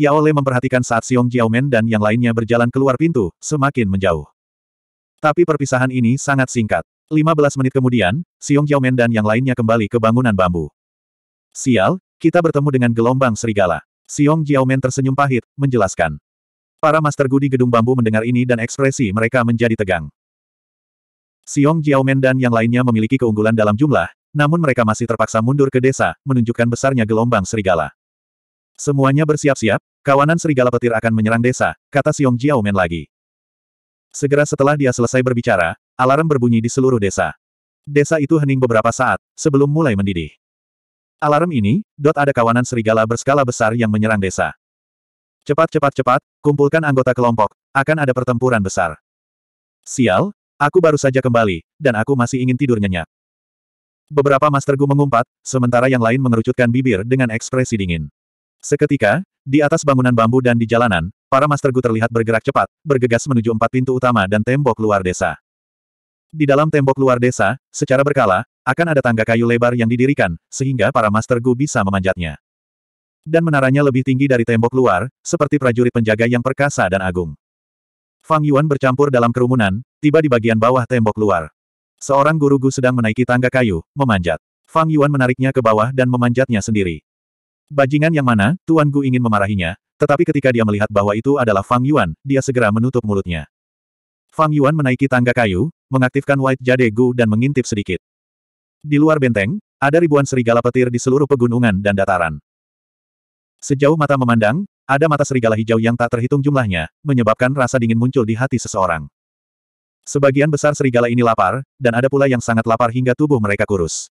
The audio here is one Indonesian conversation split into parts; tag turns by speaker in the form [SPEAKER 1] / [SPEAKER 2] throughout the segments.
[SPEAKER 1] Yao Le memperhatikan saat Xiong Jiaomen dan yang lainnya berjalan keluar pintu, semakin menjauh. Tapi perpisahan ini sangat singkat. 15 menit kemudian, Xiong Jiaomen dan yang lainnya kembali ke bangunan bambu. Sial, kita bertemu dengan gelombang serigala. Xiong Jiaomen tersenyum pahit, menjelaskan. Para Master gudi gedung bambu mendengar ini dan ekspresi mereka menjadi tegang. Xiong Jiaomen dan yang lainnya memiliki keunggulan dalam jumlah, namun mereka masih terpaksa mundur ke desa, menunjukkan besarnya gelombang serigala. Semuanya bersiap-siap, kawanan serigala petir akan menyerang desa, kata Xiong Jiaomen lagi. Segera setelah dia selesai berbicara, alarm berbunyi di seluruh desa. Desa itu hening beberapa saat, sebelum mulai mendidih. Alarm ini, dot ada kawanan serigala berskala besar yang menyerang desa. Cepat cepat cepat, kumpulkan anggota kelompok, akan ada pertempuran besar. Sial, aku baru saja kembali, dan aku masih ingin tidur nyenyak. Beberapa Master Gu mengumpat, sementara yang lain mengerucutkan bibir dengan ekspresi dingin. Seketika, di atas bangunan bambu dan di jalanan, para Master Gu terlihat bergerak cepat, bergegas menuju empat pintu utama dan tembok luar desa. Di dalam tembok luar desa, secara berkala, akan ada tangga kayu lebar yang didirikan, sehingga para Master Gu bisa memanjatnya. Dan menaranya lebih tinggi dari tembok luar, seperti prajurit penjaga yang perkasa dan agung. Fang Yuan bercampur dalam kerumunan, tiba di bagian bawah tembok luar. Seorang guru Gu sedang menaiki tangga kayu, memanjat. Fang Yuan menariknya ke bawah dan memanjatnya sendiri. Bajingan yang mana, Tuan Gu ingin memarahinya, tetapi ketika dia melihat bahwa itu adalah Fang Yuan, dia segera menutup mulutnya. Fang Yuan menaiki tangga kayu, mengaktifkan White Jade Gu dan mengintip sedikit. Di luar benteng, ada ribuan serigala petir di seluruh pegunungan dan dataran. Sejauh mata memandang, ada mata serigala hijau yang tak terhitung jumlahnya, menyebabkan rasa dingin muncul di hati seseorang. Sebagian besar serigala ini lapar, dan ada pula yang sangat lapar hingga tubuh mereka kurus.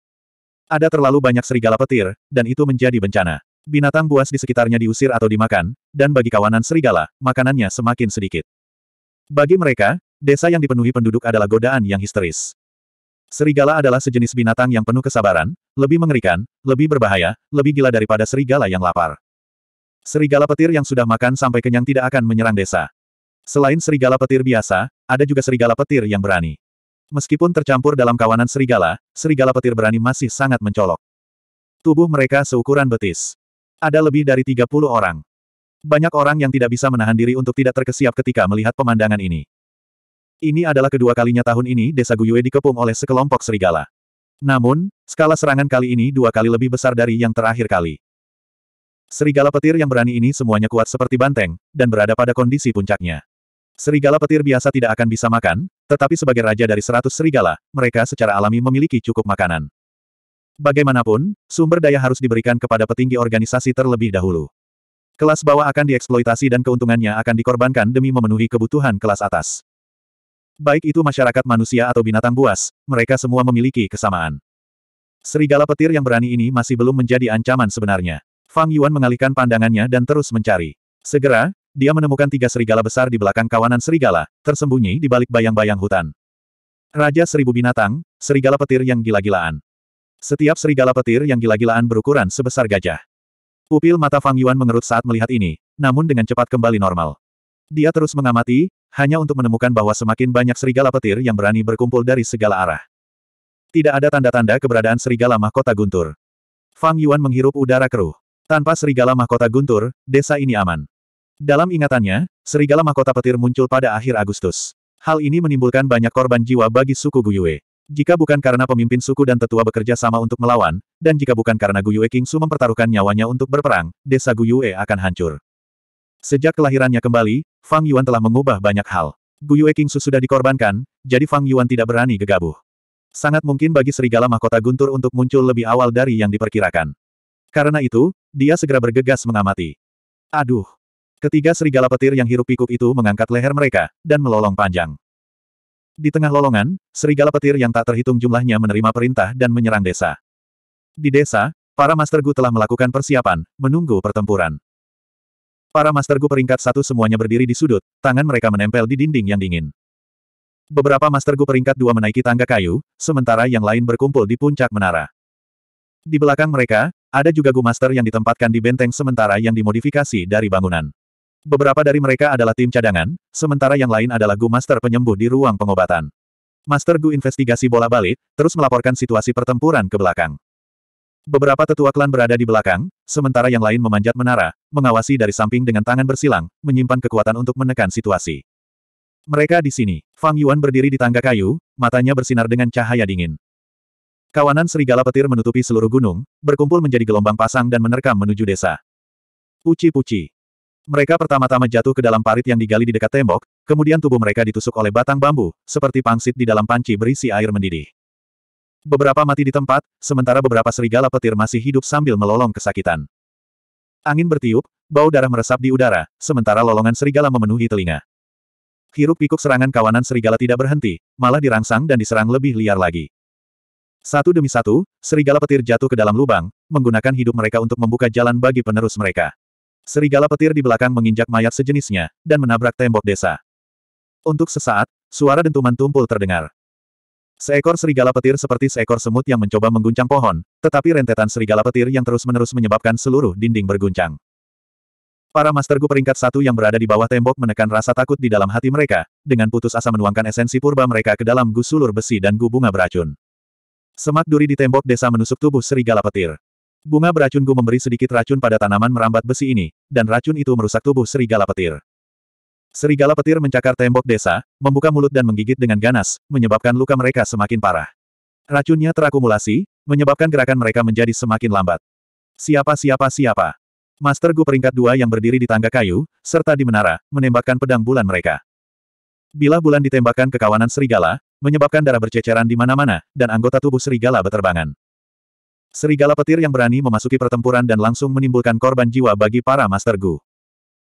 [SPEAKER 1] Ada terlalu banyak serigala petir, dan itu menjadi bencana. Binatang buas di sekitarnya diusir atau dimakan, dan bagi kawanan serigala, makanannya semakin sedikit. Bagi mereka, desa yang dipenuhi penduduk adalah godaan yang histeris. Serigala adalah sejenis binatang yang penuh kesabaran, lebih mengerikan, lebih berbahaya, lebih gila daripada serigala yang lapar. Serigala petir yang sudah makan sampai kenyang tidak akan menyerang desa. Selain serigala petir biasa, ada juga serigala petir yang berani. Meskipun tercampur dalam kawanan serigala, serigala petir berani masih sangat mencolok. Tubuh mereka seukuran betis. Ada lebih dari 30 orang. Banyak orang yang tidak bisa menahan diri untuk tidak terkesiap ketika melihat pemandangan ini. Ini adalah kedua kalinya tahun ini desa Guyue dikepung oleh sekelompok serigala. Namun, skala serangan kali ini dua kali lebih besar dari yang terakhir kali. Serigala petir yang berani ini semuanya kuat seperti banteng, dan berada pada kondisi puncaknya. Serigala petir biasa tidak akan bisa makan, tetapi sebagai raja dari seratus serigala, mereka secara alami memiliki cukup makanan. Bagaimanapun, sumber daya harus diberikan kepada petinggi organisasi terlebih dahulu. Kelas bawah akan dieksploitasi dan keuntungannya akan dikorbankan demi memenuhi kebutuhan kelas atas. Baik itu masyarakat manusia atau binatang buas, mereka semua memiliki kesamaan. Serigala petir yang berani ini masih belum menjadi ancaman sebenarnya. Fang Yuan mengalihkan pandangannya dan terus mencari. Segera, dia menemukan tiga serigala besar di belakang kawanan serigala, tersembunyi di balik bayang-bayang hutan. Raja Seribu Binatang, serigala petir yang gila-gilaan. Setiap serigala petir yang gila-gilaan berukuran sebesar gajah. Pupil mata Fang Yuan mengerut saat melihat ini, namun dengan cepat kembali normal. Dia terus mengamati, hanya untuk menemukan bahwa semakin banyak serigala petir yang berani berkumpul dari segala arah. Tidak ada tanda-tanda keberadaan serigala mahkota guntur. Fang Yuan menghirup udara keruh. Tanpa serigala mahkota guntur, desa ini aman. Dalam ingatannya, serigala mahkota petir muncul pada akhir Agustus. Hal ini menimbulkan banyak korban jiwa bagi suku Guyue. Jika bukan karena pemimpin suku dan tetua bekerja sama untuk melawan, dan jika bukan karena Guyue Kingsu mempertaruhkan nyawanya untuk berperang, desa Guyue akan hancur. Sejak kelahirannya kembali, Fang Yuan telah mengubah banyak hal. Guyue Kingsu sudah dikorbankan, jadi Fang Yuan tidak berani gegabah. Sangat mungkin bagi serigala mahkota guntur untuk muncul lebih awal dari yang diperkirakan. Karena itu, dia segera bergegas mengamati. Aduh! Ketiga serigala petir yang hirup pikuk itu mengangkat leher mereka, dan melolong panjang. Di tengah lolongan, serigala petir yang tak terhitung jumlahnya menerima perintah dan menyerang desa. Di desa, para Master Gu telah melakukan persiapan, menunggu pertempuran. Para Master Gu peringkat satu semuanya berdiri di sudut, tangan mereka menempel di dinding yang dingin. Beberapa Master Gu peringkat dua menaiki tangga kayu, sementara yang lain berkumpul di puncak menara. Di belakang mereka, ada juga Gu Master yang ditempatkan di benteng sementara yang dimodifikasi dari bangunan. Beberapa dari mereka adalah tim cadangan, sementara yang lain adalah Gu Master penyembuh di ruang pengobatan. Master Gu investigasi bola balik, terus melaporkan situasi pertempuran ke belakang. Beberapa tetua klan berada di belakang, sementara yang lain memanjat menara, mengawasi dari samping dengan tangan bersilang, menyimpan kekuatan untuk menekan situasi. Mereka di sini. Fang Yuan berdiri di tangga kayu, matanya bersinar dengan cahaya dingin. Kawanan serigala petir menutupi seluruh gunung, berkumpul menjadi gelombang pasang dan menerkam menuju desa. Puci-puci. Mereka pertama-tama jatuh ke dalam parit yang digali di dekat tembok, kemudian tubuh mereka ditusuk oleh batang bambu, seperti pangsit di dalam panci berisi air mendidih. Beberapa mati di tempat, sementara beberapa serigala petir masih hidup sambil melolong kesakitan. Angin bertiup, bau darah meresap di udara, sementara lolongan serigala memenuhi telinga. Hiruk-pikuk serangan kawanan serigala tidak berhenti, malah dirangsang dan diserang lebih liar lagi. Satu demi satu, serigala petir jatuh ke dalam lubang, menggunakan hidup mereka untuk membuka jalan bagi penerus mereka. Serigala petir di belakang menginjak mayat sejenisnya, dan menabrak tembok desa. Untuk sesaat, suara dentuman tumpul terdengar. Seekor serigala petir seperti seekor semut yang mencoba mengguncang pohon, tetapi rentetan serigala petir yang terus-menerus menyebabkan seluruh dinding berguncang. Para Master Gu peringkat satu yang berada di bawah tembok menekan rasa takut di dalam hati mereka, dengan putus asa menuangkan esensi purba mereka ke dalam gu sulur besi dan gu bunga beracun. Semak duri di tembok desa menusuk tubuh serigala petir. Bunga beracun Gu memberi sedikit racun pada tanaman merambat besi ini, dan racun itu merusak tubuh serigala petir. Serigala petir mencakar tembok desa, membuka mulut dan menggigit dengan ganas, menyebabkan luka mereka semakin parah. Racunnya terakumulasi, menyebabkan gerakan mereka menjadi semakin lambat. Siapa siapa siapa? Master Gu peringkat dua yang berdiri di tangga kayu, serta di menara, menembakkan pedang bulan mereka. Bila bulan ditembakkan ke kawanan serigala, menyebabkan darah berceceran di mana-mana, dan anggota tubuh serigala beterbangan. Serigala petir yang berani memasuki pertempuran dan langsung menimbulkan korban jiwa bagi para Master Gu.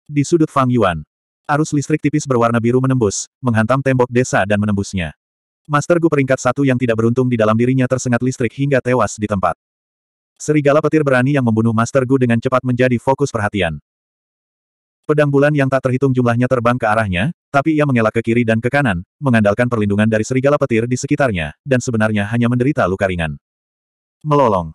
[SPEAKER 1] Di sudut Fang Yuan, arus listrik tipis berwarna biru menembus, menghantam tembok desa dan menembusnya. Master Gu peringkat satu yang tidak beruntung di dalam dirinya tersengat listrik hingga tewas di tempat. Serigala petir berani yang membunuh Master Gu dengan cepat menjadi fokus perhatian. Pedang bulan yang tak terhitung jumlahnya terbang ke arahnya, tapi ia mengelak ke kiri dan ke kanan, mengandalkan perlindungan dari serigala petir di sekitarnya, dan sebenarnya hanya menderita luka ringan. Melolong.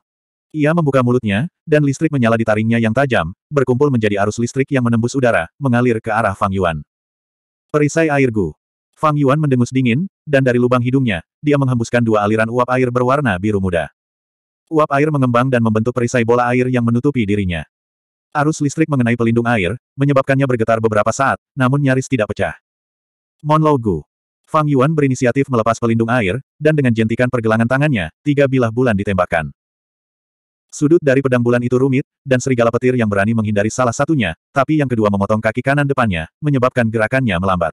[SPEAKER 1] Ia membuka mulutnya, dan listrik menyala di taringnya yang tajam, berkumpul menjadi arus listrik yang menembus udara, mengalir ke arah Fang Yuan. Perisai air Gu. Fang Yuan mendengus dingin, dan dari lubang hidungnya, dia menghembuskan dua aliran uap air berwarna biru muda. Uap air mengembang dan membentuk perisai bola air yang menutupi dirinya. Arus listrik mengenai pelindung air, menyebabkannya bergetar beberapa saat, namun nyaris tidak pecah. Monlogu. Fang Yuan berinisiatif melepas pelindung air, dan dengan jentikan pergelangan tangannya, tiga bilah bulan ditembakkan. Sudut dari pedang bulan itu rumit, dan serigala petir yang berani menghindari salah satunya, tapi yang kedua memotong kaki kanan depannya, menyebabkan gerakannya melambat.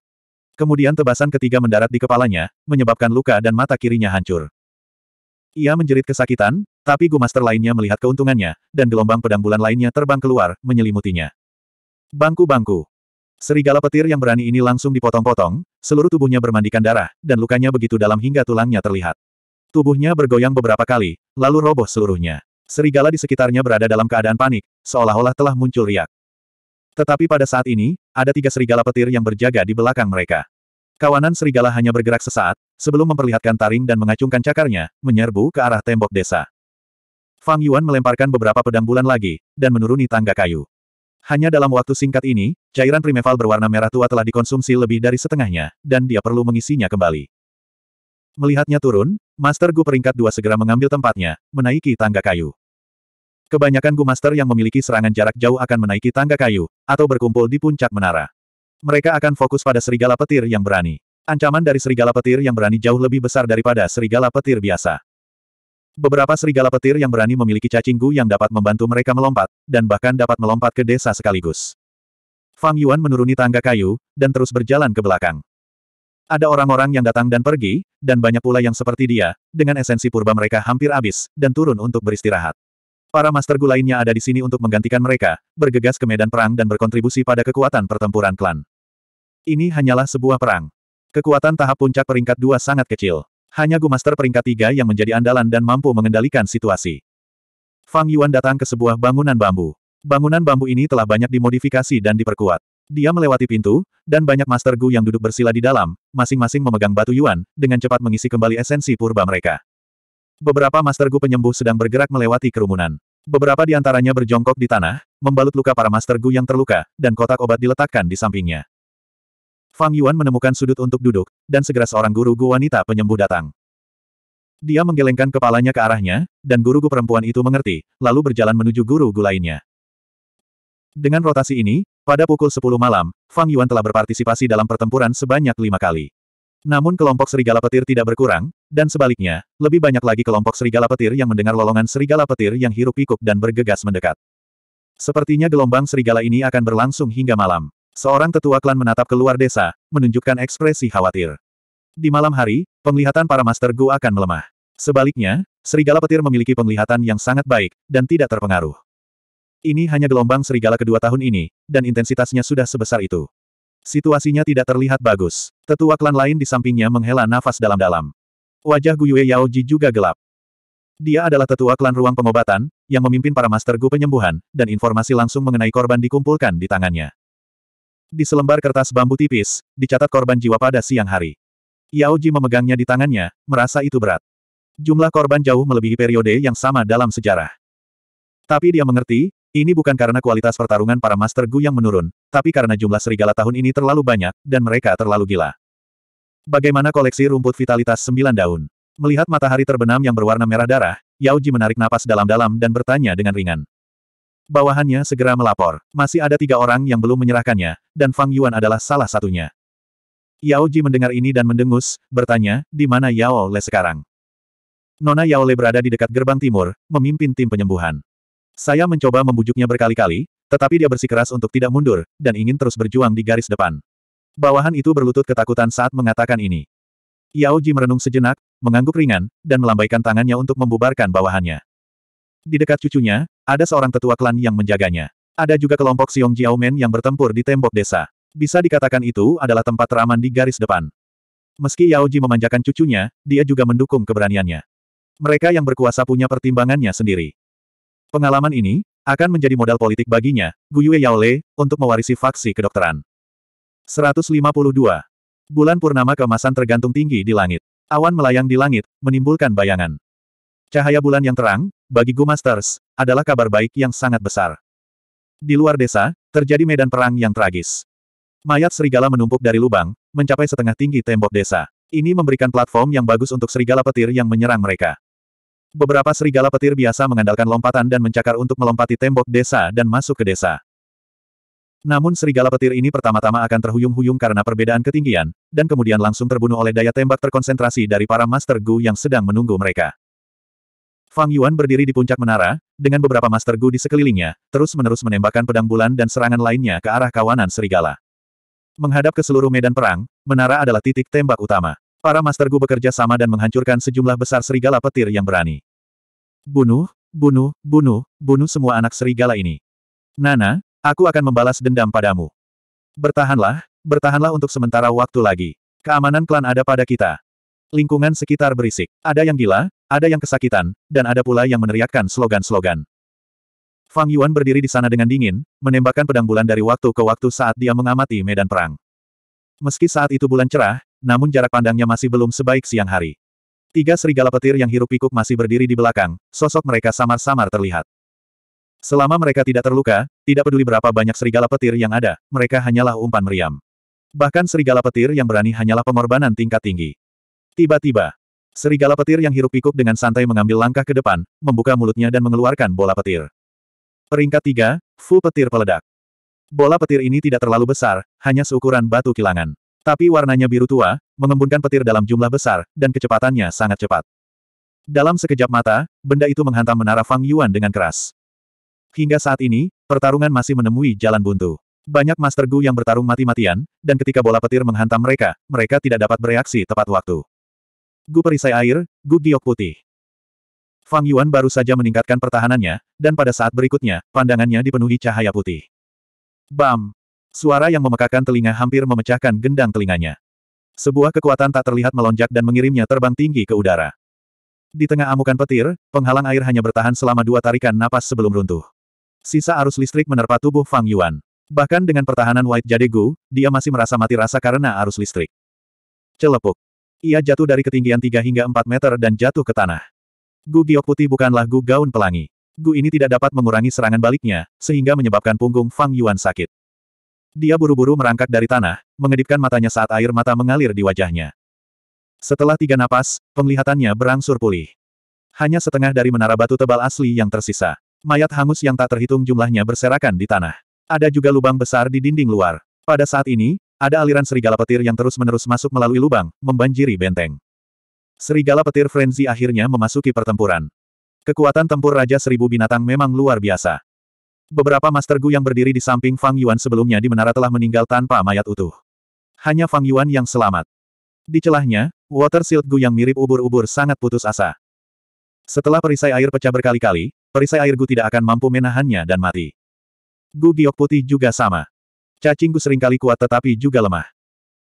[SPEAKER 1] Kemudian tebasan ketiga mendarat di kepalanya, menyebabkan luka dan mata kirinya hancur. Ia menjerit kesakitan, tapi Gumaster lainnya melihat keuntungannya, dan gelombang pedang bulan lainnya terbang keluar, menyelimutinya. Bangku-bangku. Serigala petir yang berani ini langsung dipotong-potong, seluruh tubuhnya bermandikan darah, dan lukanya begitu dalam hingga tulangnya terlihat. Tubuhnya bergoyang beberapa kali, lalu roboh seluruhnya. Serigala di sekitarnya berada dalam keadaan panik, seolah-olah telah muncul riak. Tetapi pada saat ini, ada tiga serigala petir yang berjaga di belakang mereka. Kawanan serigala hanya bergerak sesaat, sebelum memperlihatkan taring dan mengacungkan cakarnya, menyerbu ke arah tembok desa. Fang Yuan melemparkan beberapa pedang bulan lagi, dan menuruni tangga kayu. Hanya dalam waktu singkat ini, cairan primeval berwarna merah tua telah dikonsumsi lebih dari setengahnya, dan dia perlu mengisinya kembali. Melihatnya turun, Master Gu peringkat dua segera mengambil tempatnya, menaiki tangga kayu. Kebanyakan Gu Master yang memiliki serangan jarak jauh akan menaiki tangga kayu, atau berkumpul di puncak menara. Mereka akan fokus pada serigala petir yang berani. Ancaman dari serigala petir yang berani jauh lebih besar daripada serigala petir biasa. Beberapa serigala petir yang berani memiliki cacinggu yang dapat membantu mereka melompat, dan bahkan dapat melompat ke desa sekaligus. Fang Yuan menuruni tangga kayu, dan terus berjalan ke belakang. Ada orang-orang yang datang dan pergi, dan banyak pula yang seperti dia, dengan esensi purba mereka hampir habis, dan turun untuk beristirahat. Para master gu lainnya ada di sini untuk menggantikan mereka, bergegas ke medan perang dan berkontribusi pada kekuatan pertempuran klan. Ini hanyalah sebuah perang. Kekuatan tahap puncak peringkat dua sangat kecil. Hanya gu master peringkat tiga yang menjadi andalan dan mampu mengendalikan situasi. Fang Yuan datang ke sebuah bangunan bambu. Bangunan bambu ini telah banyak dimodifikasi dan diperkuat. Dia melewati pintu, dan banyak Master Gu yang duduk bersila di dalam, masing-masing memegang batu Yuan, dengan cepat mengisi kembali esensi purba mereka. Beberapa Master Gu penyembuh sedang bergerak melewati kerumunan. Beberapa di antaranya berjongkok di tanah, membalut luka para Master Gu yang terluka, dan kotak obat diletakkan di sampingnya. Fang Yuan menemukan sudut untuk duduk, dan segera seorang guru Gu wanita penyembuh datang. Dia menggelengkan kepalanya ke arahnya, dan guru Gu perempuan itu mengerti, lalu berjalan menuju guru Gu lainnya. Dengan rotasi ini, pada pukul 10 malam, Fang Yuan telah berpartisipasi dalam pertempuran sebanyak lima kali. Namun kelompok serigala petir tidak berkurang, dan sebaliknya, lebih banyak lagi kelompok serigala petir yang mendengar lolongan serigala petir yang hirup pikuk dan bergegas mendekat. Sepertinya gelombang serigala ini akan berlangsung hingga malam. Seorang tetua klan menatap keluar desa, menunjukkan ekspresi khawatir. Di malam hari, penglihatan para Master Gu akan melemah. Sebaliknya, serigala petir memiliki penglihatan yang sangat baik, dan tidak terpengaruh. Ini hanya gelombang serigala kedua tahun ini, dan intensitasnya sudah sebesar itu. Situasinya tidak terlihat bagus. Tetua klan lain di sampingnya menghela nafas dalam-dalam. Wajah Guyue Yaoji juga gelap. Dia adalah tetua klan ruang pengobatan, yang memimpin para master Gu penyembuhan, dan informasi langsung mengenai korban dikumpulkan di tangannya. Di selembar kertas bambu tipis, dicatat korban jiwa pada siang hari. Yao Ji memegangnya di tangannya, merasa itu berat. Jumlah korban jauh melebihi periode yang sama dalam sejarah. Tapi dia mengerti, ini bukan karena kualitas pertarungan para Master Gu yang menurun, tapi karena jumlah serigala tahun ini terlalu banyak, dan mereka terlalu gila. Bagaimana koleksi rumput vitalitas sembilan daun? Melihat matahari terbenam yang berwarna merah darah, Yao Ji menarik napas dalam-dalam dan bertanya dengan ringan. Bawahannya segera melapor. Masih ada tiga orang yang belum menyerahkannya, dan Fang Yuan adalah salah satunya. Yao Ji mendengar ini dan mendengus, bertanya, di mana Yao Le sekarang? Nona Yao Le berada di dekat gerbang timur, memimpin tim penyembuhan. Saya mencoba membujuknya berkali-kali, tetapi dia bersikeras untuk tidak mundur, dan ingin terus berjuang di garis depan. Bawahan itu berlutut ketakutan saat mengatakan ini. Yao Ji merenung sejenak, mengangguk ringan, dan melambaikan tangannya untuk membubarkan bawahannya. Di dekat cucunya, ada seorang tetua klan yang menjaganya. Ada juga kelompok Xiong Jiaomen yang bertempur di tembok desa. Bisa dikatakan itu adalah tempat teraman di garis depan. Meski Yao Ji memanjakan cucunya, dia juga mendukung keberaniannya. Mereka yang berkuasa punya pertimbangannya sendiri. Pengalaman ini, akan menjadi modal politik baginya, Yue Yao Yaole, untuk mewarisi faksi kedokteran. 152. Bulan purnama keemasan tergantung tinggi di langit. Awan melayang di langit, menimbulkan bayangan. Cahaya bulan yang terang, bagi Gu Masters, adalah kabar baik yang sangat besar. Di luar desa, terjadi medan perang yang tragis. Mayat serigala menumpuk dari lubang, mencapai setengah tinggi tembok desa. Ini memberikan platform yang bagus untuk serigala petir yang menyerang mereka. Beberapa serigala petir biasa mengandalkan lompatan dan mencakar untuk melompati tembok desa dan masuk ke desa. Namun serigala petir ini pertama-tama akan terhuyung-huyung karena perbedaan ketinggian, dan kemudian langsung terbunuh oleh daya tembak terkonsentrasi dari para Master Gu yang sedang menunggu mereka. Fang Yuan berdiri di puncak menara, dengan beberapa Master Gu di sekelilingnya, terus-menerus menembakkan pedang bulan dan serangan lainnya ke arah kawanan serigala. Menghadap ke seluruh medan perang, menara adalah titik tembak utama. Para Master Gu bekerja sama dan menghancurkan sejumlah besar serigala petir yang berani. Bunuh, bunuh, bunuh, bunuh semua anak serigala ini. Nana, aku akan membalas dendam padamu. Bertahanlah, bertahanlah untuk sementara waktu lagi. Keamanan klan ada pada kita. Lingkungan sekitar berisik. Ada yang gila, ada yang kesakitan, dan ada pula yang meneriakkan slogan-slogan. Fang Yuan berdiri di sana dengan dingin, menembakkan pedang bulan dari waktu ke waktu saat dia mengamati medan perang. Meski saat itu bulan cerah, namun jarak pandangnya masih belum sebaik siang hari. Tiga serigala petir yang hirup pikuk masih berdiri di belakang, sosok mereka samar-samar terlihat. Selama mereka tidak terluka, tidak peduli berapa banyak serigala petir yang ada, mereka hanyalah umpan meriam. Bahkan serigala petir yang berani hanyalah pengorbanan tingkat tinggi. Tiba-tiba, Serigala petir yang hirup pikuk dengan santai mengambil langkah ke depan, membuka mulutnya dan mengeluarkan bola petir. Peringkat 3, Fu Petir Peledak. Bola petir ini tidak terlalu besar, hanya seukuran batu kilangan. Tapi warnanya biru tua, mengembunkan petir dalam jumlah besar, dan kecepatannya sangat cepat. Dalam sekejap mata, benda itu menghantam menara Fang Yuan dengan keras. Hingga saat ini, pertarungan masih menemui jalan buntu. Banyak Master Gu yang bertarung mati-matian, dan ketika bola petir menghantam mereka, mereka tidak dapat bereaksi tepat waktu. Gu perisai air, Gu giok putih. Fang Yuan baru saja meningkatkan pertahanannya, dan pada saat berikutnya, pandangannya dipenuhi cahaya putih. Bam! Suara yang memekakan telinga hampir memecahkan gendang telinganya. Sebuah kekuatan tak terlihat melonjak dan mengirimnya terbang tinggi ke udara. Di tengah amukan petir, penghalang air hanya bertahan selama dua tarikan napas sebelum runtuh. Sisa arus listrik menerpa tubuh Fang Yuan. Bahkan dengan pertahanan White Jade Gu, dia masih merasa mati rasa karena arus listrik. Celepuk. Ia jatuh dari ketinggian 3 hingga 4 meter dan jatuh ke tanah. Gu giok putih bukanlah gu gaun pelangi. Gu ini tidak dapat mengurangi serangan baliknya, sehingga menyebabkan punggung Fang Yuan sakit. Dia buru-buru merangkak dari tanah, mengedipkan matanya saat air mata mengalir di wajahnya. Setelah tiga napas, penglihatannya berangsur pulih. Hanya setengah dari menara batu tebal asli yang tersisa. Mayat hangus yang tak terhitung jumlahnya berserakan di tanah. Ada juga lubang besar di dinding luar. Pada saat ini, ada aliran serigala petir yang terus-menerus masuk melalui lubang, membanjiri benteng. Serigala petir frenzy akhirnya memasuki pertempuran. Kekuatan tempur Raja Seribu Binatang memang luar biasa. Beberapa Master Gu yang berdiri di samping Fang Yuan sebelumnya di menara telah meninggal tanpa mayat utuh. Hanya Fang Yuan yang selamat. Di celahnya, water shield Gu yang mirip ubur-ubur sangat putus asa. Setelah perisai air pecah berkali-kali, perisai air Gu tidak akan mampu menahannya dan mati. Gu Giok Putih juga sama. Cacingku seringkali kuat tetapi juga lemah.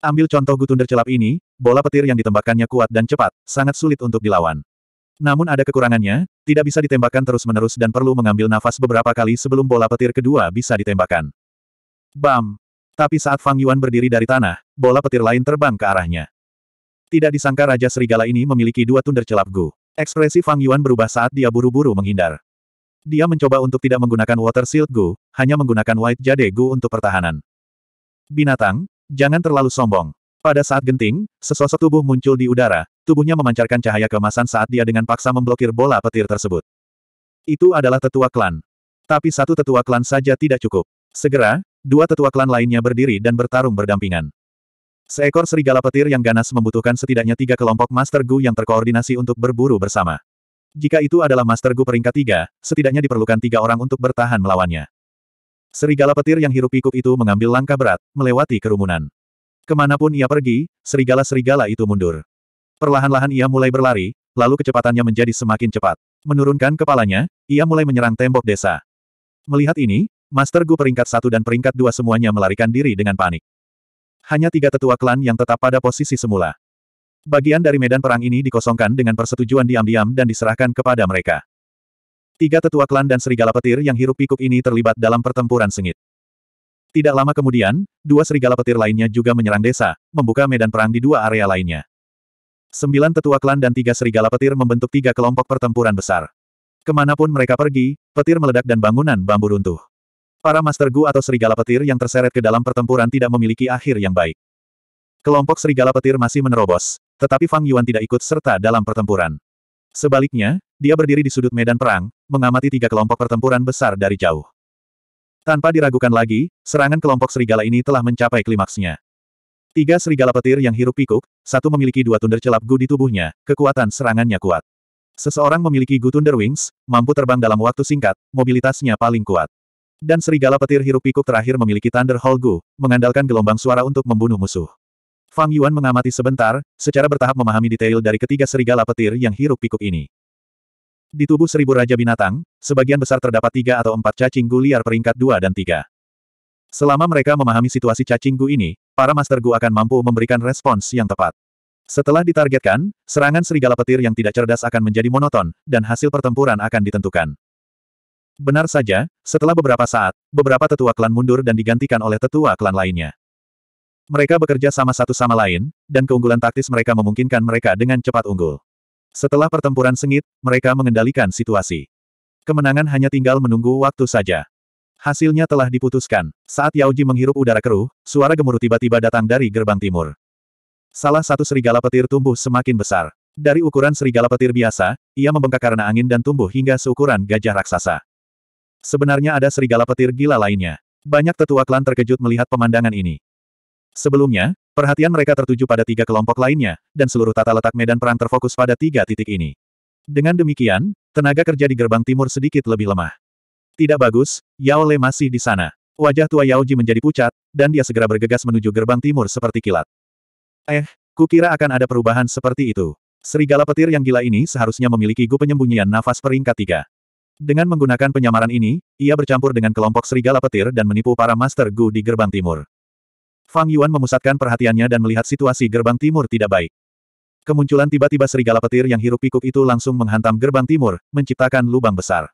[SPEAKER 1] Ambil contoh gutunder celap ini, bola petir yang ditembakkannya kuat dan cepat, sangat sulit untuk dilawan. Namun ada kekurangannya, tidak bisa ditembakkan terus-menerus dan perlu mengambil nafas beberapa kali sebelum bola petir kedua bisa ditembakkan. Bam! Tapi saat Fang Yuan berdiri dari tanah, bola petir lain terbang ke arahnya. Tidak disangka Raja Serigala ini memiliki dua tunder celap Gu. Ekspresi Fang Yuan berubah saat dia buru-buru menghindar. Dia mencoba untuk tidak menggunakan Water Shield Gu, hanya menggunakan White Jade Gu untuk pertahanan. Binatang, jangan terlalu sombong. Pada saat genting, sesosok tubuh muncul di udara, tubuhnya memancarkan cahaya kemasan saat dia dengan paksa memblokir bola petir tersebut. Itu adalah tetua klan. Tapi satu tetua klan saja tidak cukup. Segera, dua tetua klan lainnya berdiri dan bertarung berdampingan. Seekor serigala petir yang ganas membutuhkan setidaknya tiga kelompok Master Gu yang terkoordinasi untuk berburu bersama. Jika itu adalah Master Gu peringkat tiga, setidaknya diperlukan tiga orang untuk bertahan melawannya. Serigala petir yang hirup pikuk itu mengambil langkah berat, melewati kerumunan. Kemanapun ia pergi, serigala-serigala itu mundur. Perlahan-lahan ia mulai berlari, lalu kecepatannya menjadi semakin cepat. Menurunkan kepalanya, ia mulai menyerang tembok desa. Melihat ini, Master Gu peringkat satu dan peringkat dua semuanya melarikan diri dengan panik. Hanya tiga tetua klan yang tetap pada posisi semula. Bagian dari medan perang ini dikosongkan dengan persetujuan diam-diam dan diserahkan kepada mereka. Tiga tetua klan dan serigala petir yang hirup pikuk ini terlibat dalam pertempuran sengit. Tidak lama kemudian, dua serigala petir lainnya juga menyerang desa, membuka medan perang di dua area lainnya. Sembilan tetua klan dan tiga serigala petir membentuk tiga kelompok pertempuran besar. Kemanapun mereka pergi, petir meledak dan bangunan bambu runtuh. Para Master Gu atau serigala petir yang terseret ke dalam pertempuran tidak memiliki akhir yang baik. Kelompok serigala petir masih menerobos, tetapi Fang Yuan tidak ikut serta dalam pertempuran. Sebaliknya, dia berdiri di sudut medan perang, mengamati tiga kelompok pertempuran besar dari jauh. Tanpa diragukan lagi, serangan kelompok serigala ini telah mencapai klimaksnya. Tiga serigala petir yang hirup pikuk, satu memiliki dua tunder celap gu di tubuhnya, kekuatan serangannya kuat. Seseorang memiliki gu Thunder Wings, mampu terbang dalam waktu singkat, mobilitasnya paling kuat. Dan serigala petir hirup pikuk terakhir memiliki Thunder Hall Gu, mengandalkan gelombang suara untuk membunuh musuh. Fang Yuan mengamati sebentar, secara bertahap memahami detail dari ketiga serigala petir yang hiruk-pikuk ini. Di tubuh seribu raja binatang, sebagian besar terdapat tiga atau empat cacing gu liar peringkat dua dan tiga. Selama mereka memahami situasi cacing gu ini, para master gu akan mampu memberikan respons yang tepat. Setelah ditargetkan, serangan serigala petir yang tidak cerdas akan menjadi monoton, dan hasil pertempuran akan ditentukan. Benar saja, setelah beberapa saat, beberapa tetua klan mundur dan digantikan oleh tetua klan lainnya. Mereka bekerja sama satu sama lain, dan keunggulan taktis mereka memungkinkan mereka dengan cepat unggul. Setelah pertempuran sengit, mereka mengendalikan situasi. Kemenangan hanya tinggal menunggu waktu saja. Hasilnya telah diputuskan. Saat Yaoji menghirup udara keruh, suara gemuruh tiba-tiba datang dari gerbang timur. Salah satu serigala petir tumbuh semakin besar. Dari ukuran serigala petir biasa, ia membengkak karena angin dan tumbuh hingga seukuran gajah raksasa. Sebenarnya ada serigala petir gila lainnya. Banyak tetua klan terkejut melihat pemandangan ini. Sebelumnya, perhatian mereka tertuju pada tiga kelompok lainnya, dan seluruh tata letak medan perang terfokus pada tiga titik ini. Dengan demikian, tenaga kerja di gerbang timur sedikit lebih lemah. Tidak bagus, Yao Le masih di sana. Wajah tua Yao Ji menjadi pucat, dan dia segera bergegas menuju gerbang timur seperti kilat. Eh, kukira akan ada perubahan seperti itu. Serigala petir yang gila ini seharusnya memiliki gu penyembunyian nafas peringkat tiga. Dengan menggunakan penyamaran ini, ia bercampur dengan kelompok serigala petir dan menipu para master gu di gerbang timur. Fang Yuan memusatkan perhatiannya dan melihat situasi gerbang timur tidak baik. Kemunculan tiba-tiba serigala petir yang hirup pikuk itu langsung menghantam gerbang timur, menciptakan lubang besar.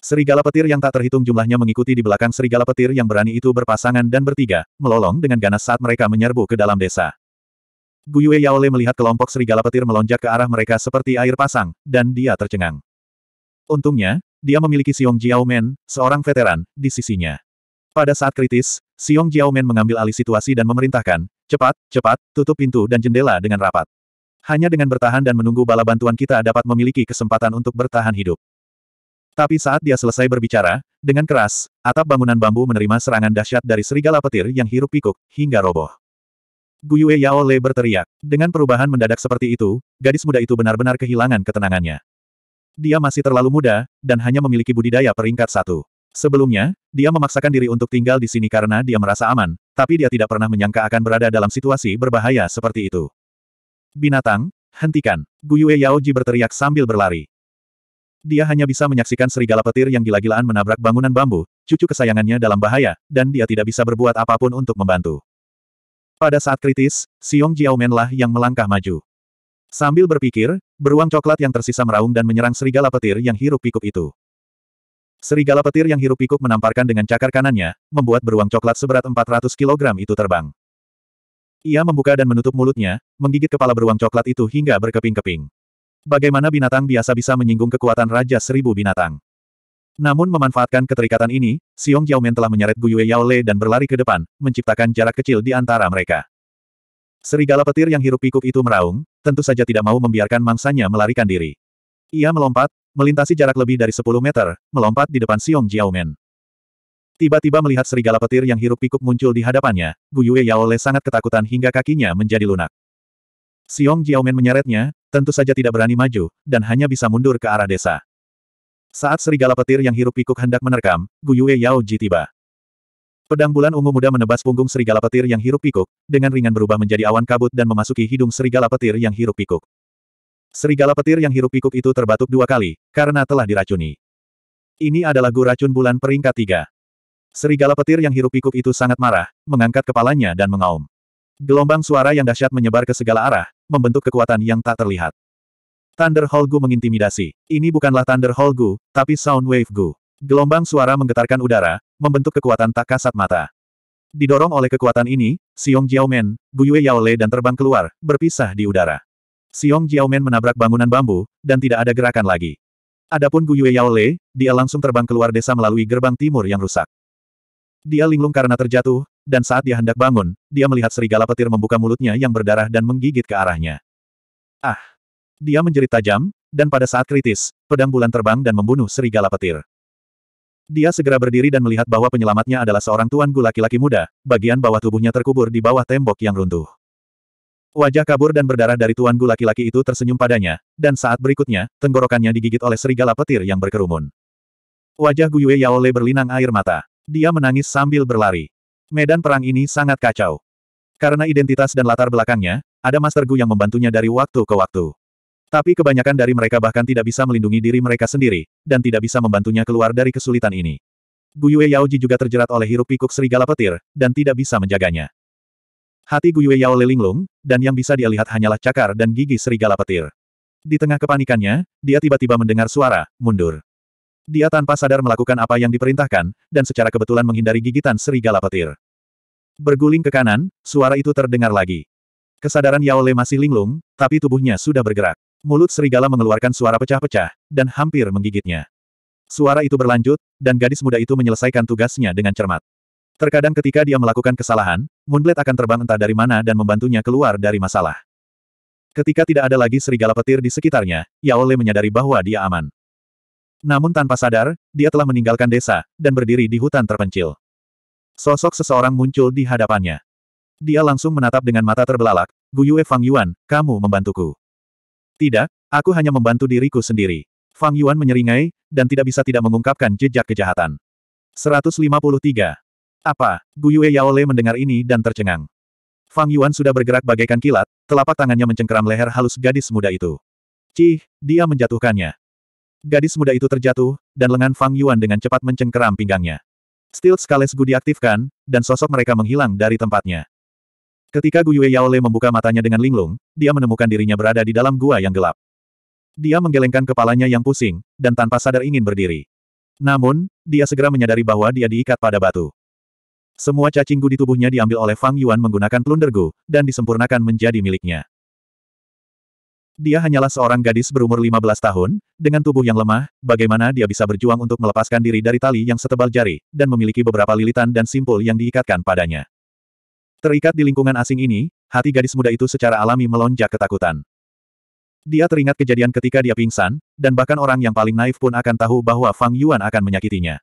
[SPEAKER 1] Serigala petir yang tak terhitung jumlahnya mengikuti di belakang serigala petir yang berani itu berpasangan dan bertiga, melolong dengan ganas saat mereka menyerbu ke dalam desa. Guyue Yaole melihat kelompok serigala petir melonjak ke arah mereka seperti air pasang, dan dia tercengang. Untungnya, dia memiliki Xiong Jiao seorang veteran, di sisinya. Pada saat kritis, Xiong Jiaomen mengambil alih situasi dan memerintahkan, cepat, cepat, tutup pintu dan jendela dengan rapat. Hanya dengan bertahan dan menunggu bala bantuan kita dapat memiliki kesempatan untuk bertahan hidup. Tapi saat dia selesai berbicara, dengan keras, atap bangunan bambu menerima serangan dahsyat dari serigala petir yang hirup pikuk, hingga roboh. Guyue Yao Le berteriak. Dengan perubahan mendadak seperti itu, gadis muda itu benar-benar kehilangan ketenangannya. Dia masih terlalu muda, dan hanya memiliki budidaya peringkat satu. Sebelumnya, dia memaksakan diri untuk tinggal di sini karena dia merasa aman, tapi dia tidak pernah menyangka akan berada dalam situasi berbahaya seperti itu. Binatang, hentikan. Guyue Yaoji berteriak sambil berlari. Dia hanya bisa menyaksikan serigala petir yang gila-gilaan menabrak bangunan bambu, cucu kesayangannya dalam bahaya, dan dia tidak bisa berbuat apapun untuk membantu. Pada saat kritis, Xiong Jiaomen lah yang melangkah maju. Sambil berpikir, beruang coklat yang tersisa meraung dan menyerang serigala petir yang hirup pikuk itu. Serigala petir yang hirup-pikuk menamparkan dengan cakar kanannya, membuat beruang coklat seberat 400 kg itu terbang. Ia membuka dan menutup mulutnya, menggigit kepala beruang coklat itu hingga berkeping-keping. Bagaimana binatang biasa bisa menyinggung kekuatan Raja Seribu Binatang? Namun memanfaatkan keterikatan ini, Xiong Jiaomen telah menyeret Guyue Le dan berlari ke depan, menciptakan jarak kecil di antara mereka. Serigala petir yang hirup pikuk itu meraung, tentu saja tidak mau membiarkan mangsanya melarikan diri. Ia melompat, melintasi jarak lebih dari 10 meter, melompat di depan Xiong Jiaomen. Tiba-tiba melihat serigala petir yang hirup pikuk muncul di hadapannya, Yue Yao Le sangat ketakutan hingga kakinya menjadi lunak. Xiong Jiaomen menyeretnya, tentu saja tidak berani maju, dan hanya bisa mundur ke arah desa. Saat serigala petir yang hirup pikuk hendak menerkam, Yue Yao Ji tiba. Pedang bulan ungu muda menebas punggung serigala petir yang hirup pikuk, dengan ringan berubah menjadi awan kabut dan memasuki hidung serigala petir yang hirup pikuk. Serigala petir yang hirup pikuk itu terbatuk dua kali, karena telah diracuni. Ini adalah gu racun bulan peringkat tiga. Serigala petir yang hirup pikuk itu sangat marah, mengangkat kepalanya dan mengaum. Gelombang suara yang dahsyat menyebar ke segala arah, membentuk kekuatan yang tak terlihat. Thunder Hall Gu mengintimidasi. Ini bukanlah Thunder Hall Gu, tapi Sound Wave Gu. Gelombang suara menggetarkan udara, membentuk kekuatan tak kasat mata. Didorong oleh kekuatan ini, Xiong Jiaomen, Bu Yue Yaole dan terbang keluar, berpisah di udara. Xiong Jiaomen menabrak bangunan bambu, dan tidak ada gerakan lagi. Adapun Guyue Yaole, dia langsung terbang keluar desa melalui gerbang timur yang rusak. Dia linglung karena terjatuh, dan saat dia hendak bangun, dia melihat serigala petir membuka mulutnya yang berdarah dan menggigit ke arahnya. Ah! Dia menjerit tajam, dan pada saat kritis, pedang bulan terbang dan membunuh serigala petir. Dia segera berdiri dan melihat bahwa penyelamatnya adalah seorang tuan gu laki-laki muda, bagian bawah tubuhnya terkubur di bawah tembok yang runtuh. Wajah kabur dan berdarah dari tuan gu laki-laki itu tersenyum padanya, dan saat berikutnya, tenggorokannya digigit oleh serigala petir yang berkerumun. Wajah Yao Le berlinang air mata. Dia menangis sambil berlari. Medan perang ini sangat kacau. Karena identitas dan latar belakangnya, ada Master Gu yang membantunya dari waktu ke waktu. Tapi kebanyakan dari mereka bahkan tidak bisa melindungi diri mereka sendiri, dan tidak bisa membantunya keluar dari kesulitan ini. Yao Ji juga terjerat oleh hirup pikuk serigala petir, dan tidak bisa menjaganya. Hati Guyue Yao lelinglung, dan yang bisa dia lihat hanyalah cakar dan gigi serigala petir. Di tengah kepanikannya, dia tiba-tiba mendengar suara, mundur. Dia tanpa sadar melakukan apa yang diperintahkan, dan secara kebetulan menghindari gigitan serigala petir. Berguling ke kanan, suara itu terdengar lagi. Kesadaran Yao Le masih linglung, tapi tubuhnya sudah bergerak. Mulut serigala mengeluarkan suara pecah-pecah, dan hampir menggigitnya. Suara itu berlanjut, dan gadis muda itu menyelesaikan tugasnya dengan cermat. Terkadang ketika dia melakukan kesalahan, Moonblade akan terbang entah dari mana dan membantunya keluar dari masalah. Ketika tidak ada lagi serigala petir di sekitarnya, Yaole menyadari bahwa dia aman. Namun tanpa sadar, dia telah meninggalkan desa, dan berdiri di hutan terpencil. Sosok seseorang muncul di hadapannya. Dia langsung menatap dengan mata terbelalak, Guyue Fang Yuan, kamu membantuku. Tidak, aku hanya membantu diriku sendiri. Fang Yuan menyeringai, dan tidak bisa tidak mengungkapkan jejak kejahatan. 153. Apa? Guyue Yaole mendengar ini dan tercengang. Fang Yuan sudah bergerak bagaikan kilat, telapak tangannya mencengkeram leher halus gadis muda itu. Cih, dia menjatuhkannya. Gadis muda itu terjatuh, dan lengan Fang Yuan dengan cepat mencengkeram pinggangnya. Steel Scales Gu diaktifkan, dan sosok mereka menghilang dari tempatnya. Ketika Guyue Yaole membuka matanya dengan linglung, dia menemukan dirinya berada di dalam gua yang gelap. Dia menggelengkan kepalanya yang pusing, dan tanpa sadar ingin berdiri. Namun, dia segera menyadari bahwa dia diikat pada batu. Semua cacing gu di tubuhnya diambil oleh Fang Yuan menggunakan plunder gu, dan disempurnakan menjadi miliknya. Dia hanyalah seorang gadis berumur 15 tahun, dengan tubuh yang lemah, bagaimana dia bisa berjuang untuk melepaskan diri dari tali yang setebal jari, dan memiliki beberapa lilitan dan simpul yang diikatkan padanya. Terikat di lingkungan asing ini, hati gadis muda itu secara alami melonjak ketakutan. Dia teringat kejadian ketika dia pingsan, dan bahkan orang yang paling naif pun akan tahu bahwa Fang Yuan akan menyakitinya.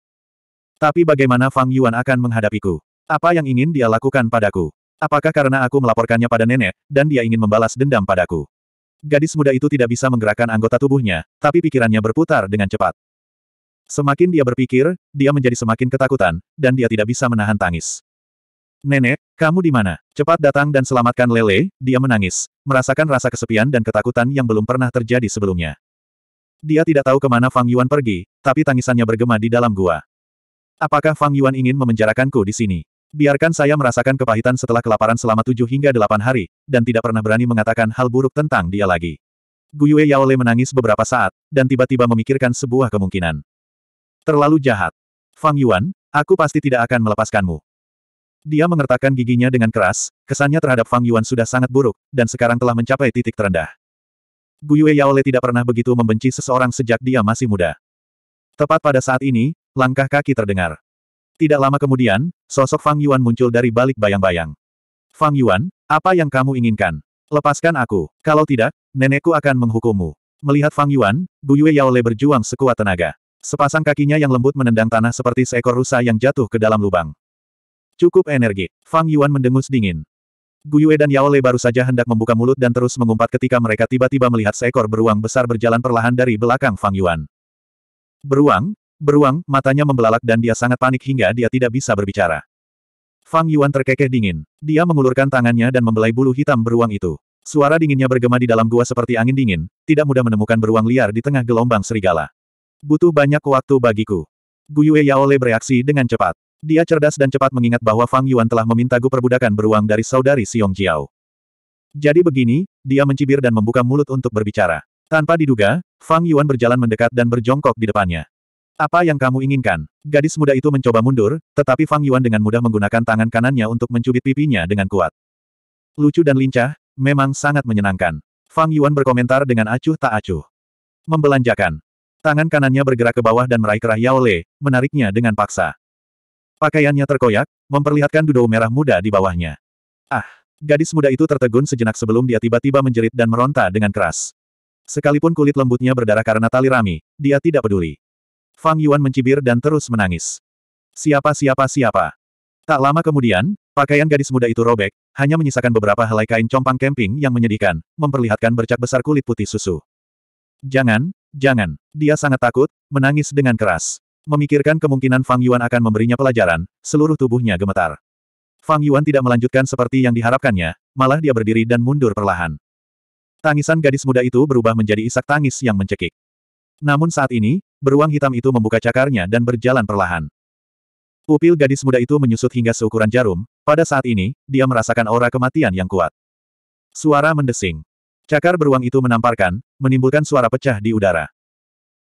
[SPEAKER 1] Tapi bagaimana Fang Yuan akan menghadapiku? Apa yang ingin dia lakukan padaku? Apakah karena aku melaporkannya pada nenek, dan dia ingin membalas dendam padaku? Gadis muda itu tidak bisa menggerakkan anggota tubuhnya, tapi pikirannya berputar dengan cepat. Semakin dia berpikir, dia menjadi semakin ketakutan, dan dia tidak bisa menahan tangis. Nenek, kamu di mana? Cepat datang dan selamatkan Lele, dia menangis, merasakan rasa kesepian dan ketakutan yang belum pernah terjadi sebelumnya. Dia tidak tahu kemana Fang Yuan pergi, tapi tangisannya bergema di dalam gua. Apakah Fang Yuan ingin memenjarakanku di sini? Biarkan saya merasakan kepahitan setelah kelaparan selama tujuh hingga delapan hari, dan tidak pernah berani mengatakan hal buruk tentang dia lagi. Guyue Yaole menangis beberapa saat, dan tiba-tiba memikirkan sebuah kemungkinan. Terlalu jahat. Fang Yuan, aku pasti tidak akan melepaskanmu. Dia mengertakkan giginya dengan keras, kesannya terhadap Fang Yuan sudah sangat buruk, dan sekarang telah mencapai titik terendah. Guyue Yaole tidak pernah begitu membenci seseorang sejak dia masih muda. Tepat pada saat ini, Langkah kaki terdengar. Tidak lama kemudian, sosok Fang Yuan muncul dari balik bayang-bayang. Fang Yuan, apa yang kamu inginkan? Lepaskan aku. Kalau tidak, nenekku akan menghukummu. Melihat Fang Yuan, Yao Le berjuang sekuat tenaga. Sepasang kakinya yang lembut menendang tanah seperti seekor rusa yang jatuh ke dalam lubang. Cukup energi. Fang Yuan mendengus dingin. Guyue dan Yao Le baru saja hendak membuka mulut dan terus mengumpat ketika mereka tiba-tiba melihat seekor beruang besar berjalan perlahan dari belakang Fang Yuan. Beruang, Beruang, matanya membelalak dan dia sangat panik hingga dia tidak bisa berbicara. Fang Yuan terkekeh dingin. Dia mengulurkan tangannya dan membelai bulu hitam beruang itu. Suara dinginnya bergema di dalam gua seperti angin dingin, tidak mudah menemukan beruang liar di tengah gelombang serigala. Butuh banyak waktu bagiku. Guyue Yaole bereaksi dengan cepat. Dia cerdas dan cepat mengingat bahwa Fang Yuan telah meminta Gu perbudakan beruang dari saudari Xiong Jiao. Jadi begini, dia mencibir dan membuka mulut untuk berbicara. Tanpa diduga, Fang Yuan berjalan mendekat dan berjongkok di depannya. Apa yang kamu inginkan? Gadis muda itu mencoba mundur, tetapi Fang Yuan dengan mudah menggunakan tangan kanannya untuk mencubit pipinya dengan kuat. Lucu dan lincah, memang sangat menyenangkan. Fang Yuan berkomentar dengan acuh tak acuh. Membelanjakan. Tangan kanannya bergerak ke bawah dan meraih kerah Yao Le, menariknya dengan paksa. Pakaiannya terkoyak, memperlihatkan dudau merah muda di bawahnya. Ah, gadis muda itu tertegun sejenak sebelum dia tiba-tiba menjerit dan meronta dengan keras. Sekalipun kulit lembutnya berdarah karena tali rami, dia tidak peduli. Fang Yuan mencibir dan terus menangis. Siapa siapa siapa. Tak lama kemudian, pakaian gadis muda itu robek, hanya menyisakan beberapa helai kain compang camping yang menyedihkan, memperlihatkan bercak besar kulit putih susu. Jangan, jangan. Dia sangat takut, menangis dengan keras. Memikirkan kemungkinan Fang Yuan akan memberinya pelajaran, seluruh tubuhnya gemetar. Fang Yuan tidak melanjutkan seperti yang diharapkannya, malah dia berdiri dan mundur perlahan. Tangisan gadis muda itu berubah menjadi isak tangis yang mencekik. Namun saat ini, beruang hitam itu membuka cakarnya dan berjalan perlahan. Pupil gadis muda itu menyusut hingga seukuran jarum, pada saat ini, dia merasakan aura kematian yang kuat. Suara mendesing. Cakar beruang itu menamparkan, menimbulkan suara pecah di udara.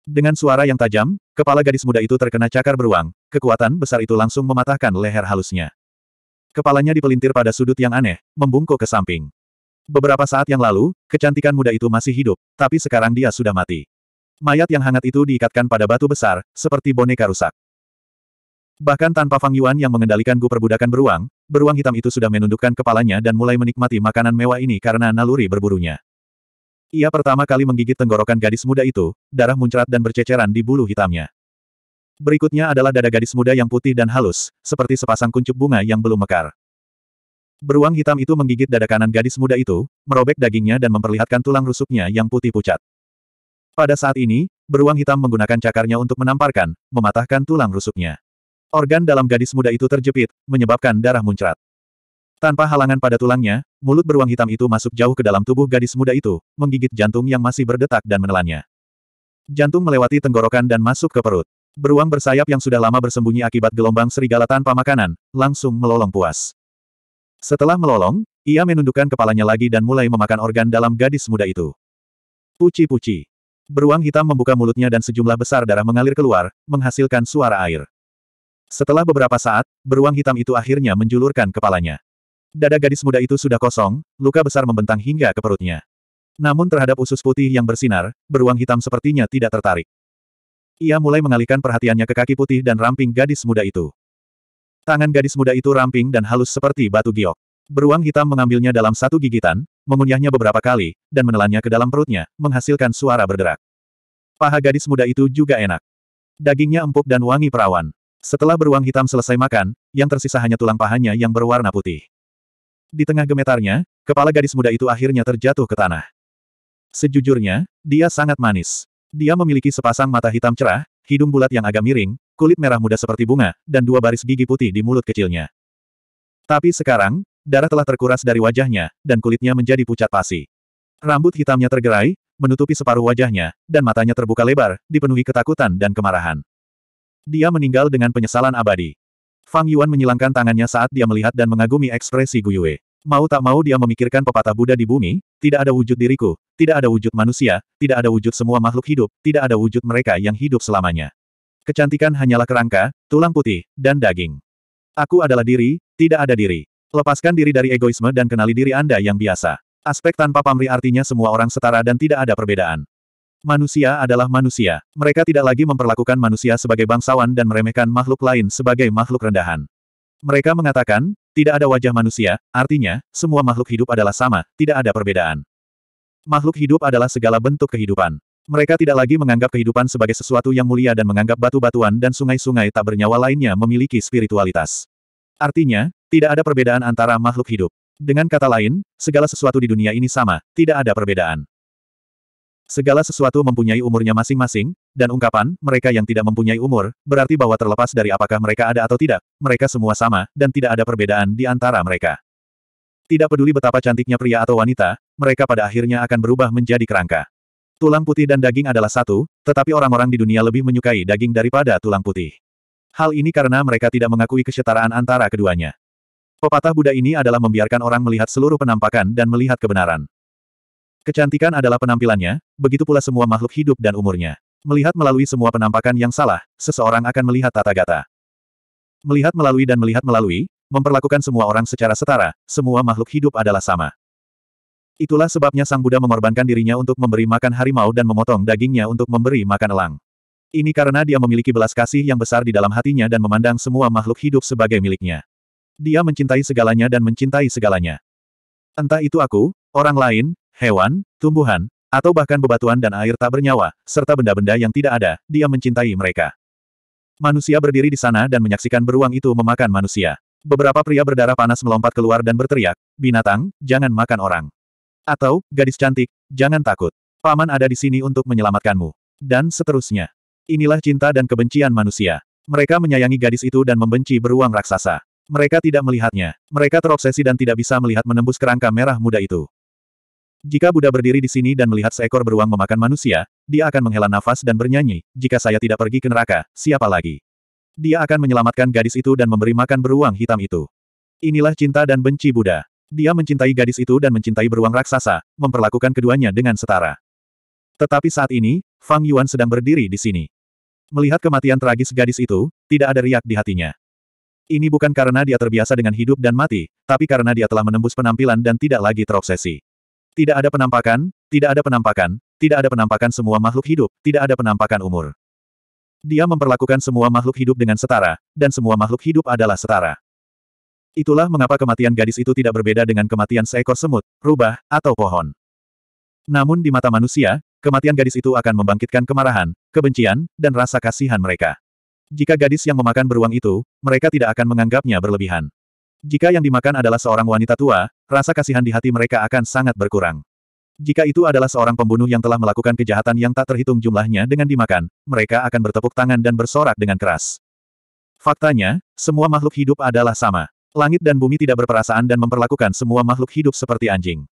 [SPEAKER 1] Dengan suara yang tajam, kepala gadis muda itu terkena cakar beruang, kekuatan besar itu langsung mematahkan leher halusnya. Kepalanya dipelintir pada sudut yang aneh, membungkuk ke samping. Beberapa saat yang lalu, kecantikan muda itu masih hidup, tapi sekarang dia sudah mati. Mayat yang hangat itu diikatkan pada batu besar, seperti boneka rusak. Bahkan tanpa Fang Yuan yang mengendalikan gu perbudakan beruang, beruang hitam itu sudah menundukkan kepalanya dan mulai menikmati makanan mewah ini karena naluri berburunya. Ia pertama kali menggigit tenggorokan gadis muda itu, darah muncrat dan berceceran di bulu hitamnya. Berikutnya adalah dada gadis muda yang putih dan halus, seperti sepasang kuncup bunga yang belum mekar. Beruang hitam itu menggigit dada kanan gadis muda itu, merobek dagingnya dan memperlihatkan tulang rusuknya yang putih pucat. Pada saat ini, beruang hitam menggunakan cakarnya untuk menamparkan, mematahkan tulang rusuknya. Organ dalam gadis muda itu terjepit, menyebabkan darah muncrat. Tanpa halangan pada tulangnya, mulut beruang hitam itu masuk jauh ke dalam tubuh gadis muda itu, menggigit jantung yang masih berdetak dan menelannya. Jantung melewati tenggorokan dan masuk ke perut. Beruang bersayap yang sudah lama bersembunyi akibat gelombang serigala tanpa makanan, langsung melolong puas. Setelah melolong, ia menundukkan kepalanya lagi dan mulai memakan organ dalam gadis muda itu. Puci-puci. Beruang hitam membuka mulutnya dan sejumlah besar darah mengalir keluar, menghasilkan suara air. Setelah beberapa saat, beruang hitam itu akhirnya menjulurkan kepalanya. Dada gadis muda itu sudah kosong, luka besar membentang hingga ke perutnya. Namun terhadap usus putih yang bersinar, beruang hitam sepertinya tidak tertarik. Ia mulai mengalihkan perhatiannya ke kaki putih dan ramping gadis muda itu. Tangan gadis muda itu ramping dan halus seperti batu giok. Beruang hitam mengambilnya dalam satu gigitan, mengunyahnya beberapa kali, dan menelannya ke dalam perutnya, menghasilkan suara berderak. Paha gadis muda itu juga enak. Dagingnya empuk dan wangi perawan. Setelah beruang hitam selesai makan, yang tersisa hanya tulang pahanya yang berwarna putih. Di tengah gemetarnya, kepala gadis muda itu akhirnya terjatuh ke tanah. Sejujurnya, dia sangat manis. Dia memiliki sepasang mata hitam cerah, hidung bulat yang agak miring, kulit merah muda seperti bunga, dan dua baris gigi putih di mulut kecilnya. Tapi sekarang, Darah telah terkuras dari wajahnya, dan kulitnya menjadi pucat pasi. Rambut hitamnya tergerai, menutupi separuh wajahnya, dan matanya terbuka lebar, dipenuhi ketakutan dan kemarahan. Dia meninggal dengan penyesalan abadi. Fang Yuan menyilangkan tangannya saat dia melihat dan mengagumi ekspresi Guyue. Mau tak mau dia memikirkan pepatah Buddha di bumi, tidak ada wujud diriku, tidak ada wujud manusia, tidak ada wujud semua makhluk hidup, tidak ada wujud mereka yang hidup selamanya. Kecantikan hanyalah kerangka, tulang putih, dan daging. Aku adalah diri, tidak ada diri. Lepaskan diri dari egoisme dan kenali diri Anda yang biasa. Aspek tanpa pamri artinya semua orang setara dan tidak ada perbedaan. Manusia adalah manusia. Mereka tidak lagi memperlakukan manusia sebagai bangsawan dan meremehkan makhluk lain sebagai makhluk rendahan. Mereka mengatakan, tidak ada wajah manusia, artinya, semua makhluk hidup adalah sama, tidak ada perbedaan. Makhluk hidup adalah segala bentuk kehidupan. Mereka tidak lagi menganggap kehidupan sebagai sesuatu yang mulia dan menganggap batu-batuan dan sungai-sungai tak bernyawa lainnya memiliki spiritualitas. Artinya, tidak ada perbedaan antara makhluk hidup. Dengan kata lain, segala sesuatu di dunia ini sama, tidak ada perbedaan. Segala sesuatu mempunyai umurnya masing-masing, dan ungkapan, mereka yang tidak mempunyai umur, berarti bahwa terlepas dari apakah mereka ada atau tidak, mereka semua sama, dan tidak ada perbedaan di antara mereka. Tidak peduli betapa cantiknya pria atau wanita, mereka pada akhirnya akan berubah menjadi kerangka. Tulang putih dan daging adalah satu, tetapi orang-orang di dunia lebih menyukai daging daripada tulang putih. Hal ini karena mereka tidak mengakui kesetaraan antara keduanya. Pepatah Buddha ini adalah membiarkan orang melihat seluruh penampakan dan melihat kebenaran. Kecantikan adalah penampilannya, begitu pula semua makhluk hidup dan umurnya. Melihat melalui semua penampakan yang salah, seseorang akan melihat tata gata. Melihat melalui dan melihat melalui, memperlakukan semua orang secara setara, semua makhluk hidup adalah sama. Itulah sebabnya Sang Buddha mengorbankan dirinya untuk memberi makan harimau dan memotong dagingnya untuk memberi makan elang. Ini karena dia memiliki belas kasih yang besar di dalam hatinya dan memandang semua makhluk hidup sebagai miliknya. Dia mencintai segalanya dan mencintai segalanya. Entah itu aku, orang lain, hewan, tumbuhan, atau bahkan bebatuan dan air tak bernyawa, serta benda-benda yang tidak ada, dia mencintai mereka. Manusia berdiri di sana dan menyaksikan beruang itu memakan manusia. Beberapa pria berdarah panas melompat keluar dan berteriak, binatang, jangan makan orang. Atau, gadis cantik, jangan takut. Paman ada di sini untuk menyelamatkanmu. Dan seterusnya. Inilah cinta dan kebencian manusia. Mereka menyayangi gadis itu dan membenci beruang raksasa. Mereka tidak melihatnya. Mereka terobsesi dan tidak bisa melihat menembus kerangka merah muda itu. Jika Buddha berdiri di sini dan melihat seekor beruang memakan manusia, dia akan menghela nafas dan bernyanyi, jika saya tidak pergi ke neraka, siapa lagi? Dia akan menyelamatkan gadis itu dan memberi makan beruang hitam itu. Inilah cinta dan benci Buddha. Dia mencintai gadis itu dan mencintai beruang raksasa, memperlakukan keduanya dengan setara. Tetapi saat ini, Fang Yuan sedang berdiri di sini. Melihat kematian tragis gadis itu, tidak ada riak di hatinya. Ini bukan karena dia terbiasa dengan hidup dan mati, tapi karena dia telah menembus penampilan dan tidak lagi terobsesi. Tidak ada penampakan, tidak ada penampakan, tidak ada penampakan semua makhluk hidup, tidak ada penampakan umur. Dia memperlakukan semua makhluk hidup dengan setara, dan semua makhluk hidup adalah setara. Itulah mengapa kematian gadis itu tidak berbeda dengan kematian seekor semut, rubah, atau pohon. Namun di mata manusia, kematian gadis itu akan membangkitkan kemarahan, kebencian, dan rasa kasihan mereka. Jika gadis yang memakan beruang itu, mereka tidak akan menganggapnya berlebihan. Jika yang dimakan adalah seorang wanita tua, rasa kasihan di hati mereka akan sangat berkurang. Jika itu adalah seorang pembunuh yang telah melakukan kejahatan yang tak terhitung jumlahnya dengan dimakan, mereka akan bertepuk tangan dan bersorak dengan keras. Faktanya, semua makhluk hidup adalah sama. Langit dan bumi tidak berperasaan dan memperlakukan semua makhluk hidup seperti anjing.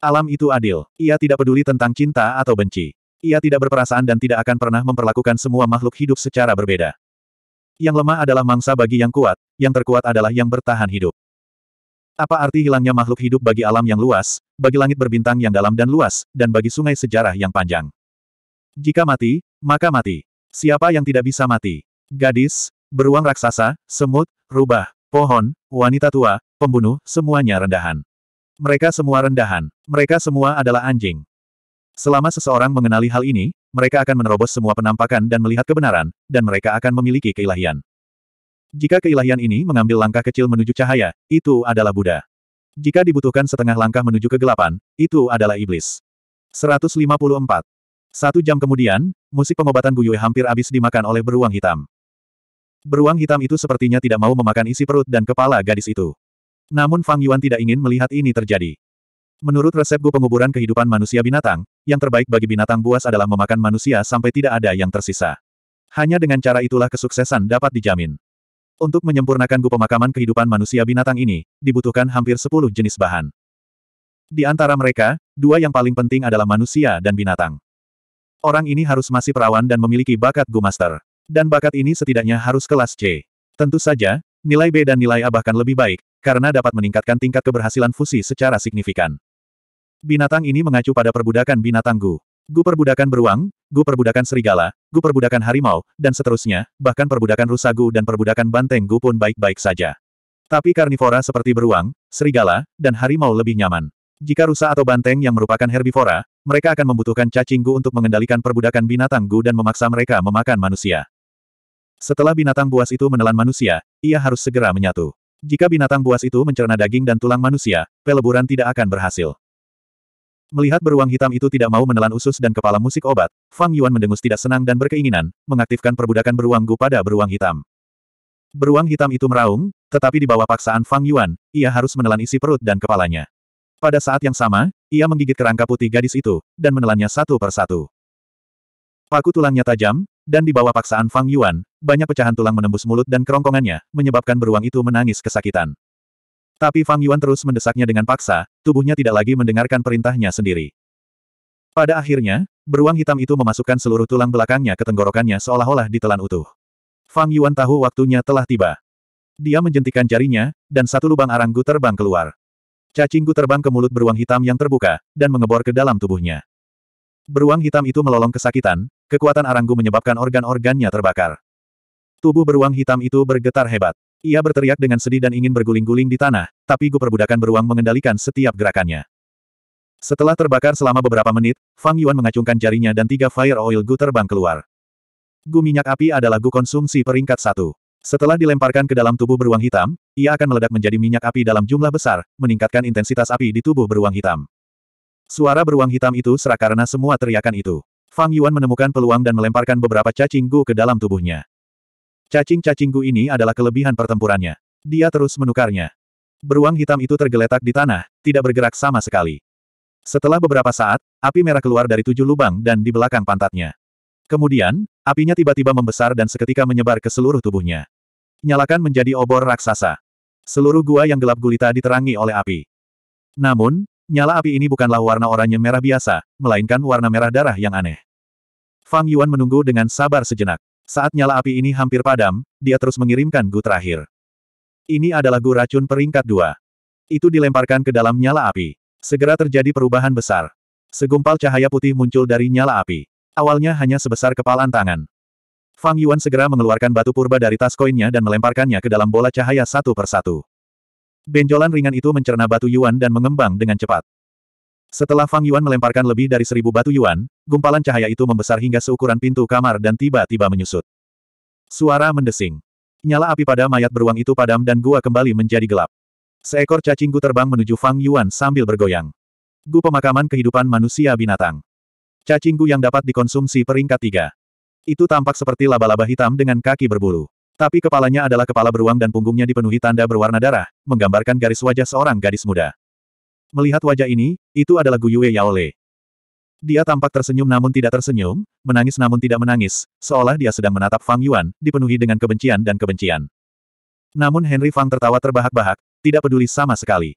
[SPEAKER 1] Alam itu adil. Ia tidak peduli tentang cinta atau benci. Ia tidak berperasaan dan tidak akan pernah memperlakukan semua makhluk hidup secara berbeda. Yang lemah adalah mangsa bagi yang kuat, yang terkuat adalah yang bertahan hidup. Apa arti hilangnya makhluk hidup bagi alam yang luas, bagi langit berbintang yang dalam dan luas, dan bagi sungai sejarah yang panjang? Jika mati, maka mati. Siapa yang tidak bisa mati? Gadis, beruang raksasa, semut, rubah, pohon, wanita tua, pembunuh, semuanya rendahan. Mereka semua rendahan. Mereka semua adalah anjing. Selama seseorang mengenali hal ini, mereka akan menerobos semua penampakan dan melihat kebenaran, dan mereka akan memiliki keilahian. Jika keilahian ini mengambil langkah kecil menuju cahaya, itu adalah Buddha. Jika dibutuhkan setengah langkah menuju kegelapan, itu adalah iblis. 154. Satu jam kemudian, musik pengobatan Buyue hampir habis dimakan oleh beruang hitam. Beruang hitam itu sepertinya tidak mau memakan isi perut dan kepala gadis itu. Namun Fang Yuan tidak ingin melihat ini terjadi. Menurut resep resepku penguburan kehidupan manusia binatang, yang terbaik bagi binatang buas adalah memakan manusia sampai tidak ada yang tersisa. Hanya dengan cara itulah kesuksesan dapat dijamin. Untuk menyempurnakan gu pemakaman kehidupan manusia binatang ini, dibutuhkan hampir 10 jenis bahan. Di antara mereka, dua yang paling penting adalah manusia dan binatang. Orang ini harus masih perawan dan memiliki bakat gu master. Dan bakat ini setidaknya harus kelas C. Tentu saja, nilai B dan nilai A bahkan lebih baik, karena dapat meningkatkan tingkat keberhasilan fusi secara signifikan. Binatang ini mengacu pada perbudakan binatang Gu. Gu perbudakan beruang, Gu perbudakan serigala, Gu perbudakan harimau, dan seterusnya, bahkan perbudakan rusa Gu dan perbudakan banteng Gu pun baik-baik saja. Tapi karnivora seperti beruang, serigala, dan harimau lebih nyaman. Jika rusa atau banteng yang merupakan herbivora, mereka akan membutuhkan cacing Gu untuk mengendalikan perbudakan binatang Gu dan memaksa mereka memakan manusia. Setelah binatang buas itu menelan manusia, ia harus segera menyatu. Jika binatang buas itu mencerna daging dan tulang manusia, peleburan tidak akan berhasil. Melihat beruang hitam itu tidak mau menelan usus dan kepala musik obat, Fang Yuan mendengus tidak senang dan berkeinginan, mengaktifkan perbudakan beruang gu pada beruang hitam. Beruang hitam itu meraung, tetapi di bawah paksaan Fang Yuan, ia harus menelan isi perut dan kepalanya. Pada saat yang sama, ia menggigit kerangka putih gadis itu, dan menelannya satu persatu. Paku tulangnya tajam, dan di bawah paksaan Fang Yuan, banyak pecahan tulang menembus mulut dan kerongkongannya, menyebabkan beruang itu menangis kesakitan. Tapi Fang Yuan terus mendesaknya dengan paksa, tubuhnya tidak lagi mendengarkan perintahnya sendiri. Pada akhirnya, beruang hitam itu memasukkan seluruh tulang belakangnya ke tenggorokannya seolah-olah ditelan utuh. Fang Yuan tahu waktunya telah tiba. Dia menjentikan jarinya, dan satu lubang aranggu terbang keluar. Cacing gu terbang ke mulut beruang hitam yang terbuka, dan mengebor ke dalam tubuhnya. Beruang hitam itu melolong kesakitan, kekuatan aranggu menyebabkan organ-organnya terbakar. Tubuh beruang hitam itu bergetar hebat. Ia berteriak dengan sedih dan ingin berguling-guling di tanah, tapi gu perbudakan beruang mengendalikan setiap gerakannya. Setelah terbakar selama beberapa menit, Fang Yuan mengacungkan jarinya dan tiga fire oil gu terbang keluar. Gu minyak api adalah gu konsumsi peringkat satu. Setelah dilemparkan ke dalam tubuh beruang hitam, ia akan meledak menjadi minyak api dalam jumlah besar, meningkatkan intensitas api di tubuh beruang hitam. Suara beruang hitam itu serak karena semua teriakan itu. Fang Yuan menemukan peluang dan melemparkan beberapa cacing gu ke dalam tubuhnya. Cacing-cacingku ini adalah kelebihan pertempurannya. Dia terus menukarnya. Beruang hitam itu tergeletak di tanah, tidak bergerak sama sekali. Setelah beberapa saat, api merah keluar dari tujuh lubang dan di belakang pantatnya. Kemudian, apinya tiba-tiba membesar dan seketika menyebar ke seluruh tubuhnya. Nyalakan menjadi obor raksasa. Seluruh gua yang gelap gulita diterangi oleh api. Namun, nyala api ini bukanlah warna oranye merah biasa, melainkan warna merah darah yang aneh. Fang Yuan menunggu dengan sabar sejenak. Saat nyala api ini hampir padam, dia terus mengirimkan gu terakhir. Ini adalah gu racun peringkat dua. Itu dilemparkan ke dalam nyala api. Segera terjadi perubahan besar. Segumpal cahaya putih muncul dari nyala api. Awalnya hanya sebesar kepalan tangan. Fang Yuan segera mengeluarkan batu purba dari tas koinnya dan melemparkannya ke dalam bola cahaya satu persatu. Benjolan ringan itu mencerna batu Yuan dan mengembang dengan cepat. Setelah Fang Yuan melemparkan lebih dari seribu batu Yuan, gumpalan cahaya itu membesar hingga seukuran pintu kamar dan tiba-tiba menyusut. Suara mendesing. Nyala api pada mayat beruang itu padam dan gua kembali menjadi gelap. Seekor cacing gu terbang menuju Fang Yuan sambil bergoyang. Gu pemakaman kehidupan manusia binatang. Cacing gu yang dapat dikonsumsi peringkat tiga. Itu tampak seperti laba-laba hitam dengan kaki berbulu. Tapi kepalanya adalah kepala beruang dan punggungnya dipenuhi tanda berwarna darah, menggambarkan garis wajah seorang gadis muda. Melihat wajah ini, itu adalah Guyue Yaole. Dia tampak tersenyum namun tidak tersenyum, menangis namun tidak menangis, seolah dia sedang menatap Fang Yuan, dipenuhi dengan kebencian dan kebencian. Namun Henry Fang tertawa terbahak-bahak, tidak peduli sama sekali.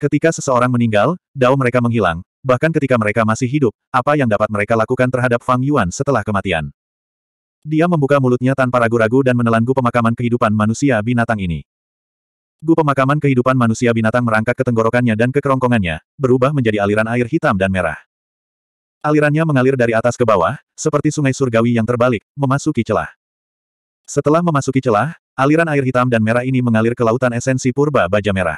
[SPEAKER 1] Ketika seseorang meninggal, dao mereka menghilang, bahkan ketika mereka masih hidup, apa yang dapat mereka lakukan terhadap Fang Yuan setelah kematian. Dia membuka mulutnya tanpa ragu-ragu dan menelan gu pemakaman kehidupan manusia binatang ini. Gu pemakaman kehidupan manusia binatang merangkak ke tenggorokannya dan ke kerongkongannya, berubah menjadi aliran air hitam dan merah. Alirannya mengalir dari atas ke bawah, seperti sungai surgawi yang terbalik, memasuki celah. Setelah memasuki celah, aliran air hitam dan merah ini mengalir ke lautan esensi purba baja merah.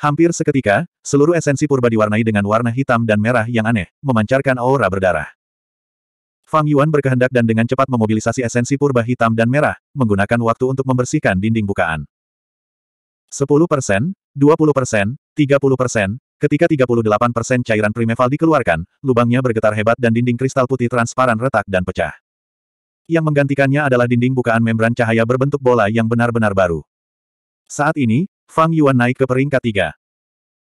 [SPEAKER 1] Hampir seketika, seluruh esensi purba diwarnai dengan warna hitam dan merah yang aneh, memancarkan aura berdarah. Fang Yuan berkehendak dan dengan cepat memobilisasi esensi purba hitam dan merah, menggunakan waktu untuk membersihkan dinding bukaan. 10 persen, 20 persen, 30 persen, ketika 38 persen cairan primeval dikeluarkan, lubangnya bergetar hebat dan dinding kristal putih transparan retak dan pecah. Yang menggantikannya adalah dinding bukaan membran cahaya berbentuk bola yang benar-benar baru. Saat ini, Fang Yuan naik ke peringkat tiga.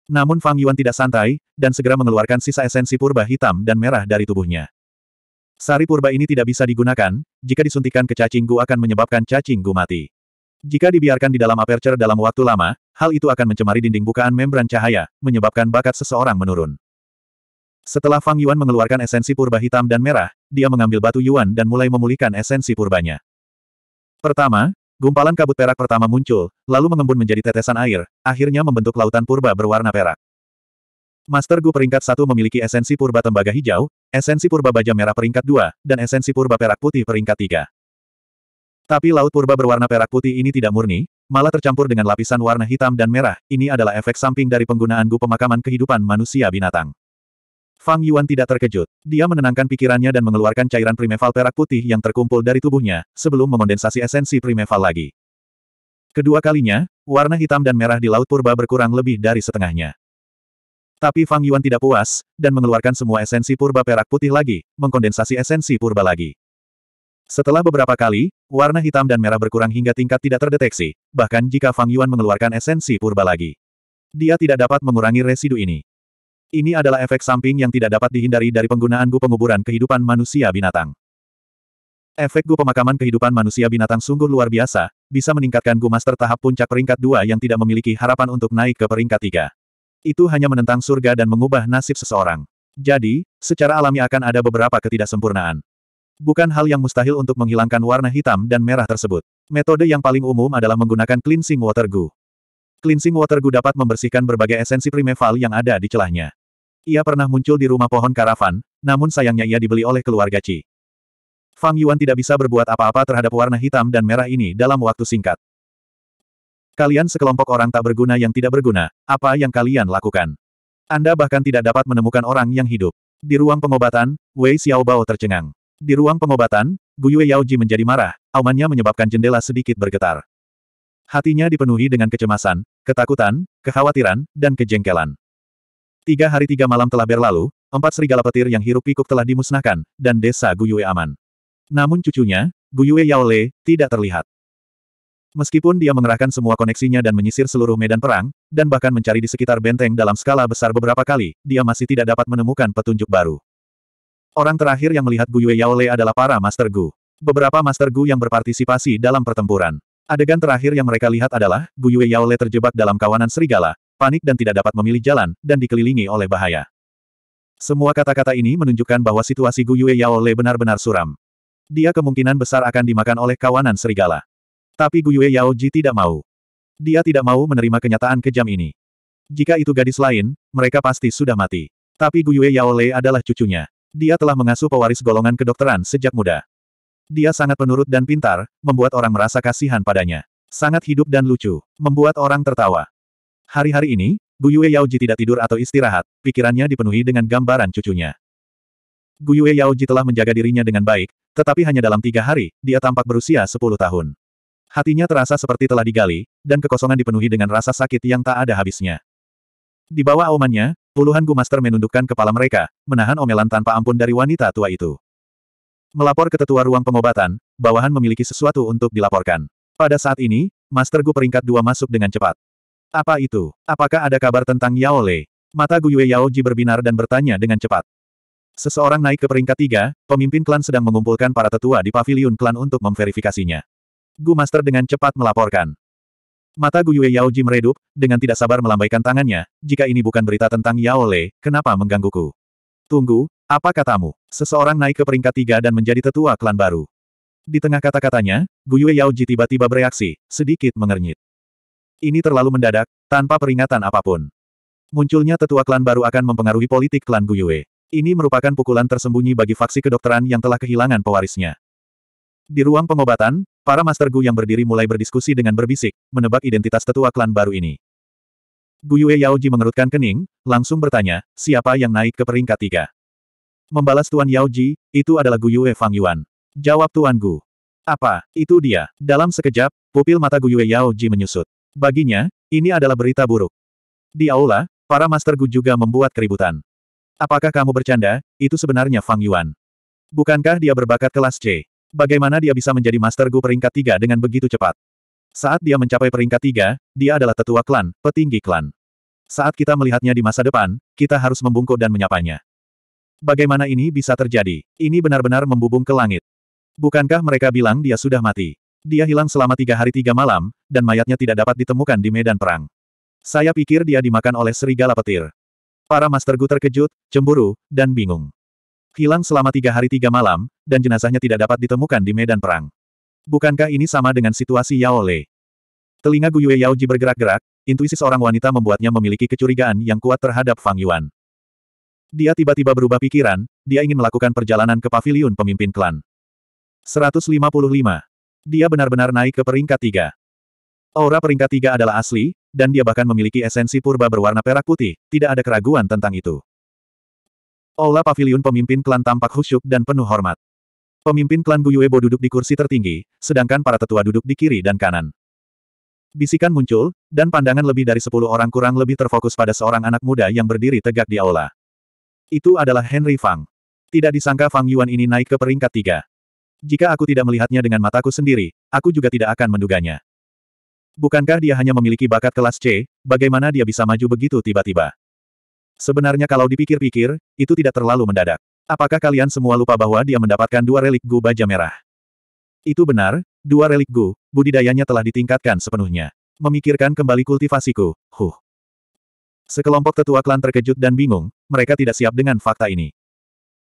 [SPEAKER 1] Namun Fang Yuan tidak santai, dan segera mengeluarkan sisa esensi purba hitam dan merah dari tubuhnya. Sari purba ini tidak bisa digunakan, jika disuntikan ke cacing gu akan menyebabkan cacing gu mati. Jika dibiarkan di dalam aperture dalam waktu lama, hal itu akan mencemari dinding bukaan membran cahaya, menyebabkan bakat seseorang menurun. Setelah Fang Yuan mengeluarkan esensi purba hitam dan merah, dia mengambil batu Yuan dan mulai memulihkan esensi purbanya. Pertama, gumpalan kabut perak pertama muncul, lalu mengembun menjadi tetesan air, akhirnya membentuk lautan purba berwarna perak. Master Gu peringkat satu memiliki esensi purba tembaga hijau, esensi purba baja merah peringkat dua, dan esensi purba perak putih peringkat tiga. Tapi laut purba berwarna perak putih ini tidak murni, malah tercampur dengan lapisan warna hitam dan merah, ini adalah efek samping dari penggunaan gu pemakaman kehidupan manusia binatang. Fang Yuan tidak terkejut. Dia menenangkan pikirannya dan mengeluarkan cairan primeval perak putih yang terkumpul dari tubuhnya, sebelum mengondensasi esensi primeval lagi. Kedua kalinya, warna hitam dan merah di laut purba berkurang lebih dari setengahnya. Tapi Fang Yuan tidak puas, dan mengeluarkan semua esensi purba perak putih lagi, mengkondensasi esensi purba lagi. Setelah beberapa kali, warna hitam dan merah berkurang hingga tingkat tidak terdeteksi, bahkan jika Fang Yuan mengeluarkan esensi purba lagi. Dia tidak dapat mengurangi residu ini. Ini adalah efek samping yang tidak dapat dihindari dari penggunaan gu penguburan kehidupan manusia binatang. Efek gu pemakaman kehidupan manusia binatang sungguh luar biasa, bisa meningkatkan gu master tahap puncak peringkat 2 yang tidak memiliki harapan untuk naik ke peringkat 3. Itu hanya menentang surga dan mengubah nasib seseorang. Jadi, secara alami akan ada beberapa ketidaksempurnaan. Bukan hal yang mustahil untuk menghilangkan warna hitam dan merah tersebut. Metode yang paling umum adalah menggunakan cleansing water goo. Cleansing water goo dapat membersihkan berbagai esensi primeval yang ada di celahnya. Ia pernah muncul di rumah pohon karavan, namun sayangnya ia dibeli oleh keluarga Qi. Fang Yuan tidak bisa berbuat apa-apa terhadap warna hitam dan merah ini dalam waktu singkat. Kalian sekelompok orang tak berguna yang tidak berguna, apa yang kalian lakukan? Anda bahkan tidak dapat menemukan orang yang hidup. Di ruang pengobatan, Wei Xiaobao tercengang. Di ruang pengobatan, Guyue Yaoji menjadi marah, aumannya menyebabkan jendela sedikit bergetar. Hatinya dipenuhi dengan kecemasan, ketakutan, kekhawatiran, dan kejengkelan. Tiga hari tiga malam telah berlalu, empat serigala petir yang hirup pikuk telah dimusnahkan, dan desa Guyue aman. Namun cucunya, Guyue Yaole, tidak terlihat. Meskipun dia mengerahkan semua koneksinya dan menyisir seluruh medan perang, dan bahkan mencari di sekitar benteng dalam skala besar beberapa kali, dia masih tidak dapat menemukan petunjuk baru. Orang terakhir yang melihat Gu Yue Yaole adalah para Master Gu. Beberapa Master Gu yang berpartisipasi dalam pertempuran. Adegan terakhir yang mereka lihat adalah, Gu Yue Yaole terjebak dalam kawanan serigala, panik dan tidak dapat memilih jalan, dan dikelilingi oleh bahaya. Semua kata-kata ini menunjukkan bahwa situasi Gu Yue Yaole benar-benar suram. Dia kemungkinan besar akan dimakan oleh kawanan serigala. Tapi Gu Yue Yaoji tidak mau. Dia tidak mau menerima kenyataan kejam ini. Jika itu gadis lain, mereka pasti sudah mati. Tapi Gu Yue Yaole adalah cucunya. Dia telah mengasuh pewaris golongan kedokteran sejak muda. Dia sangat penurut dan pintar, membuat orang merasa kasihan padanya. Sangat hidup dan lucu, membuat orang tertawa. Hari-hari ini, Guyue Yaoji tidak tidur atau istirahat, pikirannya dipenuhi dengan gambaran cucunya. Guyue Yaoji telah menjaga dirinya dengan baik, tetapi hanya dalam tiga hari, dia tampak berusia sepuluh tahun. Hatinya terasa seperti telah digali, dan kekosongan dipenuhi dengan rasa sakit yang tak ada habisnya. Di bawah aumannya, Puluhan Gumaster menundukkan kepala mereka, menahan omelan tanpa ampun dari wanita tua itu. Melapor ke tetua ruang pengobatan, bawahan memiliki sesuatu untuk dilaporkan. Pada saat ini, Master Gu peringkat dua masuk dengan cepat. Apa itu? Apakah ada kabar tentang Yao Lei? Mata Gu Yue Yao Ji berbinar dan bertanya dengan cepat. Seseorang naik ke peringkat tiga, pemimpin klan sedang mengumpulkan para tetua di paviliun klan untuk memverifikasinya. Gu Master dengan cepat melaporkan. Mata Guyue Yaoji meredup, dengan tidak sabar melambaikan tangannya, jika ini bukan berita tentang Yao Le, kenapa menggangguku? Tunggu, apa katamu? Seseorang naik ke peringkat tiga dan menjadi tetua klan baru. Di tengah kata-katanya, Guyue Yaoji tiba-tiba bereaksi, sedikit mengernyit. Ini terlalu mendadak, tanpa peringatan apapun. Munculnya tetua klan baru akan mempengaruhi politik klan Guyue. Ini merupakan pukulan tersembunyi bagi faksi kedokteran yang telah kehilangan pewarisnya. Di ruang pengobatan, Para Master Gu yang berdiri mulai berdiskusi dengan berbisik, menebak identitas tetua klan baru ini. Gu Guyue Yaoji mengerutkan kening, langsung bertanya, siapa yang naik ke peringkat tiga? Membalas Tuan Yaoji, itu adalah Guyue Fang Yuan. Jawab Tuan Gu. Apa, itu dia. Dalam sekejap, pupil mata Gu Guyue Yaoji menyusut. Baginya, ini adalah berita buruk. Di aula, para Master Gu juga membuat keributan. Apakah kamu bercanda, itu sebenarnya Fang Yuan? Bukankah dia berbakat kelas C? Bagaimana dia bisa menjadi Master Gu peringkat tiga dengan begitu cepat? Saat dia mencapai peringkat tiga, dia adalah tetua klan, petinggi klan. Saat kita melihatnya di masa depan, kita harus membungkuk dan menyapanya. Bagaimana ini bisa terjadi? Ini benar-benar membubung ke langit. Bukankah mereka bilang dia sudah mati? Dia hilang selama tiga hari tiga malam, dan mayatnya tidak dapat ditemukan di medan perang. Saya pikir dia dimakan oleh serigala petir. Para Master Gu terkejut, cemburu, dan bingung hilang selama tiga hari tiga malam, dan jenazahnya tidak dapat ditemukan di medan perang. Bukankah ini sama dengan situasi Yao Le? Telinga Yue Yaoji bergerak-gerak, intuisi seorang wanita membuatnya memiliki kecurigaan yang kuat terhadap Fang Yuan. Dia tiba-tiba berubah pikiran, dia ingin melakukan perjalanan ke pavilion pemimpin klan. 155. Dia benar-benar naik ke peringkat tiga. Aura peringkat tiga adalah asli, dan dia bahkan memiliki esensi purba berwarna perak putih, tidak ada keraguan tentang itu. Aula pavilion pemimpin klan tampak khusyuk dan penuh hormat. Pemimpin klan Guyuebo duduk di kursi tertinggi, sedangkan para tetua duduk di kiri dan kanan. Bisikan muncul, dan pandangan lebih dari sepuluh orang kurang lebih terfokus pada seorang anak muda yang berdiri tegak di aula. Itu adalah Henry Fang. Tidak disangka Fang Yuan ini naik ke peringkat tiga. Jika aku tidak melihatnya dengan mataku sendiri, aku juga tidak akan menduganya. Bukankah dia hanya memiliki bakat kelas C, bagaimana dia bisa maju begitu tiba-tiba? Sebenarnya kalau dipikir-pikir, itu tidak terlalu mendadak. Apakah kalian semua lupa bahwa dia mendapatkan dua relik Gu Baja Merah? Itu benar, dua relik Gu, budidayanya telah ditingkatkan sepenuhnya. Memikirkan kembali kultivasiku, huh. Sekelompok tetua klan terkejut dan bingung, mereka tidak siap dengan fakta ini.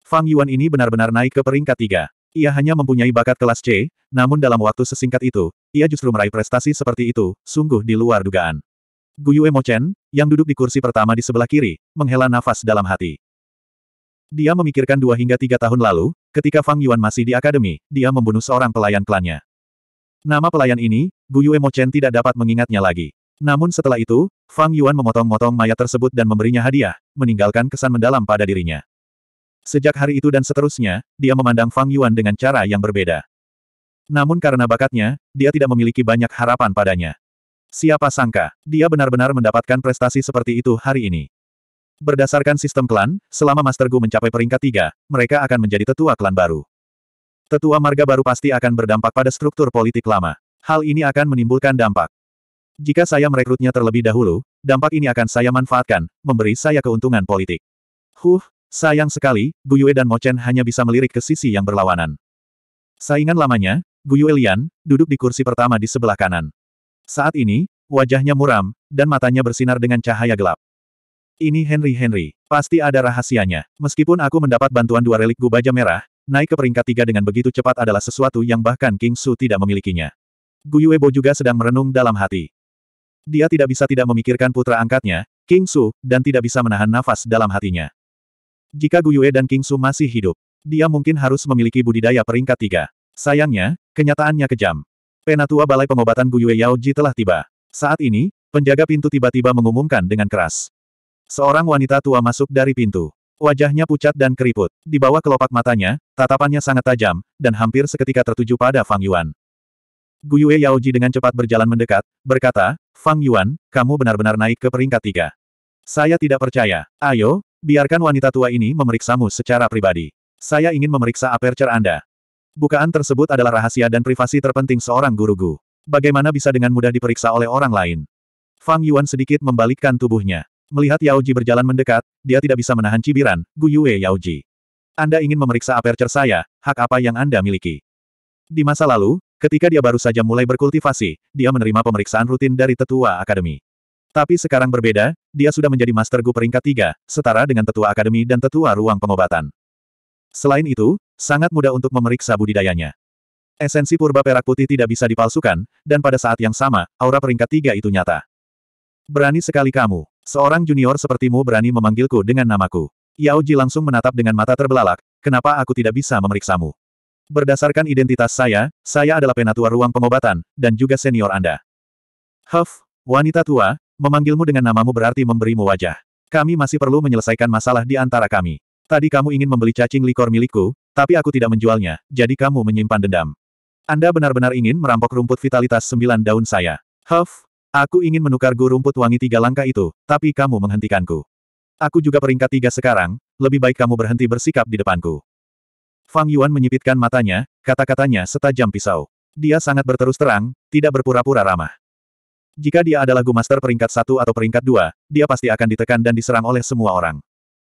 [SPEAKER 1] Fang Yuan ini benar-benar naik ke peringkat tiga. Ia hanya mempunyai bakat kelas C, namun dalam waktu sesingkat itu, ia justru meraih prestasi seperti itu, sungguh di luar dugaan. Guyue Mochen, yang duduk di kursi pertama di sebelah kiri, menghela nafas dalam hati. Dia memikirkan dua hingga tiga tahun lalu, ketika Fang Yuan masih di akademi, dia membunuh seorang pelayan klannya. Nama pelayan ini, Mo Chen tidak dapat mengingatnya lagi. Namun setelah itu, Fang Yuan memotong-motong mayat tersebut dan memberinya hadiah, meninggalkan kesan mendalam pada dirinya. Sejak hari itu dan seterusnya, dia memandang Fang Yuan dengan cara yang berbeda. Namun karena bakatnya, dia tidak memiliki banyak harapan padanya. Siapa sangka, dia benar-benar mendapatkan prestasi seperti itu hari ini. Berdasarkan sistem klan, selama Master Gu mencapai peringkat tiga, mereka akan menjadi tetua klan baru. Tetua marga baru pasti akan berdampak pada struktur politik lama. Hal ini akan menimbulkan dampak. Jika saya merekrutnya terlebih dahulu, dampak ini akan saya manfaatkan, memberi saya keuntungan politik. Huh, sayang sekali, Guyue dan Mochen hanya bisa melirik ke sisi yang berlawanan. Saingan lamanya, Guyue Lian, duduk di kursi pertama di sebelah kanan. Saat ini, wajahnya muram, dan matanya bersinar dengan cahaya gelap. Ini Henry Henry. Pasti ada rahasianya. Meskipun aku mendapat bantuan dua relik gu baja merah, naik ke peringkat tiga dengan begitu cepat adalah sesuatu yang bahkan King Su tidak memilikinya. Guyuebo juga sedang merenung dalam hati. Dia tidak bisa tidak memikirkan putra angkatnya, King Su, dan tidak bisa menahan nafas dalam hatinya. Jika Guyue dan King Su masih hidup, dia mungkin harus memiliki budidaya peringkat tiga. Sayangnya, kenyataannya kejam. Penatua Balai Pengobatan Guyue Yaoji telah tiba. Saat ini, penjaga pintu tiba-tiba mengumumkan dengan keras. Seorang wanita tua masuk dari pintu. Wajahnya pucat dan keriput. Di bawah kelopak matanya, tatapannya sangat tajam, dan hampir seketika tertuju pada Fang Yuan. Guyue Yaoji dengan cepat berjalan mendekat, berkata, Fang Yuan, kamu benar-benar naik ke peringkat tiga. Saya tidak percaya. Ayo, biarkan wanita tua ini memeriksamu secara pribadi. Saya ingin memeriksa aperture Anda. Bukaan tersebut adalah rahasia dan privasi terpenting seorang guru Gu. Bagaimana bisa dengan mudah diperiksa oleh orang lain? Fang Yuan sedikit membalikkan tubuhnya. Melihat Yao Ji berjalan mendekat, dia tidak bisa menahan cibiran, Gu Yue Yao Ji. Anda ingin memeriksa aperture saya, hak apa yang Anda miliki? Di masa lalu, ketika dia baru saja mulai berkultivasi, dia menerima pemeriksaan rutin dari tetua akademi. Tapi sekarang berbeda, dia sudah menjadi master Gu peringkat tiga, setara dengan tetua akademi dan tetua ruang pengobatan. Selain itu, sangat mudah untuk memeriksa budidayanya. Esensi purba perak putih tidak bisa dipalsukan, dan pada saat yang sama, aura peringkat tiga itu nyata. Berani sekali kamu. Seorang junior sepertimu berani memanggilku dengan namaku. Yao Ji langsung menatap dengan mata terbelalak, kenapa aku tidak bisa memeriksamu? Berdasarkan identitas saya, saya adalah penatua ruang pengobatan, dan juga senior Anda. Huff, wanita tua, memanggilmu dengan namamu berarti memberimu wajah. Kami masih perlu menyelesaikan masalah di antara kami. Tadi kamu ingin membeli cacing likor milikku, tapi aku tidak menjualnya, jadi kamu menyimpan dendam. Anda benar-benar ingin merampok rumput vitalitas sembilan daun saya. Huff, aku ingin menukar guru rumput wangi tiga langkah itu, tapi kamu menghentikanku. Aku juga peringkat tiga sekarang, lebih baik kamu berhenti bersikap di depanku. Fang Yuan menyipitkan matanya, kata-katanya setajam pisau. Dia sangat berterus terang, tidak berpura-pura ramah. Jika dia adalah Gumaster peringkat satu atau peringkat dua, dia pasti akan ditekan dan diserang oleh semua orang.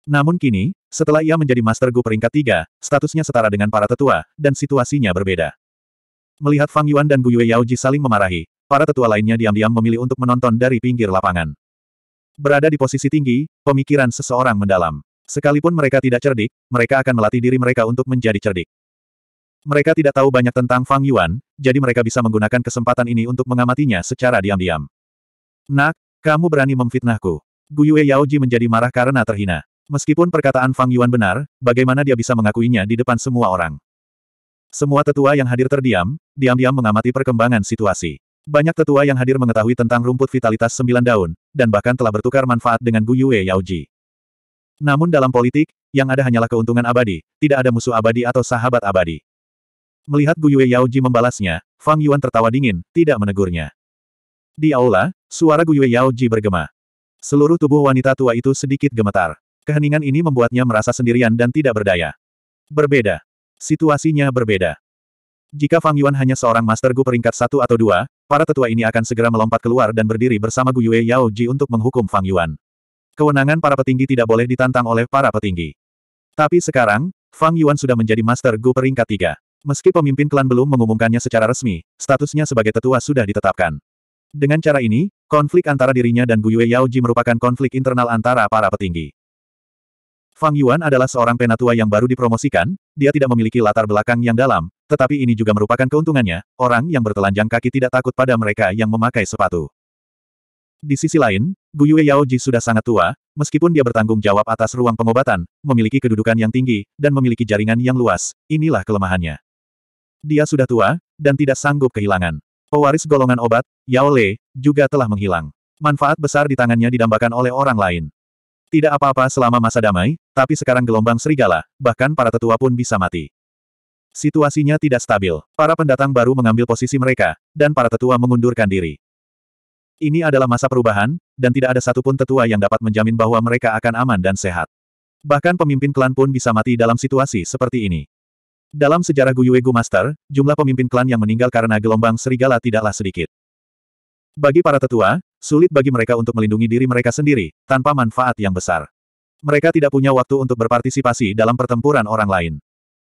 [SPEAKER 1] Namun kini, setelah ia menjadi Master Gu peringkat tiga, statusnya setara dengan para tetua, dan situasinya berbeda. Melihat Fang Yuan dan Gu Yue Yaoji saling memarahi, para tetua lainnya diam-diam memilih untuk menonton dari pinggir lapangan. Berada di posisi tinggi, pemikiran seseorang mendalam. Sekalipun mereka tidak cerdik, mereka akan melatih diri mereka untuk menjadi cerdik. Mereka tidak tahu banyak tentang Fang Yuan, jadi mereka bisa menggunakan kesempatan ini untuk mengamatinya secara diam-diam. Nak, kamu berani memfitnahku. Gu Yue Yaoji menjadi marah karena terhina. Meskipun perkataan Fang Yuan benar, bagaimana dia bisa mengakuinya di depan semua orang? Semua tetua yang hadir terdiam, diam-diam mengamati perkembangan situasi. Banyak tetua yang hadir mengetahui tentang rumput vitalitas sembilan daun, dan bahkan telah bertukar manfaat dengan Gu Yue Yaoji. Namun dalam politik, yang ada hanyalah keuntungan abadi, tidak ada musuh abadi atau sahabat abadi. Melihat Gu Yue Yaoji membalasnya, Fang Yuan tertawa dingin, tidak menegurnya. Di aula, suara Gu Yue Yaoji bergema. Seluruh tubuh wanita tua itu sedikit gemetar. Keheningan ini membuatnya merasa sendirian dan tidak berdaya. Berbeda. Situasinya berbeda. Jika Fang Yuan hanya seorang Master Gu peringkat satu atau dua, para tetua ini akan segera melompat keluar dan berdiri bersama Gu Yue Yao Ji untuk menghukum Fang Yuan. Kewenangan para petinggi tidak boleh ditantang oleh para petinggi. Tapi sekarang, Fang Yuan sudah menjadi Master Gu peringkat tiga. Meski pemimpin klan belum mengumumkannya secara resmi, statusnya sebagai tetua sudah ditetapkan. Dengan cara ini, konflik antara dirinya dan Gu Yue Yao Ji merupakan konflik internal antara para petinggi. Fang Yuan adalah seorang penatua yang baru dipromosikan, dia tidak memiliki latar belakang yang dalam, tetapi ini juga merupakan keuntungannya, orang yang bertelanjang kaki tidak takut pada mereka yang memakai sepatu. Di sisi lain, Yao Yaoji sudah sangat tua, meskipun dia bertanggung jawab atas ruang pengobatan, memiliki kedudukan yang tinggi, dan memiliki jaringan yang luas, inilah kelemahannya. Dia sudah tua, dan tidak sanggup kehilangan. Pewaris golongan obat, Yao Le, juga telah menghilang. Manfaat besar di tangannya didambakan oleh orang lain. Tidak apa-apa selama masa damai, tapi sekarang gelombang serigala, bahkan para tetua pun bisa mati. Situasinya tidak stabil. Para pendatang baru mengambil posisi mereka, dan para tetua mengundurkan diri. Ini adalah masa perubahan, dan tidak ada satupun tetua yang dapat menjamin bahwa mereka akan aman dan sehat. Bahkan pemimpin klan pun bisa mati dalam situasi seperti ini. Dalam sejarah Guyuegu Master, jumlah pemimpin klan yang meninggal karena gelombang serigala tidaklah sedikit. Bagi para tetua, sulit bagi mereka untuk melindungi diri mereka sendiri, tanpa manfaat yang besar. Mereka tidak punya waktu untuk berpartisipasi dalam pertempuran orang lain.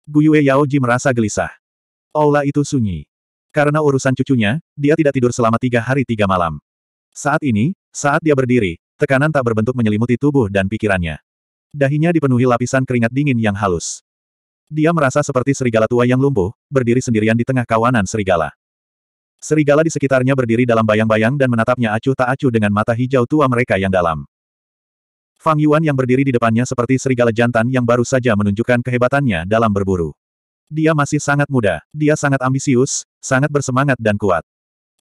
[SPEAKER 1] Guyue Yaoji merasa gelisah. Aula itu sunyi. Karena urusan cucunya, dia tidak tidur selama tiga hari tiga malam. Saat ini, saat dia berdiri, tekanan tak berbentuk menyelimuti tubuh dan pikirannya. Dahinya dipenuhi lapisan keringat dingin yang halus. Dia merasa seperti serigala tua yang lumpuh, berdiri sendirian di tengah kawanan serigala. Serigala di sekitarnya berdiri dalam bayang-bayang dan menatapnya acuh tak acuh dengan mata hijau tua mereka yang dalam. Fang Yuan yang berdiri di depannya seperti serigala jantan yang baru saja menunjukkan kehebatannya dalam berburu. Dia masih sangat muda, dia sangat ambisius, sangat bersemangat dan kuat.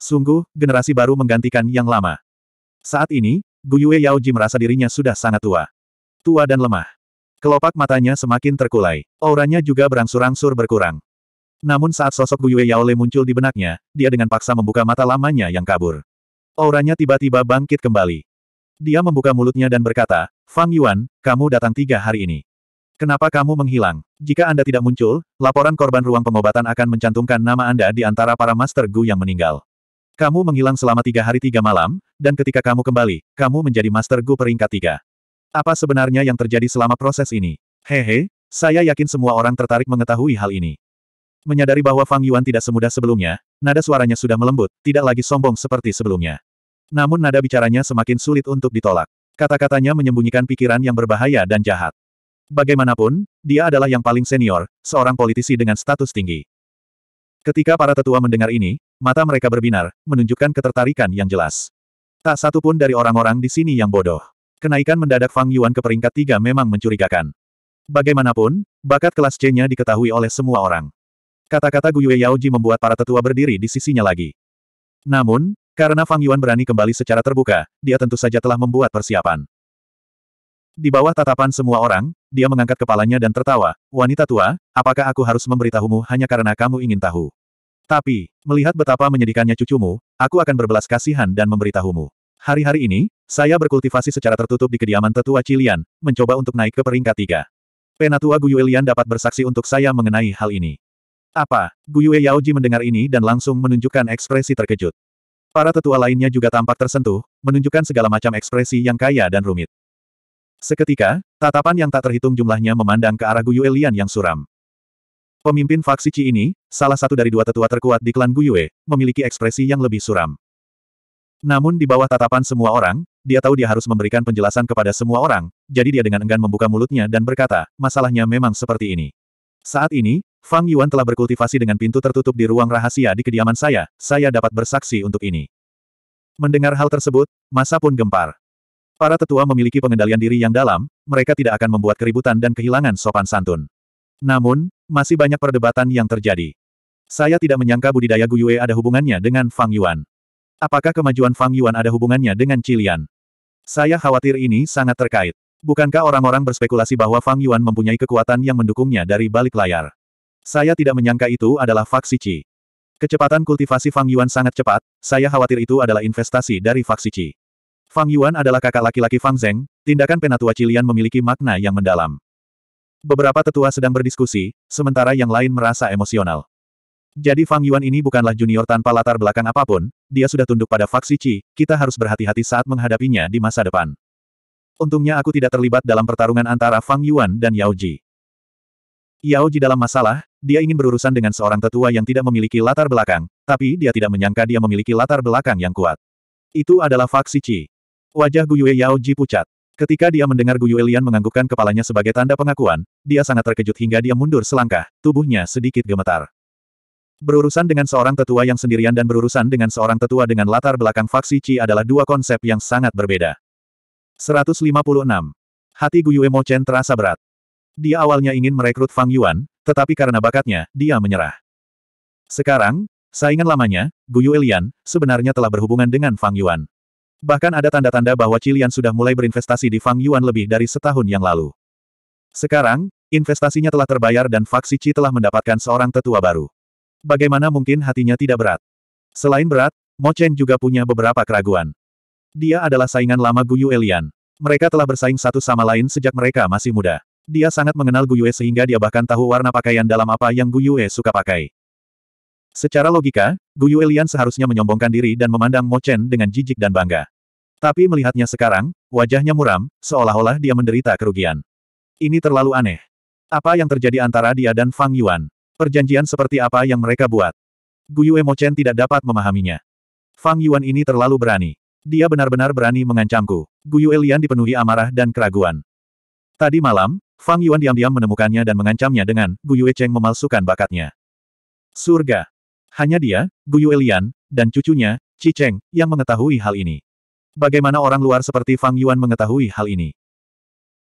[SPEAKER 1] Sungguh, generasi baru menggantikan yang lama. Saat ini, Guyue Yaoji merasa dirinya sudah sangat tua. Tua dan lemah. Kelopak matanya semakin terkulai. Auranya juga berangsur-angsur berkurang. Namun saat sosok Guyue Yaole muncul di benaknya, dia dengan paksa membuka mata lamanya yang kabur. Auranya tiba-tiba bangkit kembali. Dia membuka mulutnya dan berkata, Fang Yuan, kamu datang tiga hari ini. Kenapa kamu menghilang? Jika Anda tidak muncul, laporan korban ruang pengobatan akan mencantumkan nama Anda di antara para Master Gu yang meninggal. Kamu menghilang selama tiga hari tiga malam, dan ketika kamu kembali, kamu menjadi Master Gu peringkat tiga. Apa sebenarnya yang terjadi selama proses ini? Hehe, saya yakin semua orang tertarik mengetahui hal ini. Menyadari bahwa Fang Yuan tidak semudah sebelumnya, nada suaranya sudah melembut, tidak lagi sombong seperti sebelumnya. Namun nada bicaranya semakin sulit untuk ditolak. Kata-katanya menyembunyikan pikiran yang berbahaya dan jahat. Bagaimanapun, dia adalah yang paling senior, seorang politisi dengan status tinggi. Ketika para tetua mendengar ini, mata mereka berbinar, menunjukkan ketertarikan yang jelas. Tak satu pun dari orang-orang di sini yang bodoh. Kenaikan mendadak Fang Yuan ke peringkat tiga memang mencurigakan. Bagaimanapun, bakat kelas C-nya diketahui oleh semua orang. Kata-kata Guyue Yaoji membuat para tetua berdiri di sisinya lagi. Namun, karena Fang Yuan berani kembali secara terbuka, dia tentu saja telah membuat persiapan. Di bawah tatapan semua orang, dia mengangkat kepalanya dan tertawa, wanita tua, apakah aku harus memberitahumu hanya karena kamu ingin tahu? Tapi, melihat betapa menyedihkannya cucumu, aku akan berbelas kasihan dan memberitahumu. Hari-hari ini, saya berkultivasi secara tertutup di kediaman tetua Cilian, mencoba untuk naik ke peringkat tiga. Penatua Guyuelian dapat bersaksi untuk saya mengenai hal ini. Apa? Guyue Yaoji mendengar ini dan langsung menunjukkan ekspresi terkejut. Para tetua lainnya juga tampak tersentuh, menunjukkan segala macam ekspresi yang kaya dan rumit. Seketika, tatapan yang tak terhitung jumlahnya memandang ke arah Guyue Lian yang suram. Pemimpin faksi Qi ini, salah satu dari dua tetua terkuat di klan Guyue, memiliki ekspresi yang lebih suram. Namun di bawah tatapan semua orang, dia tahu dia harus memberikan penjelasan kepada semua orang, jadi dia dengan enggan membuka mulutnya dan berkata, masalahnya memang seperti ini. Saat ini, Fang Yuan telah berkultivasi dengan pintu tertutup di ruang rahasia di kediaman saya, saya dapat bersaksi untuk ini. Mendengar hal tersebut, masa pun gempar. Para tetua memiliki pengendalian diri yang dalam, mereka tidak akan membuat keributan dan kehilangan sopan santun. Namun, masih banyak perdebatan yang terjadi. Saya tidak menyangka budidaya Guyue ada hubungannya dengan Fang Yuan. Apakah kemajuan Fang Yuan ada hubungannya dengan Cilian? Saya khawatir ini sangat terkait. Bukankah orang-orang berspekulasi bahwa Fang Yuan mempunyai kekuatan yang mendukungnya dari balik layar? Saya tidak menyangka itu adalah Faksici. Kecepatan kultivasi Fang Yuan sangat cepat, saya khawatir itu adalah investasi dari Faksici. Fang Yuan adalah kakak laki-laki Fang Zeng, tindakan penatua Cilian memiliki makna yang mendalam. Beberapa tetua sedang berdiskusi, sementara yang lain merasa emosional. Jadi Fang Yuan ini bukanlah junior tanpa latar belakang apapun, dia sudah tunduk pada Faksici, kita harus berhati-hati saat menghadapinya di masa depan. Untungnya aku tidak terlibat dalam pertarungan antara Fang Yuan dan Yao Ji. Yao Ji dalam masalah, dia ingin berurusan dengan seorang tetua yang tidak memiliki latar belakang, tapi dia tidak menyangka dia memiliki latar belakang yang kuat. Itu adalah faksi Qi. Wajah Guyue Yao Ji pucat. Ketika dia mendengar Guyue Lian menganggukkan kepalanya sebagai tanda pengakuan, dia sangat terkejut hingga dia mundur selangkah, tubuhnya sedikit gemetar. Berurusan dengan seorang tetua yang sendirian dan berurusan dengan seorang tetua dengan latar belakang faksi Qi adalah dua konsep yang sangat berbeda. 156. Hati Guyue Chen terasa berat. Dia awalnya ingin merekrut Fang Yuan, tetapi karena bakatnya, dia menyerah. Sekarang, saingan lamanya, Guyu Elian, sebenarnya telah berhubungan dengan Fang Yuan. Bahkan ada tanda-tanda bahwa Cilian sudah mulai berinvestasi di Fang Yuan lebih dari setahun yang lalu. Sekarang, investasinya telah terbayar dan Faksi C telah mendapatkan seorang tetua baru. Bagaimana mungkin hatinya tidak berat? Selain berat, Mo Chen juga punya beberapa keraguan. Dia adalah saingan lama Guyu Elian. Mereka telah bersaing satu sama lain sejak mereka masih muda. Dia sangat mengenal Gu Yue sehingga dia bahkan tahu warna pakaian dalam apa yang Gu Yue suka pakai. Secara logika, Gu Yue Lian seharusnya menyombongkan diri dan memandang Mo Chen dengan jijik dan bangga. Tapi melihatnya sekarang, wajahnya muram, seolah-olah dia menderita kerugian. Ini terlalu aneh. Apa yang terjadi antara dia dan Fang Yuan? Perjanjian seperti apa yang mereka buat? Gu Yue Mo Chen tidak dapat memahaminya. Fang Yuan ini terlalu berani. Dia benar-benar berani mengancamku. Gu Yue Lian dipenuhi amarah dan keraguan. Tadi malam, Fang Yuan diam-diam menemukannya dan mengancamnya dengan, Gu Yue Cheng memalsukan bakatnya. Surga. Hanya dia, Gu Yue Lian, dan cucunya, Chi Cheng, yang mengetahui hal ini. Bagaimana orang luar seperti Fang Yuan mengetahui hal ini?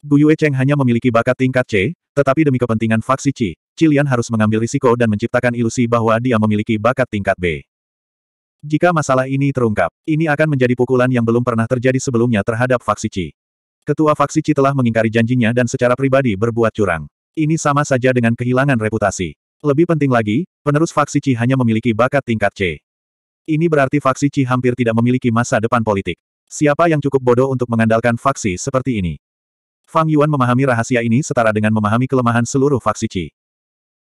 [SPEAKER 1] Gu Yue Cheng hanya memiliki bakat tingkat C, tetapi demi kepentingan faksi Chi, Chi Lian harus mengambil risiko dan menciptakan ilusi bahwa dia memiliki bakat tingkat B. Jika masalah ini terungkap, ini akan menjadi pukulan yang belum pernah terjadi sebelumnya terhadap faksi Chi. Ketua Faksi Ci telah mengingkari janjinya dan secara pribadi berbuat curang. Ini sama saja dengan kehilangan reputasi. Lebih penting lagi, penerus Faksi Ci hanya memiliki bakat tingkat C. Ini berarti Faksi Ci hampir tidak memiliki masa depan politik. Siapa yang cukup bodoh untuk mengandalkan faksi seperti ini? Fang Yuan memahami rahasia ini setara dengan memahami kelemahan seluruh faksi Ci.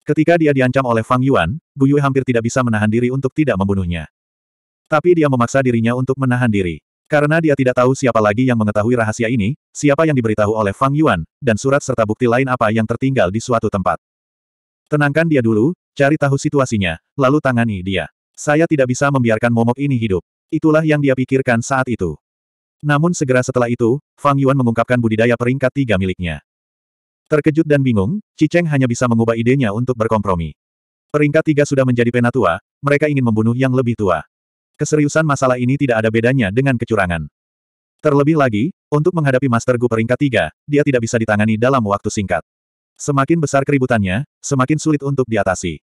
[SPEAKER 1] Ketika dia diancam oleh Fang Yuan, Gu Yue hampir tidak bisa menahan diri untuk tidak membunuhnya. Tapi dia memaksa dirinya untuk menahan diri. Karena dia tidak tahu siapa lagi yang mengetahui rahasia ini, siapa yang diberitahu oleh Fang Yuan, dan surat serta bukti lain apa yang tertinggal di suatu tempat. Tenangkan dia dulu, cari tahu situasinya, lalu tangani dia. Saya tidak bisa membiarkan momok ini hidup. Itulah yang dia pikirkan saat itu. Namun segera setelah itu, Fang Yuan mengungkapkan budidaya peringkat tiga miliknya. Terkejut dan bingung, Ciceng hanya bisa mengubah idenya untuk berkompromi. Peringkat tiga sudah menjadi penatua, mereka ingin membunuh yang lebih tua. Keseriusan masalah ini tidak ada bedanya dengan kecurangan. Terlebih lagi, untuk menghadapi Master Gu peringkat tiga, dia tidak bisa ditangani dalam waktu singkat. Semakin besar keributannya, semakin sulit untuk diatasi.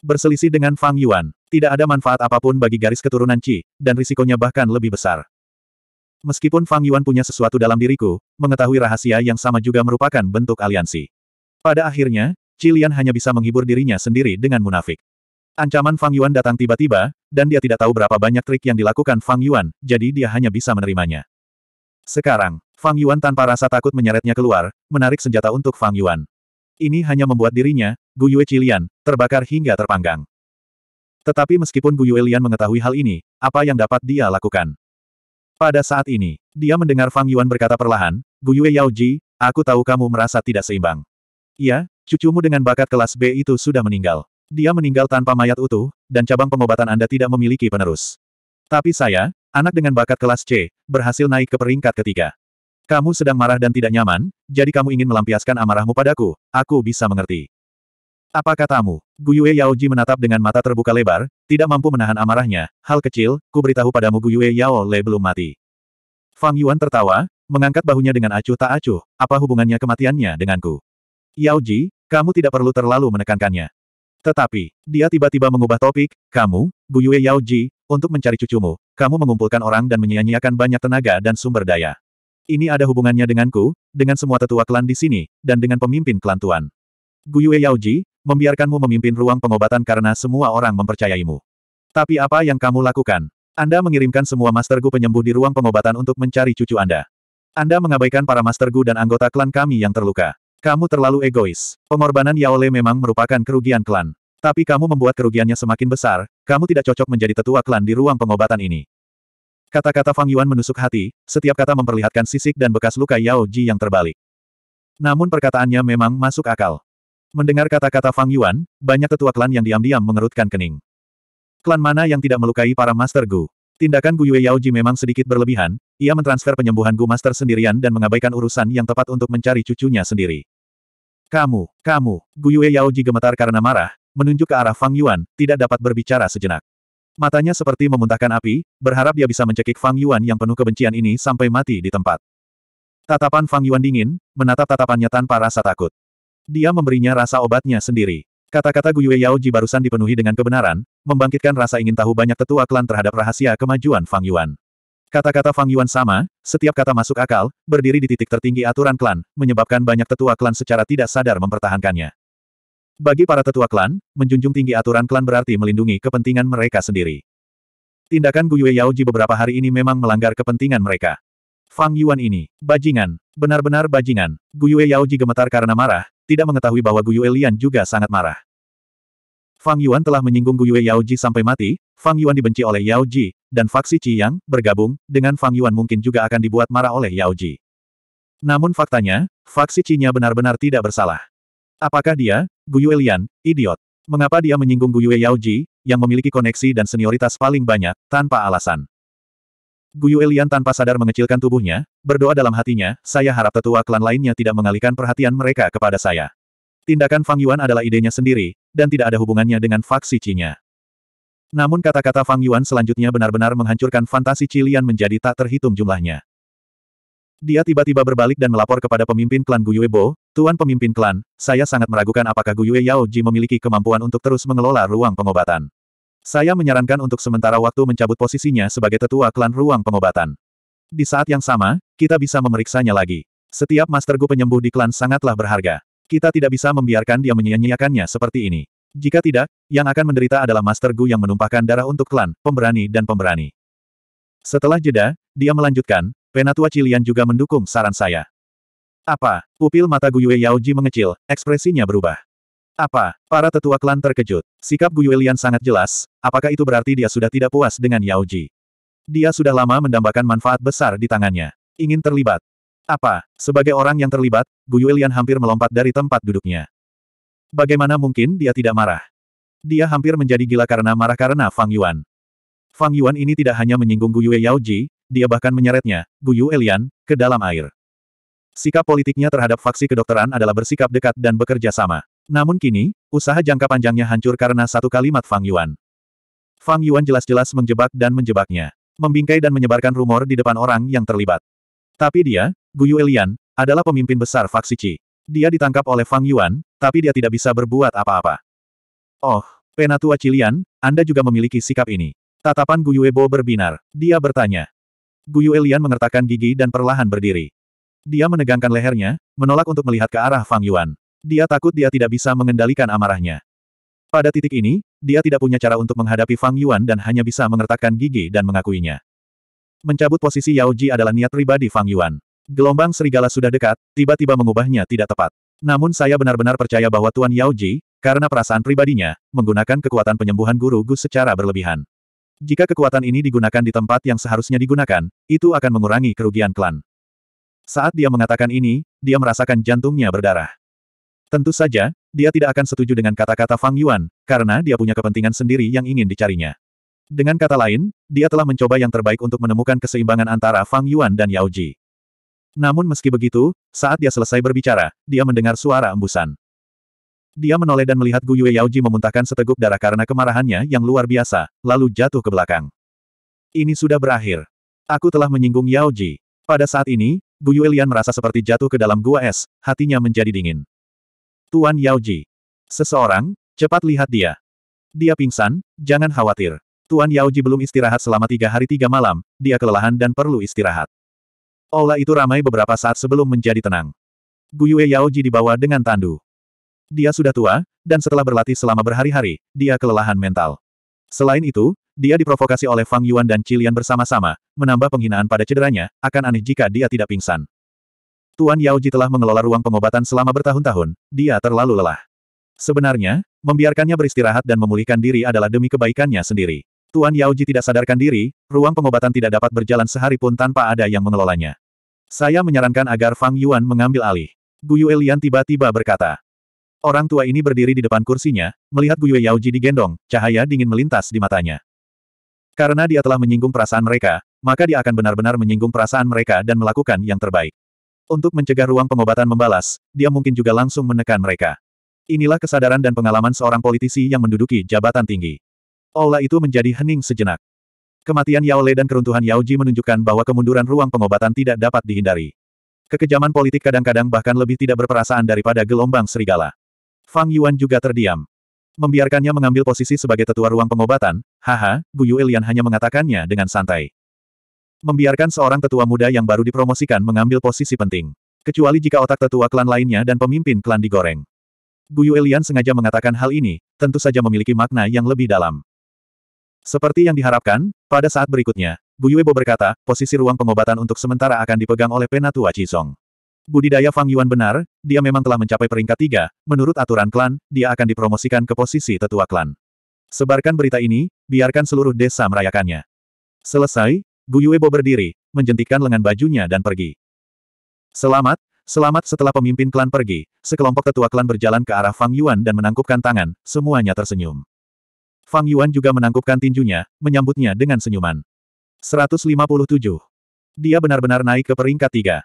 [SPEAKER 1] Berselisih dengan Fang Yuan, tidak ada manfaat apapun bagi garis keturunan Qi, dan risikonya bahkan lebih besar. Meskipun Fang Yuan punya sesuatu dalam diriku, mengetahui rahasia yang sama juga merupakan bentuk aliansi. Pada akhirnya, Cilian hanya bisa menghibur dirinya sendiri dengan munafik. Ancaman Fang Yuan datang tiba-tiba, dan dia tidak tahu berapa banyak trik yang dilakukan Fang Yuan, jadi dia hanya bisa menerimanya. Sekarang, Fang Yuan tanpa rasa takut menyeretnya keluar, menarik senjata untuk Fang Yuan. Ini hanya membuat dirinya, Gu Yue Cilian, terbakar hingga terpanggang. Tetapi meskipun Gu Yue Lian mengetahui hal ini, apa yang dapat dia lakukan? Pada saat ini, dia mendengar Fang Yuan berkata perlahan, Gu Yue Yao Ji, aku tahu kamu merasa tidak seimbang. Ya, cucumu dengan bakat kelas B itu sudah meninggal. Dia meninggal tanpa mayat utuh, dan cabang pengobatan Anda tidak memiliki penerus. Tapi saya, anak dengan bakat kelas C, berhasil naik ke peringkat ketiga. Kamu sedang marah dan tidak nyaman, jadi kamu ingin melampiaskan amarahmu padaku, aku bisa mengerti. Apa katamu? Guyue Yaoji menatap dengan mata terbuka lebar, tidak mampu menahan amarahnya, hal kecil, ku beritahu padamu Guyue Yao Le belum mati. Fang Yuan tertawa, mengangkat bahunya dengan acuh tak acuh, apa hubungannya kematiannya denganku? Yaoji, kamu tidak perlu terlalu menekankannya. Tetapi, dia tiba-tiba mengubah topik, kamu, Guyue Ji, untuk mencari cucumu, kamu mengumpulkan orang dan menyia-nyiakan banyak tenaga dan sumber daya. Ini ada hubungannya denganku, dengan semua tetua klan di sini, dan dengan pemimpin klan tuan. Guyue Ji, membiarkanmu memimpin ruang pengobatan karena semua orang mempercayaimu. Tapi apa yang kamu lakukan? Anda mengirimkan semua Master Gu penyembuh di ruang pengobatan untuk mencari cucu Anda. Anda mengabaikan para Master Gu dan anggota klan kami yang terluka. Kamu terlalu egois. Pengorbanan Yaole memang merupakan kerugian klan. Tapi kamu membuat kerugiannya semakin besar, kamu tidak cocok menjadi tetua klan di ruang pengobatan ini. Kata-kata Fang Yuan menusuk hati, setiap kata memperlihatkan sisik dan bekas luka Yao Ji yang terbalik. Namun perkataannya memang masuk akal. Mendengar kata-kata Fang Yuan, banyak tetua klan yang diam-diam mengerutkan kening. Klan mana yang tidak melukai para Master Gu? Tindakan Guyue Yaoji memang sedikit berlebihan, ia mentransfer penyembuhan Gu Master sendirian dan mengabaikan urusan yang tepat untuk mencari cucunya sendiri. Kamu, kamu, Guyue Yaoji gemetar karena marah, menunjuk ke arah Fang Yuan, tidak dapat berbicara sejenak. Matanya seperti memuntahkan api, berharap dia bisa mencekik Fang Yuan yang penuh kebencian ini sampai mati di tempat. Tatapan Fang Yuan dingin, menatap tatapannya tanpa rasa takut. Dia memberinya rasa obatnya sendiri. Kata-kata Guyue Ji barusan dipenuhi dengan kebenaran, membangkitkan rasa ingin tahu banyak tetua klan terhadap rahasia kemajuan Fang Yuan. Kata-kata Fang Yuan sama, setiap kata masuk akal, berdiri di titik tertinggi aturan klan, menyebabkan banyak tetua klan secara tidak sadar mempertahankannya. Bagi para tetua klan, menjunjung tinggi aturan klan berarti melindungi kepentingan mereka sendiri. Tindakan Guyue Ji beberapa hari ini memang melanggar kepentingan mereka. Fang Yuan ini, bajingan, benar-benar bajingan. Guyue Ji gemetar karena marah, tidak mengetahui bahwa Guyu Lian juga sangat marah. Fang Yuan telah menyinggung Guyue Yao Ji sampai mati, Fang Yuan dibenci oleh Yao Ji, dan faksi Qi Yang, bergabung, dengan Fang Yuan mungkin juga akan dibuat marah oleh Yao Ji. Namun faktanya, faksi Qi-nya benar-benar tidak bersalah. Apakah dia, Guyue Lian, idiot? Mengapa dia menyinggung Guyue Yao Ji, yang memiliki koneksi dan senioritas paling banyak, tanpa alasan? Guyu Elian tanpa sadar mengecilkan tubuhnya, berdoa dalam hatinya, saya harap tetua klan lainnya tidak mengalihkan perhatian mereka kepada saya. Tindakan Fang Yuan adalah idenya sendiri, dan tidak ada hubungannya dengan faksi Cinya. Namun kata-kata Fang Yuan selanjutnya benar-benar menghancurkan fantasi Cilian menjadi tak terhitung jumlahnya. Dia tiba-tiba berbalik dan melapor kepada pemimpin klan Guyue Bo, Tuan pemimpin klan, saya sangat meragukan apakah Guyue Yao Ji memiliki kemampuan untuk terus mengelola ruang pengobatan. Saya menyarankan untuk sementara waktu mencabut posisinya sebagai tetua klan ruang pengobatan. Di saat yang sama, kita bisa memeriksanya lagi. Setiap master gu penyembuh di klan sangatlah berharga. Kita tidak bisa membiarkan dia menyia-nyiakannya seperti ini. Jika tidak, yang akan menderita adalah master gu yang menumpahkan darah untuk klan, pemberani dan pemberani. Setelah jeda, dia melanjutkan, Penatua Cilian juga mendukung saran saya. Apa? Pupil mata Gu Yao Yaoji mengecil, ekspresinya berubah. Apa? Para tetua klan terkejut. Sikap Yuelian sangat jelas, apakah itu berarti dia sudah tidak puas dengan Yao Ji? Dia sudah lama mendambakan manfaat besar di tangannya. Ingin terlibat. Apa? Sebagai orang yang terlibat, Yuelian hampir melompat dari tempat duduknya. Bagaimana mungkin dia tidak marah? Dia hampir menjadi gila karena marah karena Fang Yuan. Fang Yuan ini tidak hanya menyinggung Yao Ji, dia bahkan menyeretnya, Guyu Yuelian, ke dalam air. Sikap politiknya terhadap faksi kedokteran adalah bersikap dekat dan bekerja sama. Namun kini, usaha jangka panjangnya hancur karena satu kalimat Fang Yuan. Fang Yuan jelas-jelas menjebak dan menjebaknya. Membingkai dan menyebarkan rumor di depan orang yang terlibat. Tapi dia, Guyu Elian, adalah pemimpin besar faksi Qi. Dia ditangkap oleh Fang Yuan, tapi dia tidak bisa berbuat apa-apa. Oh, Penatua Cilian, Anda juga memiliki sikap ini. Tatapan Ebo berbinar. Dia bertanya. Guyu Elian mengertakkan gigi dan perlahan berdiri. Dia menegangkan lehernya, menolak untuk melihat ke arah Fang Yuan. Dia takut dia tidak bisa mengendalikan amarahnya. Pada titik ini, dia tidak punya cara untuk menghadapi Fang Yuan dan hanya bisa mengertakkan gigi dan mengakuinya. Mencabut posisi Yao Ji adalah niat pribadi Fang Yuan. Gelombang serigala sudah dekat, tiba-tiba mengubahnya tidak tepat. Namun saya benar-benar percaya bahwa Tuan Yao Ji, karena perasaan pribadinya, menggunakan kekuatan penyembuhan guru Gu secara berlebihan. Jika kekuatan ini digunakan di tempat yang seharusnya digunakan, itu akan mengurangi kerugian klan. Saat dia mengatakan ini, dia merasakan jantungnya berdarah. Tentu saja, dia tidak akan setuju dengan kata-kata Fang Yuan, karena dia punya kepentingan sendiri yang ingin dicarinya. Dengan kata lain, dia telah mencoba yang terbaik untuk menemukan keseimbangan antara Fang Yuan dan Yao Ji. Namun meski begitu, saat dia selesai berbicara, dia mendengar suara embusan. Dia menoleh dan melihat Yue Yao Ji memuntahkan seteguk darah karena kemarahannya yang luar biasa, lalu jatuh ke belakang. Ini sudah berakhir. Aku telah menyinggung Yao Ji. Pada saat ini, Gu Yue Lian merasa seperti jatuh ke dalam gua es, hatinya menjadi dingin. Tuan Yaoji. Seseorang, cepat lihat dia. Dia pingsan, jangan khawatir. Tuan Yaoji belum istirahat selama tiga hari tiga malam, dia kelelahan dan perlu istirahat. Aula itu ramai beberapa saat sebelum menjadi tenang. Guyue Yaoji dibawa dengan tandu. Dia sudah tua, dan setelah berlatih selama berhari-hari, dia kelelahan mental. Selain itu, dia diprovokasi oleh Fang Yuan dan Cilian bersama-sama, menambah penghinaan pada cederanya, akan aneh jika dia tidak pingsan. Tuan Yaoji telah mengelola ruang pengobatan selama bertahun-tahun, dia terlalu lelah. Sebenarnya, membiarkannya beristirahat dan memulihkan diri adalah demi kebaikannya sendiri. Tuan Yaoji tidak sadarkan diri, ruang pengobatan tidak dapat berjalan sehari pun tanpa ada yang mengelolanya. Saya menyarankan agar Fang Yuan mengambil alih. Guyu Elian tiba-tiba berkata. Orang tua ini berdiri di depan kursinya, melihat Guyu Yaoji digendong, cahaya dingin melintas di matanya. Karena dia telah menyinggung perasaan mereka, maka dia akan benar-benar menyinggung perasaan mereka dan melakukan yang terbaik. Untuk mencegah ruang pengobatan membalas, dia mungkin juga langsung menekan mereka. Inilah kesadaran dan pengalaman seorang politisi yang menduduki jabatan tinggi. Aula itu menjadi hening sejenak. Kematian Yao Le dan keruntuhan Yao Ji menunjukkan bahwa kemunduran ruang pengobatan tidak dapat dihindari. Kekejaman politik kadang-kadang bahkan lebih tidak berperasaan daripada gelombang serigala. Fang Yuan juga terdiam. Membiarkannya mengambil posisi sebagai tetua ruang pengobatan, haha, Yu Elian hanya mengatakannya dengan santai. Membiarkan seorang tetua muda yang baru dipromosikan mengambil posisi penting. Kecuali jika otak tetua klan lainnya dan pemimpin klan digoreng. Guyu Elian sengaja mengatakan hal ini, tentu saja memiliki makna yang lebih dalam. Seperti yang diharapkan, pada saat berikutnya, Ebo berkata, posisi ruang pengobatan untuk sementara akan dipegang oleh Penatua Cizong. Budidaya Fang Yuan benar, dia memang telah mencapai peringkat tiga, menurut aturan klan, dia akan dipromosikan ke posisi tetua klan. Sebarkan berita ini, biarkan seluruh desa merayakannya. Selesai, Guyuebo berdiri, menjentikan lengan bajunya dan pergi. Selamat, selamat setelah pemimpin klan pergi, sekelompok tetua klan berjalan ke arah Fang Yuan dan menangkupkan tangan, semuanya tersenyum. Fang Yuan juga menangkupkan tinjunya, menyambutnya dengan senyuman. 157. Dia benar-benar naik ke peringkat tiga.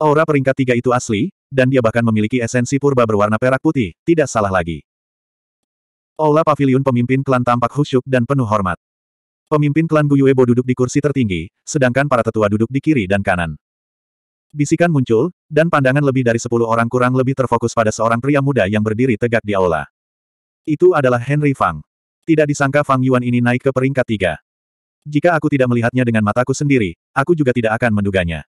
[SPEAKER 1] Aura peringkat tiga itu asli, dan dia bahkan memiliki esensi purba berwarna perak putih, tidak salah lagi. Aula pavilion pemimpin klan tampak khusyuk dan penuh hormat. Pemimpin klan Guyuebo duduk di kursi tertinggi, sedangkan para tetua duduk di kiri dan kanan. Bisikan muncul, dan pandangan lebih dari sepuluh orang kurang lebih terfokus pada seorang pria muda yang berdiri tegak di aula. Itu adalah Henry Fang. Tidak disangka Fang Yuan ini naik ke peringkat tiga. Jika aku tidak melihatnya dengan mataku sendiri, aku juga tidak akan menduganya.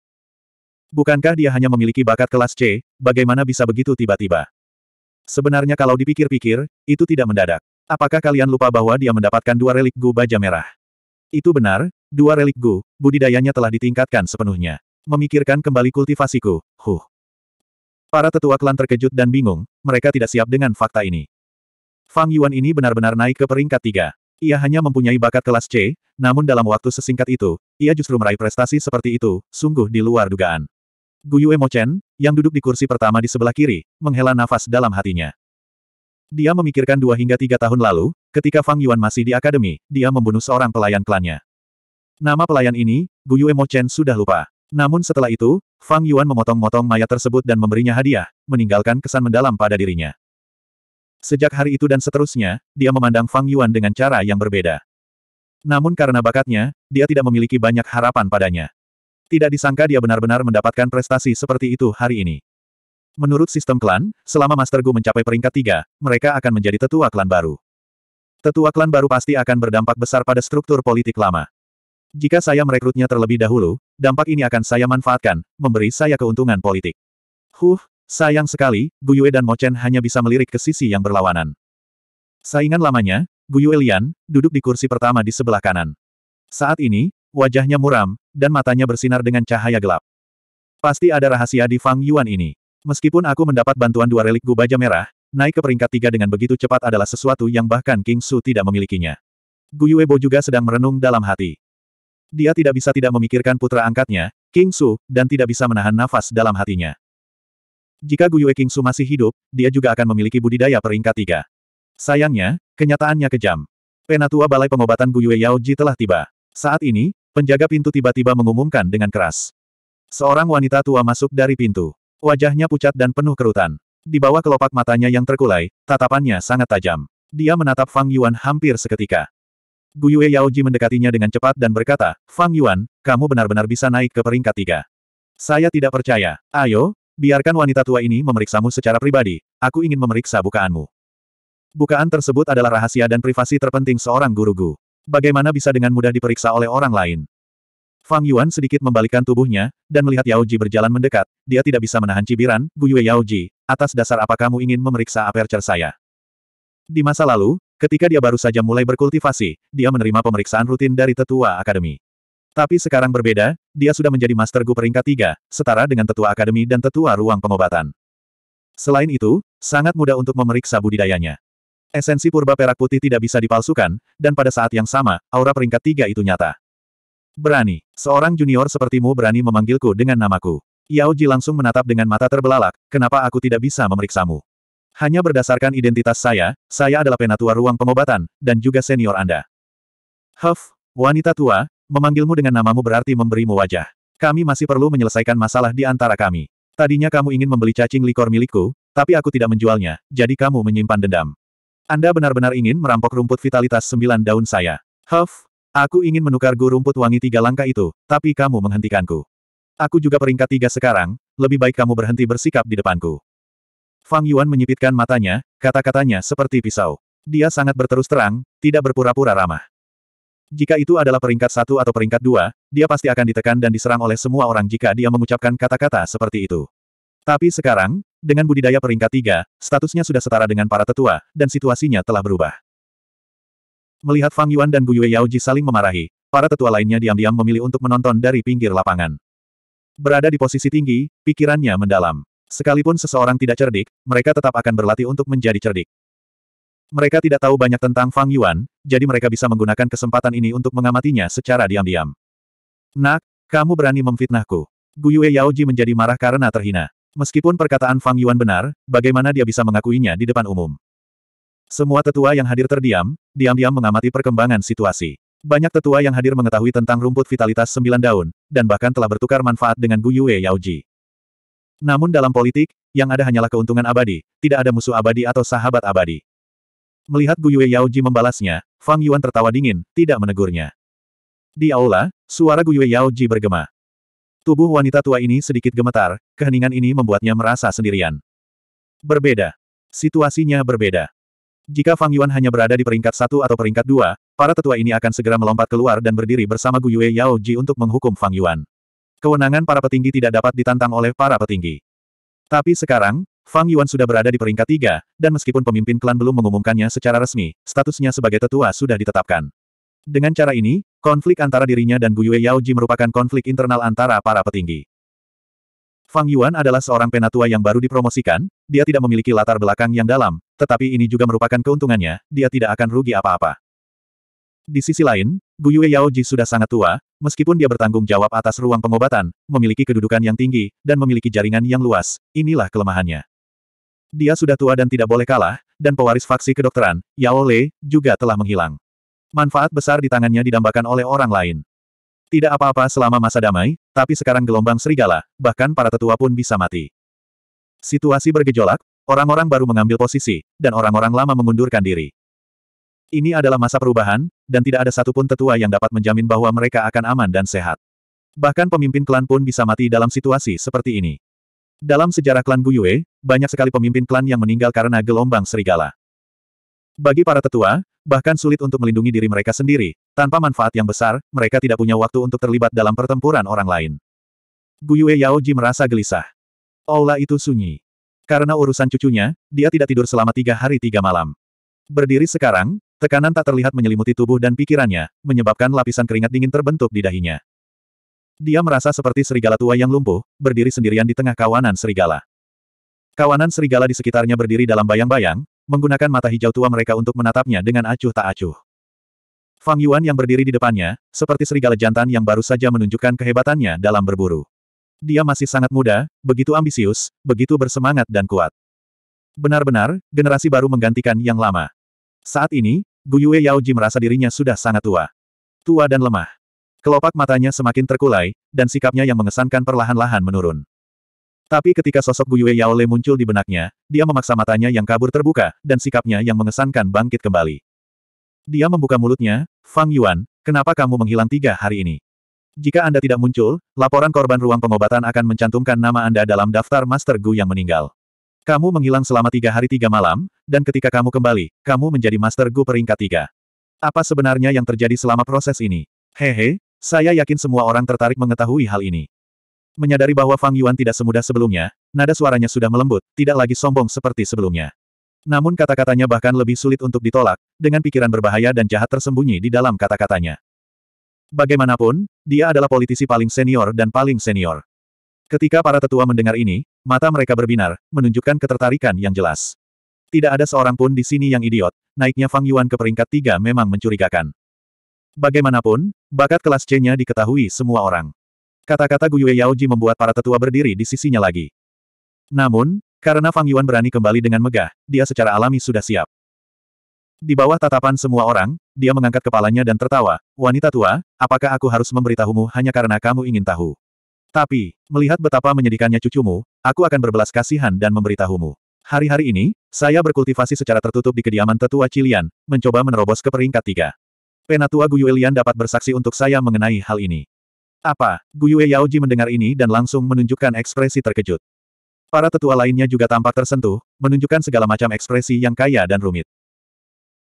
[SPEAKER 1] Bukankah dia hanya memiliki bakat kelas C, bagaimana bisa begitu tiba-tiba? Sebenarnya kalau dipikir-pikir, itu tidak mendadak. Apakah kalian lupa bahwa dia mendapatkan dua relik gu baja merah? Itu benar, dua relik Gu, budidayanya telah ditingkatkan sepenuhnya. Memikirkan kembali kultivasiku, huh. Para tetua klan terkejut dan bingung, mereka tidak siap dengan fakta ini. Fang Yuan ini benar-benar naik ke peringkat tiga. Ia hanya mempunyai bakat kelas C, namun dalam waktu sesingkat itu, ia justru meraih prestasi seperti itu, sungguh di luar dugaan. Gu Mo Chen, yang duduk di kursi pertama di sebelah kiri, menghela nafas dalam hatinya. Dia memikirkan dua hingga tiga tahun lalu, Ketika Fang Yuan masih di akademi, dia membunuh seorang pelayan klannya. Nama pelayan ini, Guyu Mo Chen sudah lupa. Namun setelah itu, Fang Yuan memotong-motong mayat tersebut dan memberinya hadiah, meninggalkan kesan mendalam pada dirinya. Sejak hari itu dan seterusnya, dia memandang Fang Yuan dengan cara yang berbeda. Namun karena bakatnya, dia tidak memiliki banyak harapan padanya. Tidak disangka dia benar-benar mendapatkan prestasi seperti itu hari ini. Menurut sistem klan, selama Master Gu mencapai peringkat tiga, mereka akan menjadi tetua klan baru tetua klan baru pasti akan berdampak besar pada struktur politik lama. Jika saya merekrutnya terlebih dahulu, dampak ini akan saya manfaatkan, memberi saya keuntungan politik. Huh, sayang sekali, Yue dan Mochen hanya bisa melirik ke sisi yang berlawanan. Saingan lamanya, Yue Lian, duduk di kursi pertama di sebelah kanan. Saat ini, wajahnya muram, dan matanya bersinar dengan cahaya gelap. Pasti ada rahasia di Fang Yuan ini. Meskipun aku mendapat bantuan dua relik gu baja merah, Naik ke peringkat tiga dengan begitu cepat adalah sesuatu yang bahkan King Su tidak memilikinya. Guyuebo juga sedang merenung dalam hati. Dia tidak bisa tidak memikirkan putra angkatnya, King Su, dan tidak bisa menahan nafas dalam hatinya. Jika Guyue King Su masih hidup, dia juga akan memiliki budidaya peringkat tiga. Sayangnya, kenyataannya kejam. Penatua Balai Pengobatan Guyue Yao Ji telah tiba. Saat ini, penjaga pintu tiba-tiba mengumumkan dengan keras. Seorang wanita tua masuk dari pintu. Wajahnya pucat dan penuh kerutan. Di bawah kelopak matanya yang terkulai, tatapannya sangat tajam. Dia menatap Fang Yuan hampir seketika. Guyue Yaoji mendekatinya dengan cepat dan berkata, Fang Yuan, kamu benar-benar bisa naik ke peringkat tiga. Saya tidak percaya. Ayo, biarkan wanita tua ini memeriksamu secara pribadi. Aku ingin memeriksa bukaanmu. Bukaan tersebut adalah rahasia dan privasi terpenting seorang guru Gu. Bagaimana bisa dengan mudah diperiksa oleh orang lain? Fang Yuan sedikit membalikkan tubuhnya, dan melihat Yao Ji berjalan mendekat, dia tidak bisa menahan cibiran, Guyue Yao Ji, atas dasar apa kamu ingin memeriksa aperture saya? Di masa lalu, ketika dia baru saja mulai berkultivasi, dia menerima pemeriksaan rutin dari tetua akademi. Tapi sekarang berbeda, dia sudah menjadi Master Gu peringkat tiga, setara dengan tetua akademi dan tetua ruang pengobatan. Selain itu, sangat mudah untuk memeriksa budidayanya. Esensi purba perak putih tidak bisa dipalsukan, dan pada saat yang sama, aura peringkat tiga itu nyata. Berani. Seorang junior sepertimu berani memanggilku dengan namaku. Yao Ji langsung menatap dengan mata terbelalak, kenapa aku tidak bisa memeriksamu? Hanya berdasarkan identitas saya, saya adalah penatua ruang pengobatan, dan juga senior Anda. Huff, wanita tua, memanggilmu dengan namamu berarti memberimu wajah. Kami masih perlu menyelesaikan masalah di antara kami. Tadinya kamu ingin membeli cacing likor milikku, tapi aku tidak menjualnya, jadi kamu menyimpan dendam. Anda benar-benar ingin merampok rumput vitalitas sembilan daun saya. Huff, Aku ingin menukar guru rumput wangi tiga langkah itu, tapi kamu menghentikanku. Aku juga peringkat tiga sekarang, lebih baik kamu berhenti bersikap di depanku. Fang Yuan menyipitkan matanya, kata-katanya seperti pisau. Dia sangat berterus terang, tidak berpura-pura ramah. Jika itu adalah peringkat satu atau peringkat dua, dia pasti akan ditekan dan diserang oleh semua orang jika dia mengucapkan kata-kata seperti itu. Tapi sekarang, dengan budidaya peringkat tiga, statusnya sudah setara dengan para tetua, dan situasinya telah berubah. Melihat Fang Yuan dan Yue Yaoji saling memarahi, para tetua lainnya diam-diam memilih untuk menonton dari pinggir lapangan. Berada di posisi tinggi, pikirannya mendalam. Sekalipun seseorang tidak cerdik, mereka tetap akan berlatih untuk menjadi cerdik. Mereka tidak tahu banyak tentang Fang Yuan, jadi mereka bisa menggunakan kesempatan ini untuk mengamatinya secara diam-diam. Nak, kamu berani memfitnahku. Yue Yaoji menjadi marah karena terhina. Meskipun perkataan Fang Yuan benar, bagaimana dia bisa mengakuinya di depan umum? Semua tetua yang hadir terdiam, diam-diam mengamati perkembangan situasi. Banyak tetua yang hadir mengetahui tentang rumput vitalitas sembilan daun, dan bahkan telah bertukar manfaat dengan Gu Yue Yaoji. Namun dalam politik, yang ada hanyalah keuntungan abadi, tidak ada musuh abadi atau sahabat abadi. Melihat Gu Yue Yaoji membalasnya, Fang Yuan tertawa dingin, tidak menegurnya. Di aula, suara Gu Yue Yaoji bergema. Tubuh wanita tua ini sedikit gemetar, keheningan ini membuatnya merasa sendirian. Berbeda. Situasinya berbeda. Jika Fang Yuan hanya berada di peringkat satu atau peringkat dua, para tetua ini akan segera melompat keluar dan berdiri bersama Gu Yue Yao Ji untuk menghukum Fang Yuan. Kewenangan para petinggi tidak dapat ditantang oleh para petinggi. Tapi sekarang, Fang Yuan sudah berada di peringkat tiga, dan meskipun pemimpin klan belum mengumumkannya secara resmi, statusnya sebagai tetua sudah ditetapkan. Dengan cara ini, konflik antara dirinya dan Gu Yue Yao Ji merupakan konflik internal antara para petinggi. Fang Yuan adalah seorang penatua yang baru dipromosikan, dia tidak memiliki latar belakang yang dalam, tetapi ini juga merupakan keuntungannya, dia tidak akan rugi apa-apa. Di sisi lain, Yue Yaoji sudah sangat tua, meskipun dia bertanggung jawab atas ruang pengobatan, memiliki kedudukan yang tinggi, dan memiliki jaringan yang luas, inilah kelemahannya. Dia sudah tua dan tidak boleh kalah, dan pewaris faksi kedokteran, Yao Le, juga telah menghilang. Manfaat besar di tangannya didambakan oleh orang lain. Tidak apa-apa selama masa damai, tapi sekarang gelombang serigala, bahkan para tetua pun bisa mati. Situasi bergejolak, orang-orang baru mengambil posisi, dan orang-orang lama mengundurkan diri. Ini adalah masa perubahan, dan tidak ada satupun tetua yang dapat menjamin bahwa mereka akan aman dan sehat. Bahkan pemimpin klan pun bisa mati dalam situasi seperti ini. Dalam sejarah klan Guyue, banyak sekali pemimpin klan yang meninggal karena gelombang serigala. Bagi para tetua, bahkan sulit untuk melindungi diri mereka sendiri. Tanpa manfaat yang besar, mereka tidak punya waktu untuk terlibat dalam pertempuran orang lain. Guyue Yaoji merasa gelisah. Aula itu sunyi. Karena urusan cucunya, dia tidak tidur selama tiga hari tiga malam. Berdiri sekarang, tekanan tak terlihat menyelimuti tubuh dan pikirannya, menyebabkan lapisan keringat dingin terbentuk di dahinya. Dia merasa seperti serigala tua yang lumpuh, berdiri sendirian di tengah kawanan serigala. Kawanan serigala di sekitarnya berdiri dalam bayang-bayang, menggunakan mata hijau tua mereka untuk menatapnya dengan acuh tak acuh. Fang Yuan yang berdiri di depannya, seperti serigala jantan yang baru saja menunjukkan kehebatannya dalam berburu. Dia masih sangat muda, begitu ambisius, begitu bersemangat dan kuat. Benar-benar, generasi baru menggantikan yang lama. Saat ini, Yue Yaoji merasa dirinya sudah sangat tua. Tua dan lemah. Kelopak matanya semakin terkulai, dan sikapnya yang mengesankan perlahan-lahan menurun. Tapi ketika sosok Yao Yaole muncul di benaknya, dia memaksa matanya yang kabur terbuka, dan sikapnya yang mengesankan bangkit kembali. Dia membuka mulutnya, Fang Yuan, kenapa kamu menghilang tiga hari ini? Jika Anda tidak muncul, laporan korban ruang pengobatan akan mencantumkan nama Anda dalam daftar Master Gu yang meninggal. Kamu menghilang selama tiga hari tiga malam, dan ketika kamu kembali, kamu menjadi Master Gu peringkat tiga. Apa sebenarnya yang terjadi selama proses ini? Hehe, saya yakin semua orang tertarik mengetahui hal ini menyadari bahwa Fang Yuan tidak semudah sebelumnya, nada suaranya sudah melembut, tidak lagi sombong seperti sebelumnya. Namun kata-katanya bahkan lebih sulit untuk ditolak, dengan pikiran berbahaya dan jahat tersembunyi di dalam kata-katanya. Bagaimanapun, dia adalah politisi paling senior dan paling senior. Ketika para tetua mendengar ini, mata mereka berbinar, menunjukkan ketertarikan yang jelas. Tidak ada seorang pun di sini yang idiot, naiknya Fang Yuan ke peringkat tiga memang mencurigakan. Bagaimanapun, bakat kelas C-nya diketahui semua orang. Kata-kata Guyue Yaoji membuat para tetua berdiri di sisinya lagi. Namun, karena Fang Yuan berani kembali dengan megah, dia secara alami sudah siap. Di bawah tatapan semua orang, dia mengangkat kepalanya dan tertawa, wanita tua, apakah aku harus memberitahumu hanya karena kamu ingin tahu? Tapi, melihat betapa menyedihkannya cucumu, aku akan berbelas kasihan dan memberitahumu. Hari-hari ini, saya berkultivasi secara tertutup di kediaman tetua Cilian, mencoba menerobos ke peringkat tiga. Penatua Guyuelian dapat bersaksi untuk saya mengenai hal ini. Apa? Guyue Yaoji mendengar ini dan langsung menunjukkan ekspresi terkejut. Para tetua lainnya juga tampak tersentuh, menunjukkan segala macam ekspresi yang kaya dan rumit.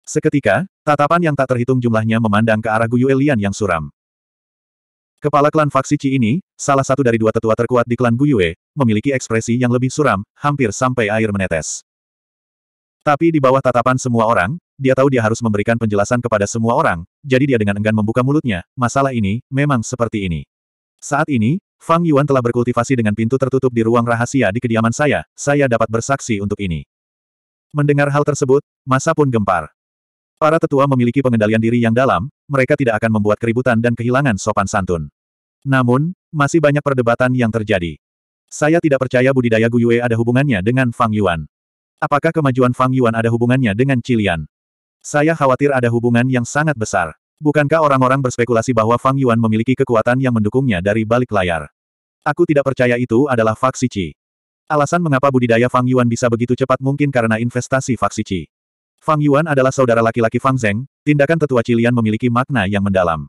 [SPEAKER 1] Seketika, tatapan yang tak terhitung jumlahnya memandang ke arah Guyue Lian yang suram. Kepala klan Faksi Ci ini, salah satu dari dua tetua terkuat di klan Guyue, memiliki ekspresi yang lebih suram, hampir sampai air menetes. Tapi di bawah tatapan semua orang, dia tahu dia harus memberikan penjelasan kepada semua orang, jadi dia dengan enggan membuka mulutnya, masalah ini, memang seperti ini. Saat ini, Fang Yuan telah berkultivasi dengan pintu tertutup di ruang rahasia di kediaman saya, saya dapat bersaksi untuk ini. Mendengar hal tersebut, masa pun gempar. Para tetua memiliki pengendalian diri yang dalam, mereka tidak akan membuat keributan dan kehilangan sopan santun. Namun, masih banyak perdebatan yang terjadi. Saya tidak percaya budidaya Guyue ada hubungannya dengan Fang Yuan. Apakah kemajuan Fang Yuan ada hubungannya dengan Cilian? Saya khawatir ada hubungan yang sangat besar. Bukankah orang-orang berspekulasi bahwa Fang Yuan memiliki kekuatan yang mendukungnya dari balik layar? Aku tidak percaya itu adalah Qi. Alasan mengapa budidaya Fang Yuan bisa begitu cepat mungkin karena investasi Qi. Fang Yuan adalah saudara laki-laki Fang Zeng, tindakan tetua Cilian memiliki makna yang mendalam.